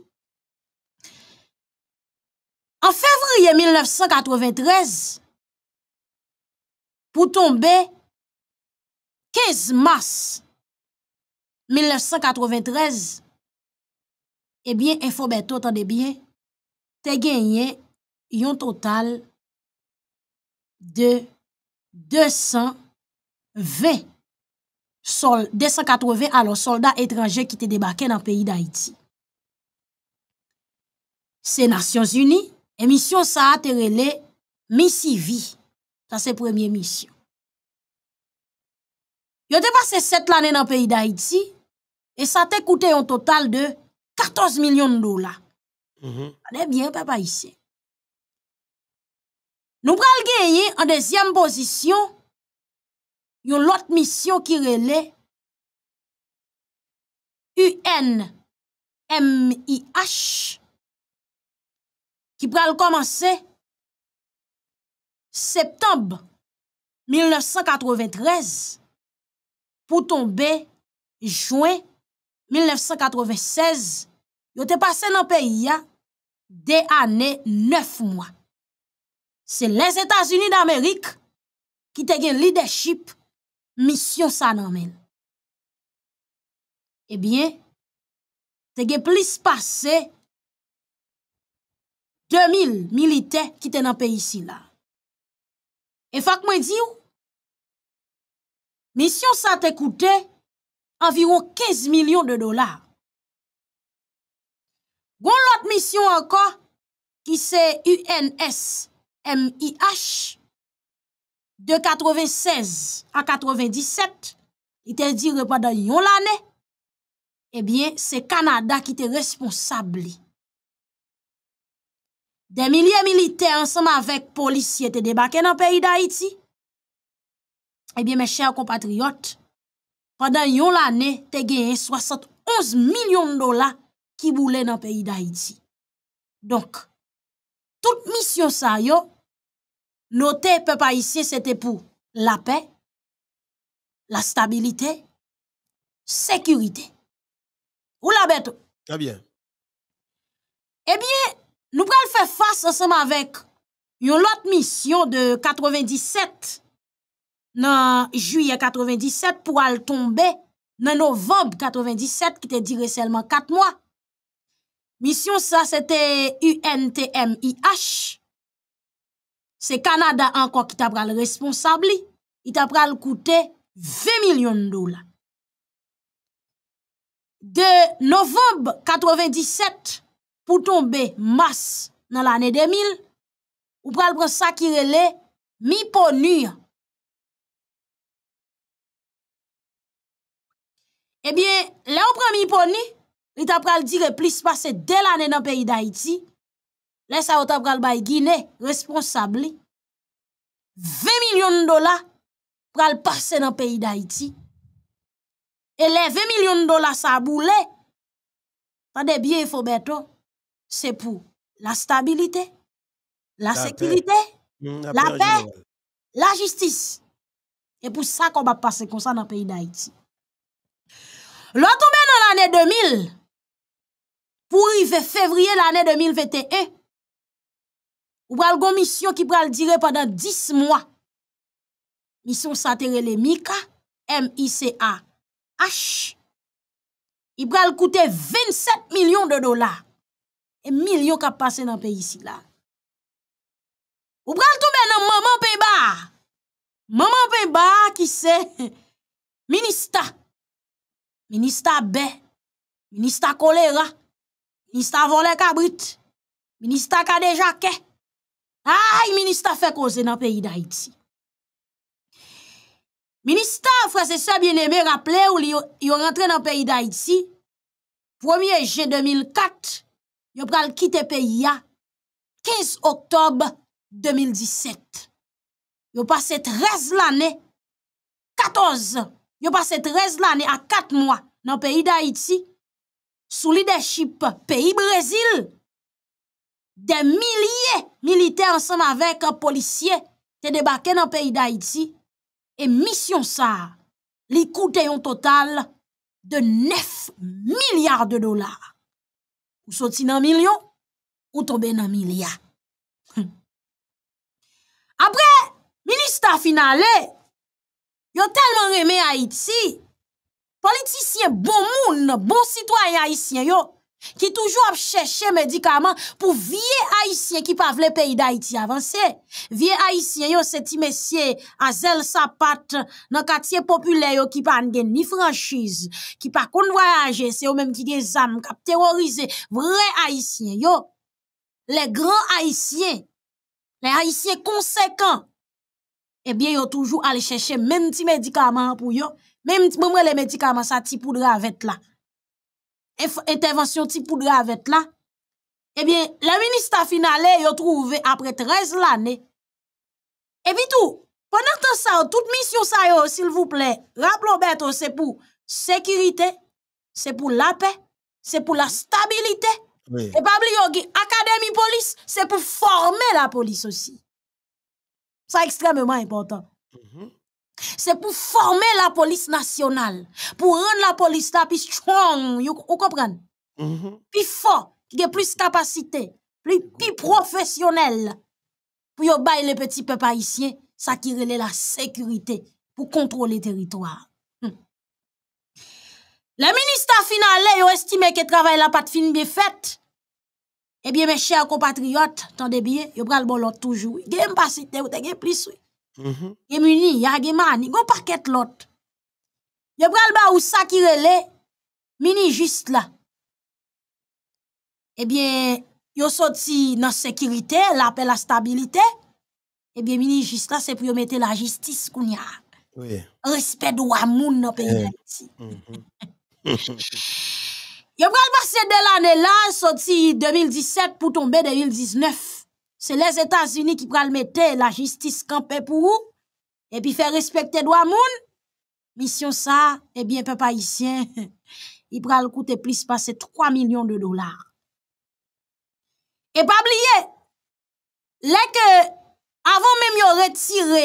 An fevraye 1993, pou tombe 15 mars 1993, ebyen, efo beto, tandebyen, te genye yon total de 220 soldat etranje ki te debake nan peyi d'Haïti. Se Nasyons Uni, emisyon sa aterele misi vi. sa se premye misyon. Yon te pase set lanen nan peyi da iti, e sa te koute yon total de 14 milyon dola. Sa mm-hmm. de byen, papa, isi. Nou pral geye, an dezyanm posisyon, yon lot misyon ki rele, yon lot misyon ki rele, UNMIH, ki pral komanse, Septembe 1993 pou tombe Jouen 1996 yo te pase nan peyi ya de ane 9 mwa. Se les Etats-Unis d'Amerik ki te gen lideship misyon sa nan men. E eh bien, te gen plis pase 2000 milite ki te nan peyi si la. E fak mwen di ou, misyon sa te koute environ 15 milyon de dolar. Gon lot misyon anka ki se UNSMIH de 96 an 97, ite di repada yon lane, ebyen se Kanada ki te responsable. De milyè milité ansèm avèk polisye te debake nan peyi d'Haïti. Ebyè eh mè chèr kompatriyot, pandan yon l'anè te genye 71 milyon dola ki boulè nan peyi d'Haïti. Donk, tout misyon sa yo, notè pe païsye se te pou la pe, la stabilite, sekurite. O la beto? Abyè. Ebyè, Nou pral fè fòs ansèm avèk yon lot misyon de 97 nan juye 97 pou al tombe nan novem 97 ki te dire selman 4 mwa. Misyon sa se te UNTMIH. Se Kanada anko ki ta pral responsabli, i ta pral koute 20 milyon dola. De novem 97, pou tombe mas nan l ane 2000, ou pral pran sakire le mi poni. Ebyen, eh le ou pran mi poni, li tap pral dire plis pase de l ane nan peyi da iti, le sa wotap pral bayi gine responsabli. Ve milyon dola pral pase nan peyi da iti. E le ve milyon dola sa abou le, sa de bye yifo beto, c'est pour la stabilité, la, sécurité, la, paix, mmh, la justice. Et pour ça qu'on va passer comme ça dans le pays d'Haïti. L'on est dans l'année 2000, pour arriver février l'année 2021, ou pral une mission qui le dire pendant 10 mois. Mission le Mika, M-I-C-A-H. Il pral coûter 27 millions de dollars. E mil yo ka pase nan peyi si la. Ou pral toube nan maman pey ba. Maman pey ba ki se, [laughs] minista. Minista be. Minista kolera. Minista vole kabrit. Minista ka deja ke. Ay, minista fek ose nan peyi da iti. Minista, frase se bieneme, raple ou li yo rentre nan peyi da iti. Premier je 2004, Yo pral kite peyi ya 15 oktob 2017. Yo pase 13 l ane, 14. Yo pase 13 l ane a 4 mwa nan peyi Daichi sou lideship peyi Brezil. De milye milite ansan avek policye te debake nan peyi Daichi e misyon sa li koute yon total de 9 milyar de dolar. Ou soti nan mil yo, ou tobe nan mil ya. Apre, minister finalè, yo telman reme Haiti, politisyen bon moun, bon sitwayen Haitien yo, qui toujours a des médicaments pour vieux haïtiens qui pas le pays d'Haïti avancer. Vieux haïtiens, yo c'est ti messieurs, à zel sapate, dans quartier populaire, qui pas gen ni franchise, qui pas qu'on voyager, c'est eux même qui gen zam, qui terrorisé, vrai haïtiens, yo. Les grands haïtiens, les haïtiens conséquents, eh bien, yo toujours aller chercher même petit médicaments pour yo, même les médicaments, ça ti poudre avec là intervention type poudre avec là, Eh bien, le ministre finale yo trouvé après 13 après Et puis tout, pendant tout ça, tout ça s'il yo, sil rappelez-vous, c'est c'est pour sécurité, c'est pour la paix, c'est pour la stabilité. Et pas pas yo police, c'est pour former pour la police aussi. C'est extrêmement important. Mhm. C'est pour former la police nationale, pour rendre la police là plus strong, vous comprenez? Mm-hmm. Plus fort, qui a plus capacité, plus, professionnel, pour y bailler les petits peuple haïtiens, ça qui relève la sécurité, pour contrôler le territoire. Hmm. Le ministre final, a estimé que travail la pas fin bien fait. Eh bien, mes chers compatriotes, attendez bien, yo pral lot toujours. Gen pas cité ou te gen plus. Gen mm-hmm. muni, a gen mani, gon paquet lot. a pral ba ou sakirele, mini là. la. Eh bien, yo soti nan sécurité, la à la Eh bien, mini juste la se pou yo mette la justice. koun ya. Oui. Respect do moun nan pays eh. d'Haïti. Mm -hmm. [laughs] yo pral de soti 2017 pour tomber 2019. Se les Etats-Unis ki pral mette la jistis kampè pou ou, epi fè respektè dwa moun, misyon sa, ebyen pe pa isyen, [laughs] i pral koute plis passe 3 milyon de dolar. E pabliye, lek avon mèm yo retire,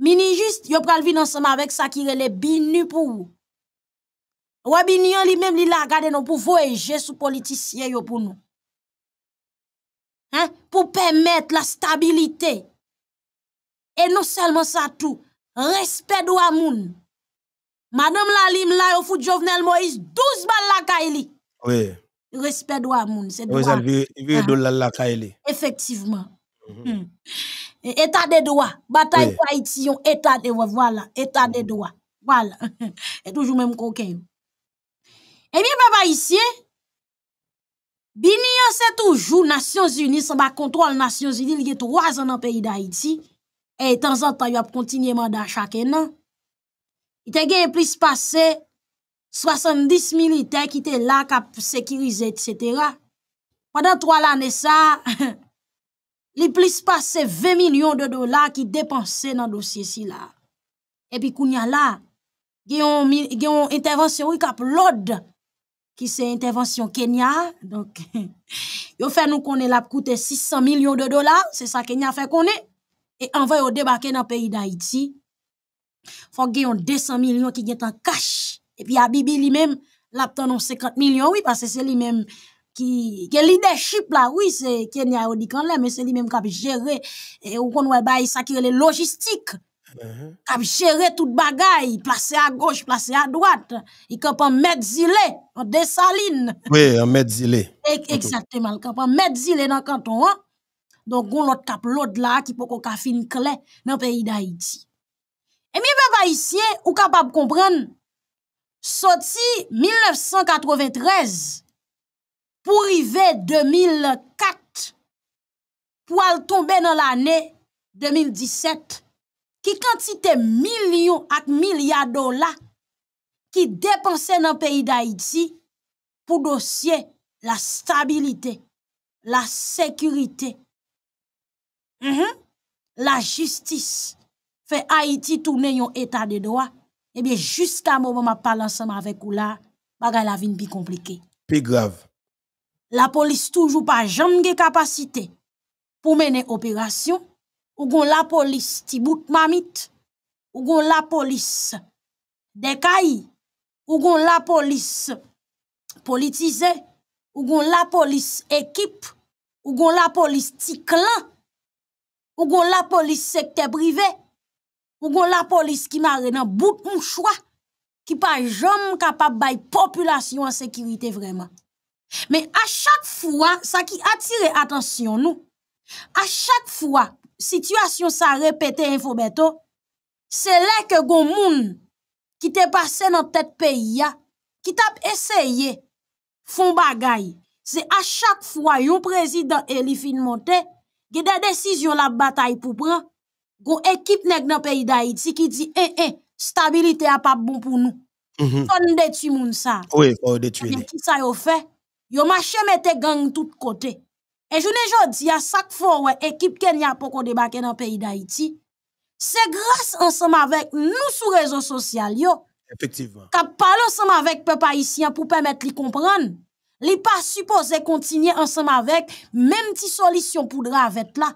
mini just yo pral vinansama vek sa kire le binu pou ou. Wè binu yon li mèm li la gade nou pou voeje sou politisye yo pou nou. pour permettre la stabilité. Et non seulement ça tout, respect la moun. Madame Lalim la yo fout Jovenel Moïse 12 balles la kaili. Oui. Respect de moun, c'est Oui, ah. la kaili. Effectivement. Mm État des droits, bataille pour Haïti, état des droits, voilà, état des mhm. doigts Voilà. [laughs] Et toujours même coquin. Eh bien, papa ici, Bini yon se toujou Nations Unies y ba kontrol ans dans liye 3 d'Haïti, et de temps en temps, il temps tan yo ap kontinye chaque an. Il te gen plus passé 70 militaires qui te là kap sécurisé etc. pendant 3 années sa, li plus passé 20 millions de dollars qui dans dossier-là. Et puis, qu'on y a là kounya la, gen yon intervention yon kap lode qui c'est intervention Kenya. Donc, [laughs] yo fait nous connaître la coûte 600 millions de dollars. C'est ça Kenya fait qu'on est. Et envoie au débarquer dans le pays d'Haïti. Faut gagner 200 millions qui est en cash. Et puis, Abibi lui-même, l'a 50 millions, oui, parce que c'est lui-même qui, qui leadership là, oui, c'est Kenya, on dit quand même. mais c'est lui-même qui a géré, et on va bah, ça qui est logistique Uh-huh. a géré tout bagaille, placé à gauche, placé à droite. Il mis mettre zilé en dessaline. Oui, en mettre zilé. [laughs] Exactement, il mis mettre zilé dans le canton. Hein. Donc, on l'autre l'eau l'autre là qui peut qu'on une clé dans le pays d'Haïti. Et mes papa ici, ou capable de comprendre, sorti 1993 pour arriver 2004 pour aller tomber dans l'année 2017. ki kantite milyon ak milyar dola, ki depanse nan peyi da Haiti, pou dosye la stabilite, la sekurite, mhm. la justis, fe Haiti toune yon eta de doa, ebyen jiska mou mou mwa palan seman avek ou la, bagay la vin pi komplike. Pi grav. La polis toujou pa jomge kapasite pou mene operasyon, Ou gon la polis ti bout mamit, ou gon la polis dekaye, ou gon la polis politize, ou gon la polis ekip, ou gon la polis ti klan, ou gon la polis sekte brive, ou gon la polis ki mare nan bout mou chwa, ki pa jom kapab bay populasyon an sekirite vreman. Situation ça repete info C'est là que que moun qui te passé dans tête pays ya, qui t'a font bagay. C'est à chaque fois yon président eli fin monte, gè de la bataille pou pran, gon ekip nèg nan pays d'Haïti qui ki di, eh, eh, stabilité a pas bon pou nou. Mm -hmm. Fon detu moun sa. Oui, fon detu. qui sa yo fait? yo mache mette gang tout kote. E jounen jò di ya sak fò wè ekip ken ya pò kon debake nan peyi d'Haïti, se grase ansem avèk nou sou rezon sosyal yo, kap pale ansem avèk pè païsyen pou pèmèt li kompran, li pa suppose kontinye ansem avèk, mèm ti solisyon poudra avèk la.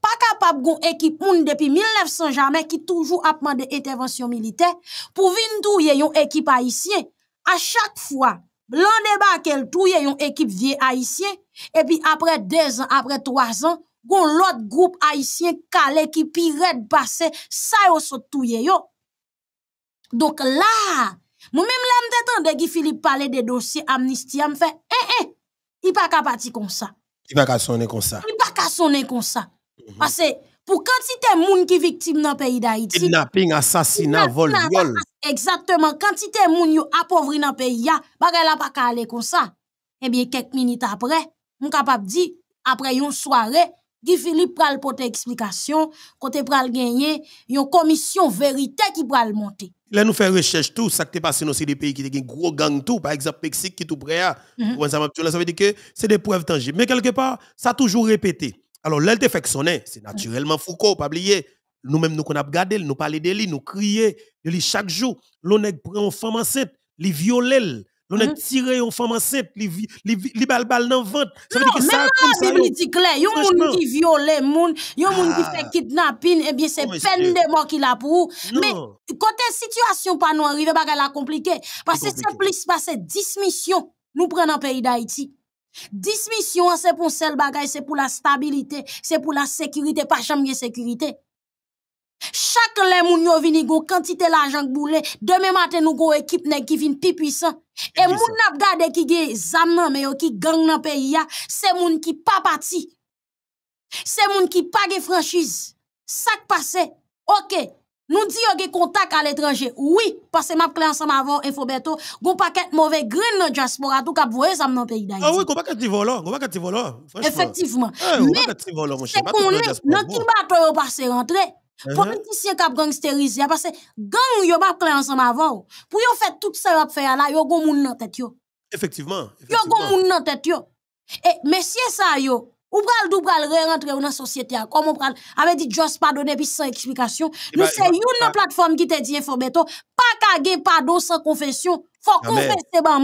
Pa kap ap goun ekip moun depi 1900 jamè ki toujou apman de etevansyon milite, pou vin touye yon ekip haïsyen. A chak fò, lan debake l touye yon ekip vie haïsyen, Et puis après deux ans, après trois ans, gon l'autre groupe haïtien calé qui pirate passé, ça a sont yo. Donc là, moi-même là, m'tendais Guy Philippe parler des dossiers amnistie, me fait, eh, eh, il pas qu'à partir comme ça. Il pas qu'à sonner comme ça. Il pas qu'à sonner comme ça. Mhm. Parce que pour quantité de monde qui victime dans le pays d'Haïti. Kidnapping, assassinat, vol, viol. Exactement. Quantité de monde qui appauvri dans le pays, n'y a pas qu'à aller comme ça. Et eh bien, quelques minutes après, on capable dit après une soirée, Guy Philippe pral explication, qu'il côté pral gagner une commission vérité qui pral monte. Là, nous faisons recherche tout, ça qui est passé dans des pays qui ont gros gang tout, par exemple, Mexique qui est tout près, mhm. ça veut dire que c'est des preuves tangibles. Mais quelque part, ça a toujours répété. Alors, l'elte fait c'est mhm. naturellement Foucault, pas oublier. Nous-mêmes, nous, qu'on a regardé, nous parlons de lui, nous crions de chaque jour. L'on prend en femme enceinte, les viole, on a tiré aux femmes enceintes, les balles balles dans le ventre. Ça veut dire que la Bible dit clair, il y a des gens qui violent, les gens qui ah. fait kidnapping, et eh bien c'est oh, peine de mort qu'il a pour Mais côté situation pas nous arriver bagarre la compliquée parce que c'est plus passer 10 missions nous prenons le pays d'Haïti. Dismission, c'est pour celle c'est pour la stabilité, c'est pour la sécurité, pas jamais sécurité. Chaque les moun yo vini go quantité l'argent jank demain matin nous nou go équipe ne ki vin pi puissant et moun n'ab gade ki ge zam nan me yo ki gang nan pays ya, se moun ki pa parti c'est moun ki pa ge franchise. Sak passé ok, nou di yo ge kontak à l'étranger Oui, parce map ma ansam avant info beto, goun paquet mauvais green nan diaspora, tout kap voye zam nan peyi da Ah oui, goun paquet ti volo, goun paquet ti volo. effectivement Eh, goun paket ti volo, nan ki bato yo pase rentrer politiciens kap gangsterize ya, que gang yo pas clair ensemble avant, pou yo fait tout ça qui fait là, nan tête yo. Effectivement, Yo moun nan tête. yo. Et eh, messieurs sa yo, Ou pral dou pral re rentre ou nan société pral, avait dit just puis sans explication. Nous se yon nan qui te dit, eh, pas kage sans confession. Faut confesser ban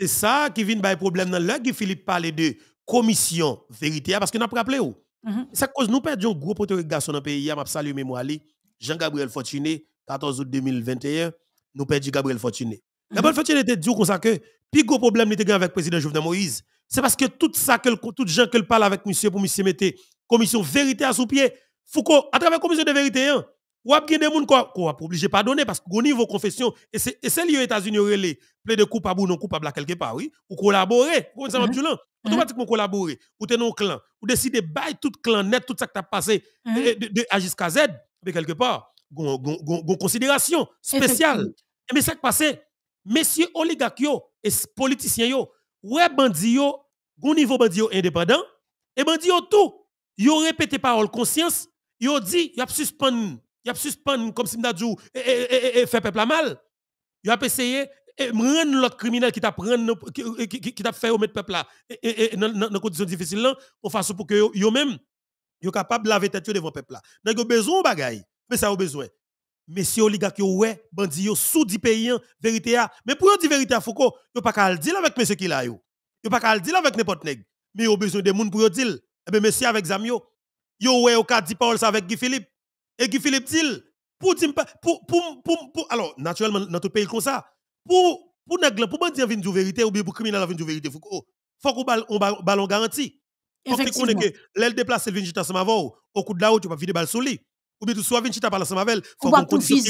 eh ça te ça qui vient qui de commission vérité, hein, parce rappelé ça mhm. cause nous perdons un gros poteau de garçon dans le pays. Je salue mémoire. Jean-Gabriel Fortuné, 14 août 2021, nous perdons Gabriel Fortuné. Mhm. Gabriel Fortuné était dit comme ça que, plus gros problème était avec le président Jovenel Moïse, c'est parce que tout ça, que tout gens qu'elle parle avec monsieur pour monsieur mettre commission vérité à sous pied, Foucault, à travers la commission de vérité, hein, ou bien des gens qu'on va obligé de pardonner parce que niveau confession, et c'est les États-Unis, les plein de coupables, ou non coupables à quelque part, oui, ou collaborer, comme ça, mhm automatiquement mm-hmm. collaborer, ou t'es non clan, ou décider bail tout clan net, tout ça que t'as passé, mm-hmm. eh, de A jusqu'à Z, mais quelque part, gon considération spéciale. Mais ça qui passe, messieurs oligarques et politiciens yo, ouais bandi yo, niveau bandi indépendant, et bandi tout, tout, ont répété parole conscience, ont dit, ils ont suspendu, y a suspendu comme si m'a dit, et eh, eh, fait peuple à mal. Ils ont essayé eh, rendre l'autre criminel qui t'a qui, qui, t'a fait mettre peuple là e, dans e, des conditions difficiles là au façon pour que yo même yo capable laver tête devant peuple là donc yo besoin bagaille mais ça au besoin mais si oligarque yo ouais bandi sous 10 vérité mais pour dire vérité à Foucault yo pas qu'à le dire avec monsieur qui là yo yo pas qu'à le dire avec n'importe nèg mais yo besoin de monde pour le dire et eh ben monsieur avec Zamio yo ouais au cas dit ça avec Guy Philippe et eh, Guy Philippe dit pour pour pour pour alors naturellement dans tout pays comme ça pour pour nègre pour bandit venir dire vérité ou bien pour criminel venir dire vérité faut faut qu'on ballon garanti faut qu'il connaît que l'aile déplacer vient chita ensemble avant au coup de la route tu vas vider balle sous lui ou bien tu sois vient chita par ensemble avec faut qu'on confie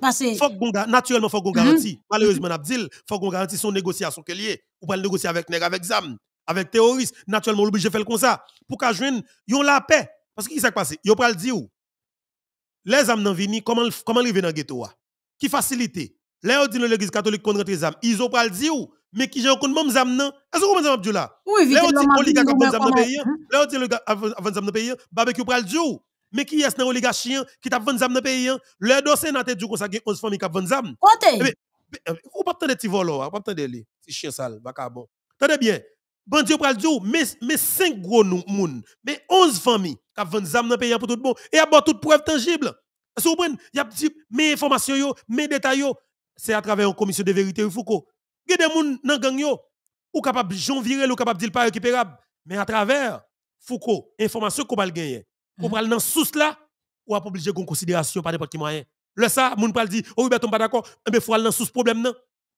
passer faut qu'on naturellement faut qu'on garanti mhm. malheureusement Abdil faut qu'on garanti son négociation qu'elle est ou pas négocier avec nègre avec zam avec terroriste naturellement obligé faire comme ça pour qu'à joindre yon la paix parce qu'il qui s'est passé yo pas le dire les âmes n'en vini comment comment arriver dans ghetto ah? qui facilite Là, on dit l'église catholique contre les âmes. Ils ont pas le dire, mais qui j'ai contre même âmes, non? Est-ce que vous comprenez, Abdullah? Oui, Là, on dit oligarque contre les âmes dans le pays. Hein? Là, on dit le avant les âmes dans le pays, hein, barbecue pas le dire. Mais qui est-ce oligarchie hein, qui t'a vendu âmes dans le pays? Le dossier n'a pas dit qu'on s'agit 11 familles qui ont vendent âmes. Côté. Ou pas tant de petits ne pouvez pas entendre de les chiens sales, vacabon. Tenez bien. Bon Bandit pral dire mais 5 gros moun, mais 11 familles qui vendent âmes dans le pays pour tout le monde. et il y a toute preuve tangible. Est-ce que vous comprenez? Il y a mais information yo, mais détail c'est à travers une commission de vérité ou Foucault. Il y a des gens dans gang yo ou capable virer ou capable dire pas récupérable mais à travers Foucault information qu'on va gagner. On aller dans source là ou à obligé une considération par n'importe qui moyen. Le ça gens pral dire oh oui ben pas d'accord mais eh ben, faut aller dans ce problème ne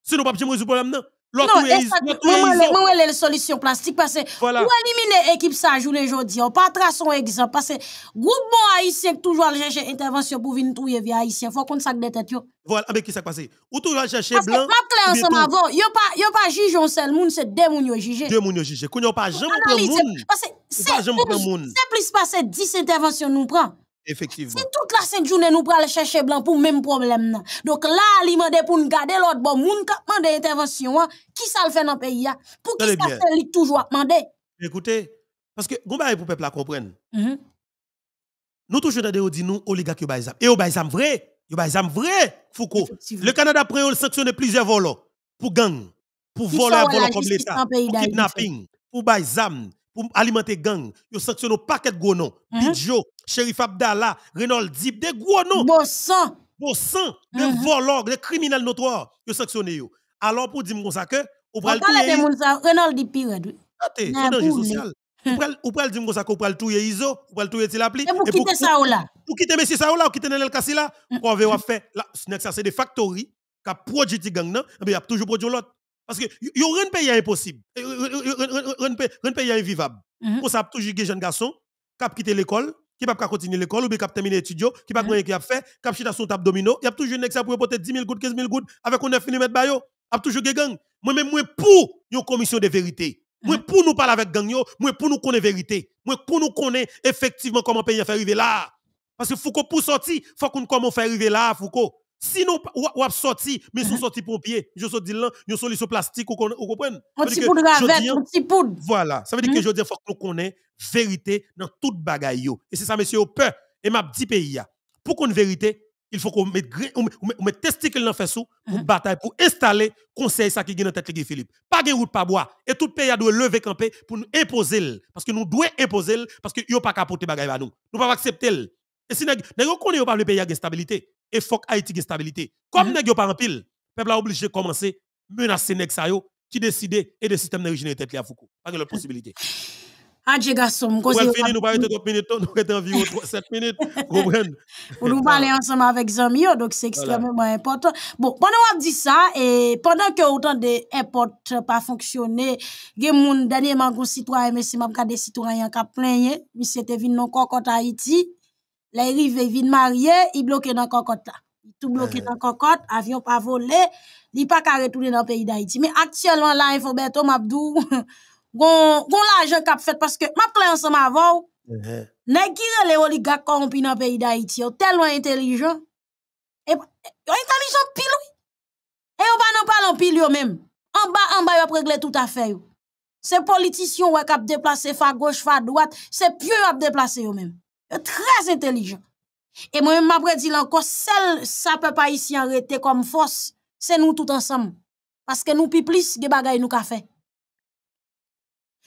Sinon pas jamais résoudre problème non. Non, Moi, la solution plastique parce que ou pour éliminer l'équipe ça aujourd'hui, les ne on pas trace son exemple parce que groupe bon haïtien toujours chercher intervention pour venir trouver via haïtien, faut qu'on sache des têtes yo. Voilà, avec qui ça passé. Ou toujours chercher blanc. Parce que pas clair ensemble avant, yo pas a pas juger un seul monde, c'est deux monde yo juger. Deux monde yo juger. Qu'on pas jamais prendre monde. Parce que c'est plus que 10 interventions nous prend. Effectivement. C'est toute la sainte journée nous pral chercher blanc pour même problème Donc là, pour nous garder l'autre bon qui demande intervention hein. qui ça le fait dans le pays hein? Pour qui ça toujours demander. Écoutez, parce que pour peuple la comprendre. Mm-hmm. Nous toujours dans dit nous oligarque yo Et eh, vrai, vrai Foucault. Le Canada prévoit sanctionner plusieurs vols oh, pour gang, pour voler voler comme l'état, kidnapping, pour pour alimenter gang. Yo sanctionnent pas paquet de gros noms. Hein? Bidjo, Sheriff Abdallah, Renault Dib, des gros noms. Bon sang. Bon sang, des hein? voleurs, des criminels notoires. Yo sanctionnent. yo. Alors pour dire ça que on parle de moun ça, Renault Dib pirate. Attendez, c'est danger social. Ou pral dire ça qu'on pral touyer Iso, ou pral touyer Tilapli. Et pour quitter ça ou là. Pour quitter messieurs ça ou là, ou quitter Nel Kassi là, hein? On va faire là, ça c'est des factories qui produit gang là, mais y a toujours produit l'autre. Parce que yon un pays impossible. Un pays invivable. Mm-hmm. Pour ça, toujours des jeunes garçons qui quitté l'école, qui pas continuer l'école ou qui a terminé études, qui pas mm-hmm. rien qui a fait, qui a chita son table domino. Il y a toujours un pour porter 10 000 gouttes, 15 000 gouttes avec on a fini mettre Il y a toujours des gangs. Moi-même, moi pour une commission de vérité. Moi mm-hmm. pour nous parler avec gang yo, moi pour nous connaître la vérité. Moi pour nous connaître effectivement comment pays fait arriver là. Parce que Foucault pour sortir, il faut qu'on comment faire arriver là, Foucault. Sinon, ou ap sorti, mais son uh-huh. sorti pompier, je sorti là, yon solution plastique, ou comprenez? Un petit poudre avec, un petit poudre. Voilà, ça veut dire que hmm? je dis, faut connaissions la vérité dans toute bagaille. Et c'est ça, monsieur, au peur. Et m'a petite pays, pour qu'on vérité, il faut qu'on mette, des testicule dans le sous pour uh-huh. battre, pour installer conseil ça qui est dans tête de Philippe. Pas de route, pas bois. Et tout pays doit lever camper pour nous imposer. Parce que nous devons imposer, parce que a pas de bagaille à nous. Nous ne pas accepter. Et si nous ne connaissons pas le pays de stabilité, et faut Haïti ait stabilité. Comme mm -hmm. pas en pile, peuple a obligé de commencer menacer nèg qui décide et de système à Foucault. Pas de possibilité. Adieu, ah, garçon, fini, nous de 3 minutes, [laughs] nous 7 minutes. nous ensemble avec donc c'est extrêmement important. Bon, pendant qu'on dit ça, et pendant que autant de pas fonctionné, gen moun citoyen, mais des citoyens qui ont Haïti, les rive vin marié, il bloqué dans cocotte là. Il tout bloqué eh. dans cocotte, avion pas volé, il pas qu'à retourner dans le pays d'Haïti. Mais actuellement là, il faut bientôt m'abdou [laughs] gon gon l'argent qu'a fait parce que m'a clair ensemble avant. Eh. Nèg qui les oligarques corrompus dans le pays d'Haïti, tellement intelligent. Et intelligents, pile. Et on va bah, non pas en pile eux même. En bas en bas va régler tout à fait yo. politiciens qui ont déplacé fa gauche, fa droite, c'est pieux qui a déplacé eux-mêmes très intelligent et moi moi, di encore encore. ça peut pas ici arrêter comme force, c'est nous nous tout ensemble parce que nous plus plus bagay nous ka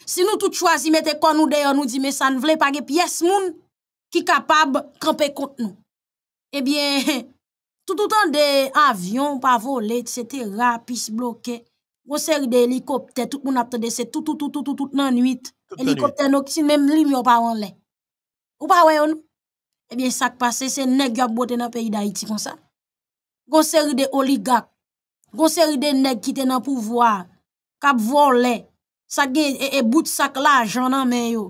Si nous tout chwazi mettez nous, nous d'ailleurs on nous dit que ça ne ge pièce moun de camper contre nous eh bien tout nous. de pas etc., puis tout le monde, de c'est tout, tout, tout, tout, tout, tout tout, nuit. tout, tout, même tout, tout, tout, tout, Ou pa weyon nou? Ebyen sak pase, se neg yap bote nan peyi da iti kon sa. Gon seri de oligak. Gon seri de neg kite nan pouvoa. Kap vole. Sak gen, e, e bout sak la ajan nan men yo.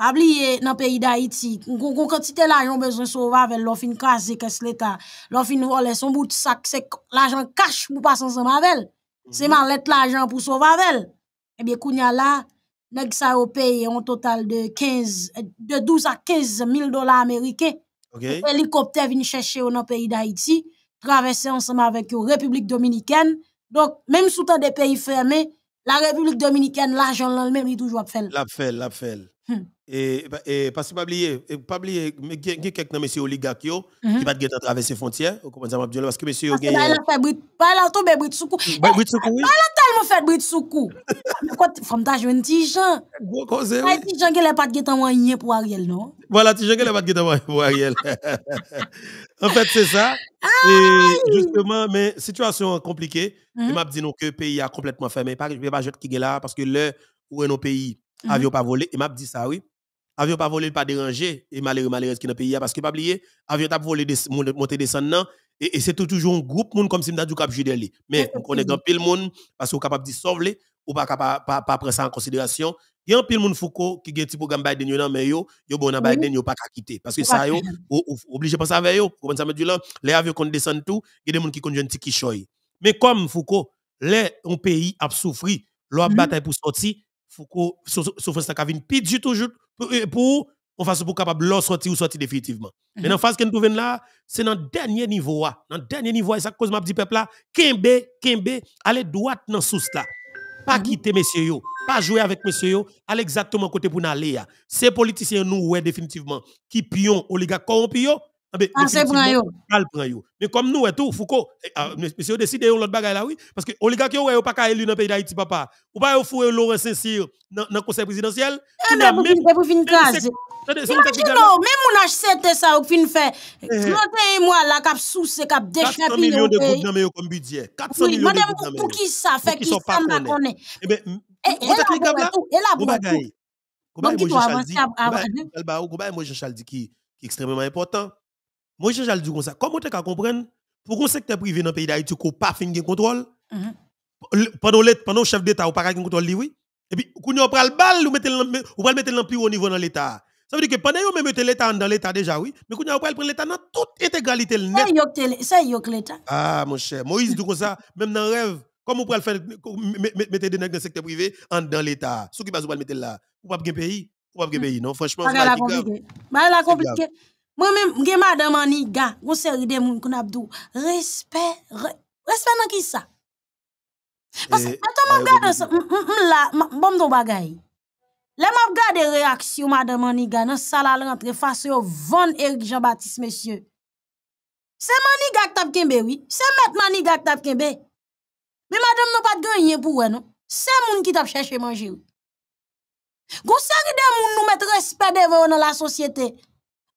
Pa bli nan peyi da iti. Gon kontite la ajan bezon sovavel, lo fin kaze kes leta. Lo fin vole, son bout sak, se l'ajan kache mou pasan sovavel. Se mhm. man let l'ajan pou sovavel. Ebyen kounya la... nèg ça payé un total de 15 de 12 à 15 000 dollars américains. Hélicoptère vient chercher dans pays d'Haïti, traverser ensemble avec la République dominicaine. Donc même sous temps des pays fermés, la République dominicaine l'argent là même il toujours L'a fait, l'a fait. Hmm. Et, bah, et parce que pas oublier, pas oublier, il y a quelques messieurs oligarques hmm. qui ne pas de traverser les frontières. Parce que monsieur. Parce que monsieur, il fait brit, pas la tombe brit soukou. oui. Pas tellement fait brit soukou. [laughs] Femme ta jeune Tijan. Bon cause, oui. Tijan, il n'a pas de moyen pour Ariel, non? Voilà, Tijan, qui n'a pas de moyen pour Ariel. [laughs] en fait, c'est ça. Et justement, mais situation compliquée. Il hmm. m'a dit que le pays a complètement fermé. Pas je ne vais pas jeter qui est là parce que le, où est nos pays? Avion mhm. pas volé, et m'a dit ça, oui. Avion pas volé, pas dérangé, et malheureux, malheureux qui dans pas parce que pas oublié, avion pas volé, monter, descend descendre, et, c'est toujours un groupe monde comme si dit du cap les. Mais on connaît grand pile monde, parce qu'on capable de sauver, ou pas capable pas prendre ça en considération. Il y a un pile monde Foucault qui est un petit programme Biden, yo nan, mais yo, yo bon Biden, yo pas qu'à quitter. Parce que ça, yo, obligé de penser avec yo. comprenez ça me dit là? Les avions qu'on descend tout, il y a des gens qui conduisent un petit Mais comme Foucault, les pays a souffri, leur mhm. bataille pour sortir, Foucault, sauf ça qui plus pour on fasse pour capable l'en sortir ou sortir définitivement. Mais mhm. dans la phase que nous trouvons là, c'est dans le dernier niveau. Ah. Dans le dernier niveau, et ça cause ma petite peuple là, Kembe, Kembe, allez droit dans la là. Pas mhm. quitter monsieur yo, pas jouer avec monsieur yo, allez exactement côté pour nous aller. Ah. Ces politiciens nous, ouais, définitivement, qui pion, oligarques corrompus ah, mais comme nous et tout, Foucault, eh, ah, monsieur décide l'autre bagaille là, oui. Parce que oligarque, ou pas qu'à élu dans le pays d'Haïti, papa. Ou pas fourré Laurent Saint-Cyr dans le conseil présidentiel. Eh, mais vous finissez pour finir craser. Oh, même mon H7, ça, vous finissez faire. 31 eh, eh. mois, là, cap souce, cap déchapillé. 400 millions de gouttes dans le comme budget. 400 millions de gouttes Pour qui ça fait qui ça m'a connaît? Et bien, vous êtes les gars là? Donc, il doit avancer. Comment est-ce que Jean-Charles dit qui est extrêmement important? Moi, je le dis comme ça. Comment tu peux comprendre pour un secteur privé dans le pays d'Haïti qui n'a pas fini de contrôle, mhm. pendant le chef d'État n'a pas de contrôle, oui. Et puis, quand on prend le bal, on va le mettre dans plus haut niveau dans l'État. Ça veut dire que pendant que mettez l'État dans l'État déjà, oui, mais quand on prend l'État dans toute intégralité, le net. Ça, l'État. Ah, mon cher. Moïse dit comme ça, [laughs] même dans le rêve, comment on peut le faire, mettre des nègres dans le secteur privé, dans l'État. Ce qui va se mettre là, va pas de pays, va pas de hmm. pays, non, franchement, c'est compliqué. compliqué. Mwen men mwen gen mwen ni ga, goun se ride mwen koun apdou, respet, respet nan ki sa. Pas se, eh, an ton mwen gen, mwen la, mwen mwen don bagay, le mwen gen de reaksyon mwen gen, nan sala rentre, fasyon von Eriki Jean-Baptiste, mesye. Se mwen ni ga k tapken be, se mwen ni ga k tapken be, mi mwen gen mwen pat gen, se mwen ki tap chèche manjir. Goun se ride mwen nou met respet devè ou nan la sosyete, mwen mwen gen,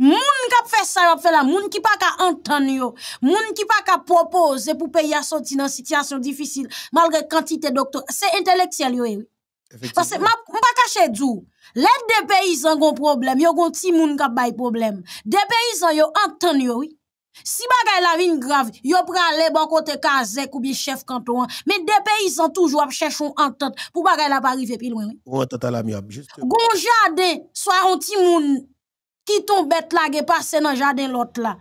Moun kap fè sa yop fè la, moun ki pa ka antan yo, moun ki pa ka propose pou pe yasoti nan situation difficile malgré quantité doctor, se intellectuel yo e. Pase mpa kache djou, let de paysan gon problem, yo gon ti moun kap bay problème. de paysan yo antan yo Oui. Si bagay la vin grave, yo prale bon kote kazek ou bi chef kanton Mais des de paysan toujours ap chèchon entente pou bagay la pa rive pi loin. Ou entente la mi ap, juste. Gon jade, soit an ti moun qui tombe là, qui passé dans le jardin l'autre là.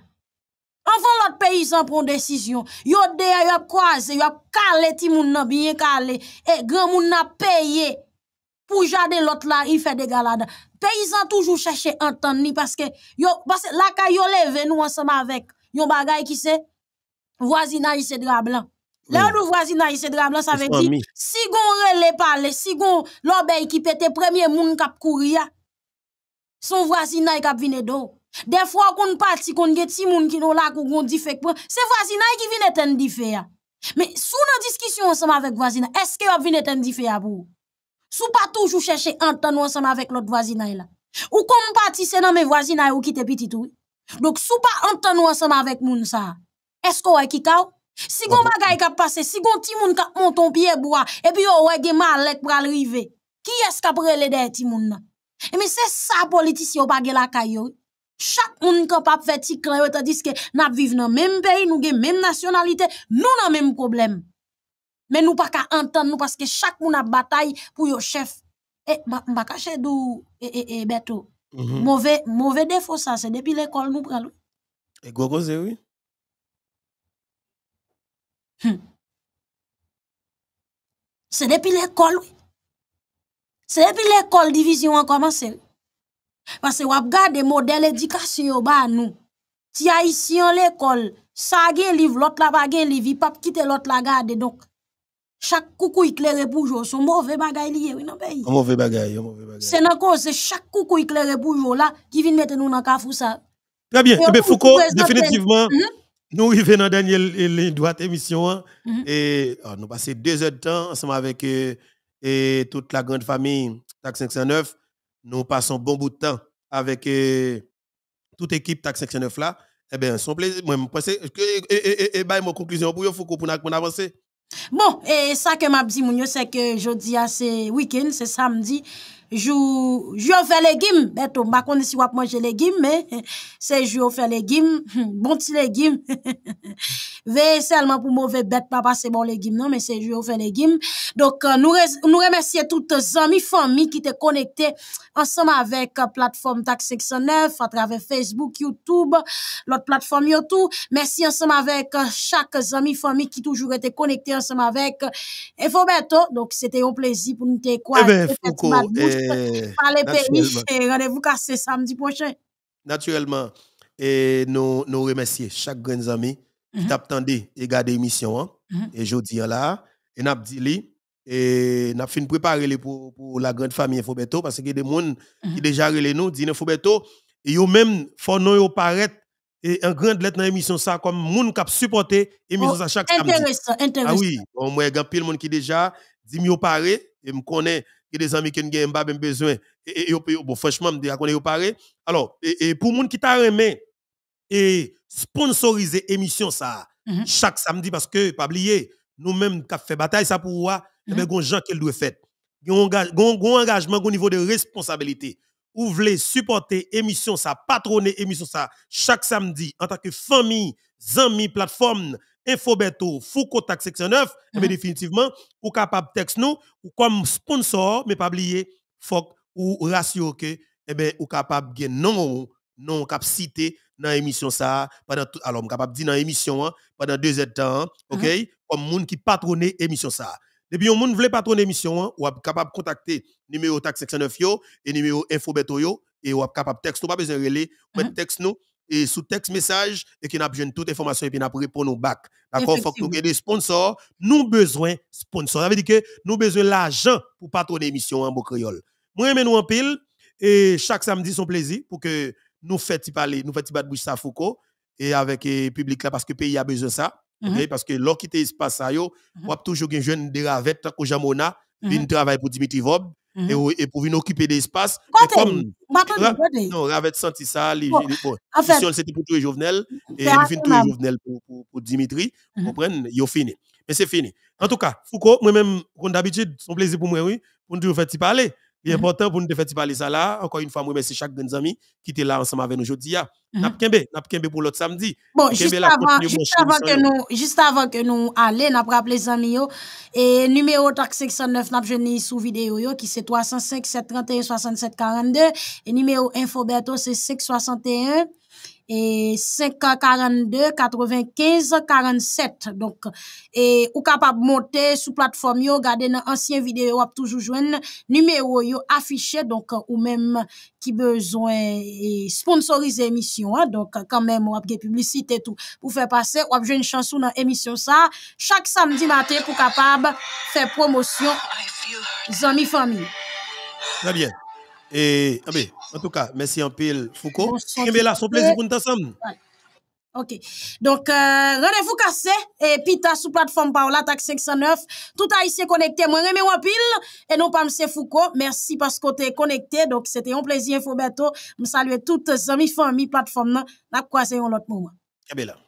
Avant l'autre paysan prend prend décision, yo y a yop croise, yop kale ti moun nan bien calé. et eh, grand moun nan payé pour jardin l'autre là, il fait des galades. Paysan toujours cherche entendre, parce que, yo, parce que la quand ils leve nous ensemble avec, yon bagay qui se, voisinage se drablan blanc. là Le nou voisinage se dra ça veut dire, si gon les parle, si gon l'obé qui pète premier moun kap courir, son voisinage qui vient d'eau. Des fois, qu'on parti, qu'on get ti moun qui non là, qu'on gon difek point, c'est voisinage qui vient éteindre difek. Mais sous nos discussion ensemble avec voisin, est-ce que vous venez éteindre difek pour? Sous pas toujours chercher entendre ensemble avec l'autre voisinage là. Ou comme parti, c'est dans mes voisinage ou qui te petit tout. Donc, sous pas entendre ensemble avec moun ça, est-ce qu'on est qui kao? Si gon bagay kap passe, si gon ti moun kap monton pied bois, et puis yo wè gen malek pral rive, qui est-ce qu'ap relé des ti moun nan? E mi se sa politis yo pa ge la kay yo. Chak moun ka pa feti kre yo te diske nap viv nan menm peyi, nou gen menm nasyonalite, nou nan menm problem. Men nou pa ka antan nou paske chak moun ap batay pou yo chef. E mba kache dou e, e, e Beto. Mhm. Mouve defo sa, se depi l'ekol nou pralou. E gogoze wii. Hmm. Se depi l'ekol wii. C'est depuis l'école division a commencé. Parce que vous regardez le modèle éducation nous. Si haïtien l'école, ça a un livre, l'autre là pas un livre, pas quitter l'autre la garde. Donc, chaque coucou éclairé pour jour, son mauvais bagaille lié, oui, non, pays. Mauvais bagaille, mauvais bagaille. C'est dans cause, c'est chaque coucou éclairé pour jour là, qui vient mettre nous dans le cafou ça. Très bien, mais eh Foucault, définitivement, hein? nous vient dans Daniel hein. mhm. et les oh, Et nous passons deux heures de temps ensemble avec. Euh, et toute la grande famille TAC 509. Nous passons bon bout de temps avec toute l'équipe TAC 509 là. Eh bien, son plaisir. Moi, je pense que, et, mon conclusion pour vous, pour qu'on avancer. Bon, et ça que m'a dit, c'est que jeudi, ah, c'est week-end, c'est samedi je fais légumes, les je ne si je vais manger légumes, mais c'est je les légumes, [laughs] bon petit légumes. [laughs] Ve seulement pour mauvais bête, papa, c'est bon légumes, non, mais c'est je les légumes. Donc, euh, nous, nous remercions toutes les amis, familles qui étaient connectées ensemble avec la euh, plateforme Tax 609, à travers Facebook, YouTube, l'autre plateforme YouTube. Merci ensemble avec euh, chaque ami, famille qui toujours était connecté ensemble avec Info Beto. Donc, c'était un plaisir pour nous te eh ben, croire parler pays, rendez-vous cassé samedi prochain. Naturellement, et nous, nous remercions chaque grand ami qui mhm. t'attendait et garder l'émission. Hein. Mhm. Et je dis là, et nous dit et nous avons préparé pour, pour la grande famille Fobeto parce qu'il y a des gens qui mhm. déjà relé nous, disent Fobeto, et eux même, faut nous paraître et en grande lettre dans l'émission ça comme monde qui a supporté l'émission ça chaque oh, samedi. Intéressant, intéressant. Ah oui, on moi grand pile monde qui déjà dit mieux paré et me connaît y des amis qui ont pas besoin. Et, franchement, je dis qu'on est pareil. Alors, et, pour les qui t'a aimé et sponsoriser émission ça, mm-hmm. chaque samedi, parce que, pas oublier, nous-mêmes, qui fait bataille ça pour voir les eh ben, mm-hmm. des gens qui l'ont faire. un engagement au niveau de responsabilité. Vous voulez supporter émission ça, patronner émission ça, chaque samedi, en tant que famille, amis, plateforme, Infobeto, Foucault Tax 69, définitivement, ou capable texte nous, ou comme sponsor, mais pas oublier, ou ratio que, eh ben, ou capable de non, non, cap dans l'émission ça, pendant alors, capable de dire dans l'émission, hein, pendant deux heures temps, hein, ok, mm-hmm. comme monde qui patronne l'émission ça. Depuis on monde voulait patronner l'émission, hein, ou capable de contacter numéro Tax 69 yo, et numéro Infobeto yo, et ou capable texte, pas besoin de ou mm-hmm. texte nous, et sous texte message et qui a besoin de toute information et puis n'a répondre au bac. D'accord, faut que nous des sponsors, nous besoin sponsors. Ça veut dire que nous besoin l'argent pour patronner l'émission en beau créole. Moi mais nous en pile et chaque samedi son plaisir pour que nous fassions parler, nous fassions battre bouche Foucault et avec le public là parce que le pays a besoin de ça. Mhm. parce que lorsqu'il quitte passe ça yo, mm toujours on a toujours des jeune ravettes comme Jamona, mm -hmm. travaille pour Dimitri Vob Mm-hmm. et, pour venir occuper des espaces. Comme, ra, non, avait senti ça, les, bon, en fait, c'était pour tout Jovenel, et il finit tout Jovenel pour, pour, Dimitri, mm -hmm. fini. Mais c'est fini. En tout cas, Foucault, moi-même, comme d'habitude, c'est un plaisir pour moi, oui, pour nous faire parler. Il est important pour nous de faire parler ça là. Encore une fois, merci chaque grand ami qui était là ensemble avec nous aujourd'hui. Mhm. pour l'autre samedi. Bon, juste avant, que nous, juste nous les amis. Et numéro TAC 609, nous avons sous vidéo qui c'est 305 731 67 42. Et numéro infobeto, c'est 561- et 542 95 47 donc et ou capable monter sous plateforme yo garder dans ancien vidéo a toujours un numéro yo affiché donc ou même qui besoin sponsoriser émission hein. donc quand même ou des publicité tout pour faire passer ou jouer une chanson dans émission ça chaque samedi matin pour capable faire promotion amis famille très bien et, en tout cas, merci en pile, Foucault. Et là, son plaisir pour nous ensemble. Ok. Donc, euh, rendez-vous cassé. Et puis, ta sous plateforme Paola, TAC 509. Tout ici connecté. Moi, remets en pile. Et non pas M. Foucault. Merci parce que t'es connecté. Donc, c'était un plaisir, Foucault. Je salue toutes les amis, famille, plateforme. N'a croisé un autre moment. là.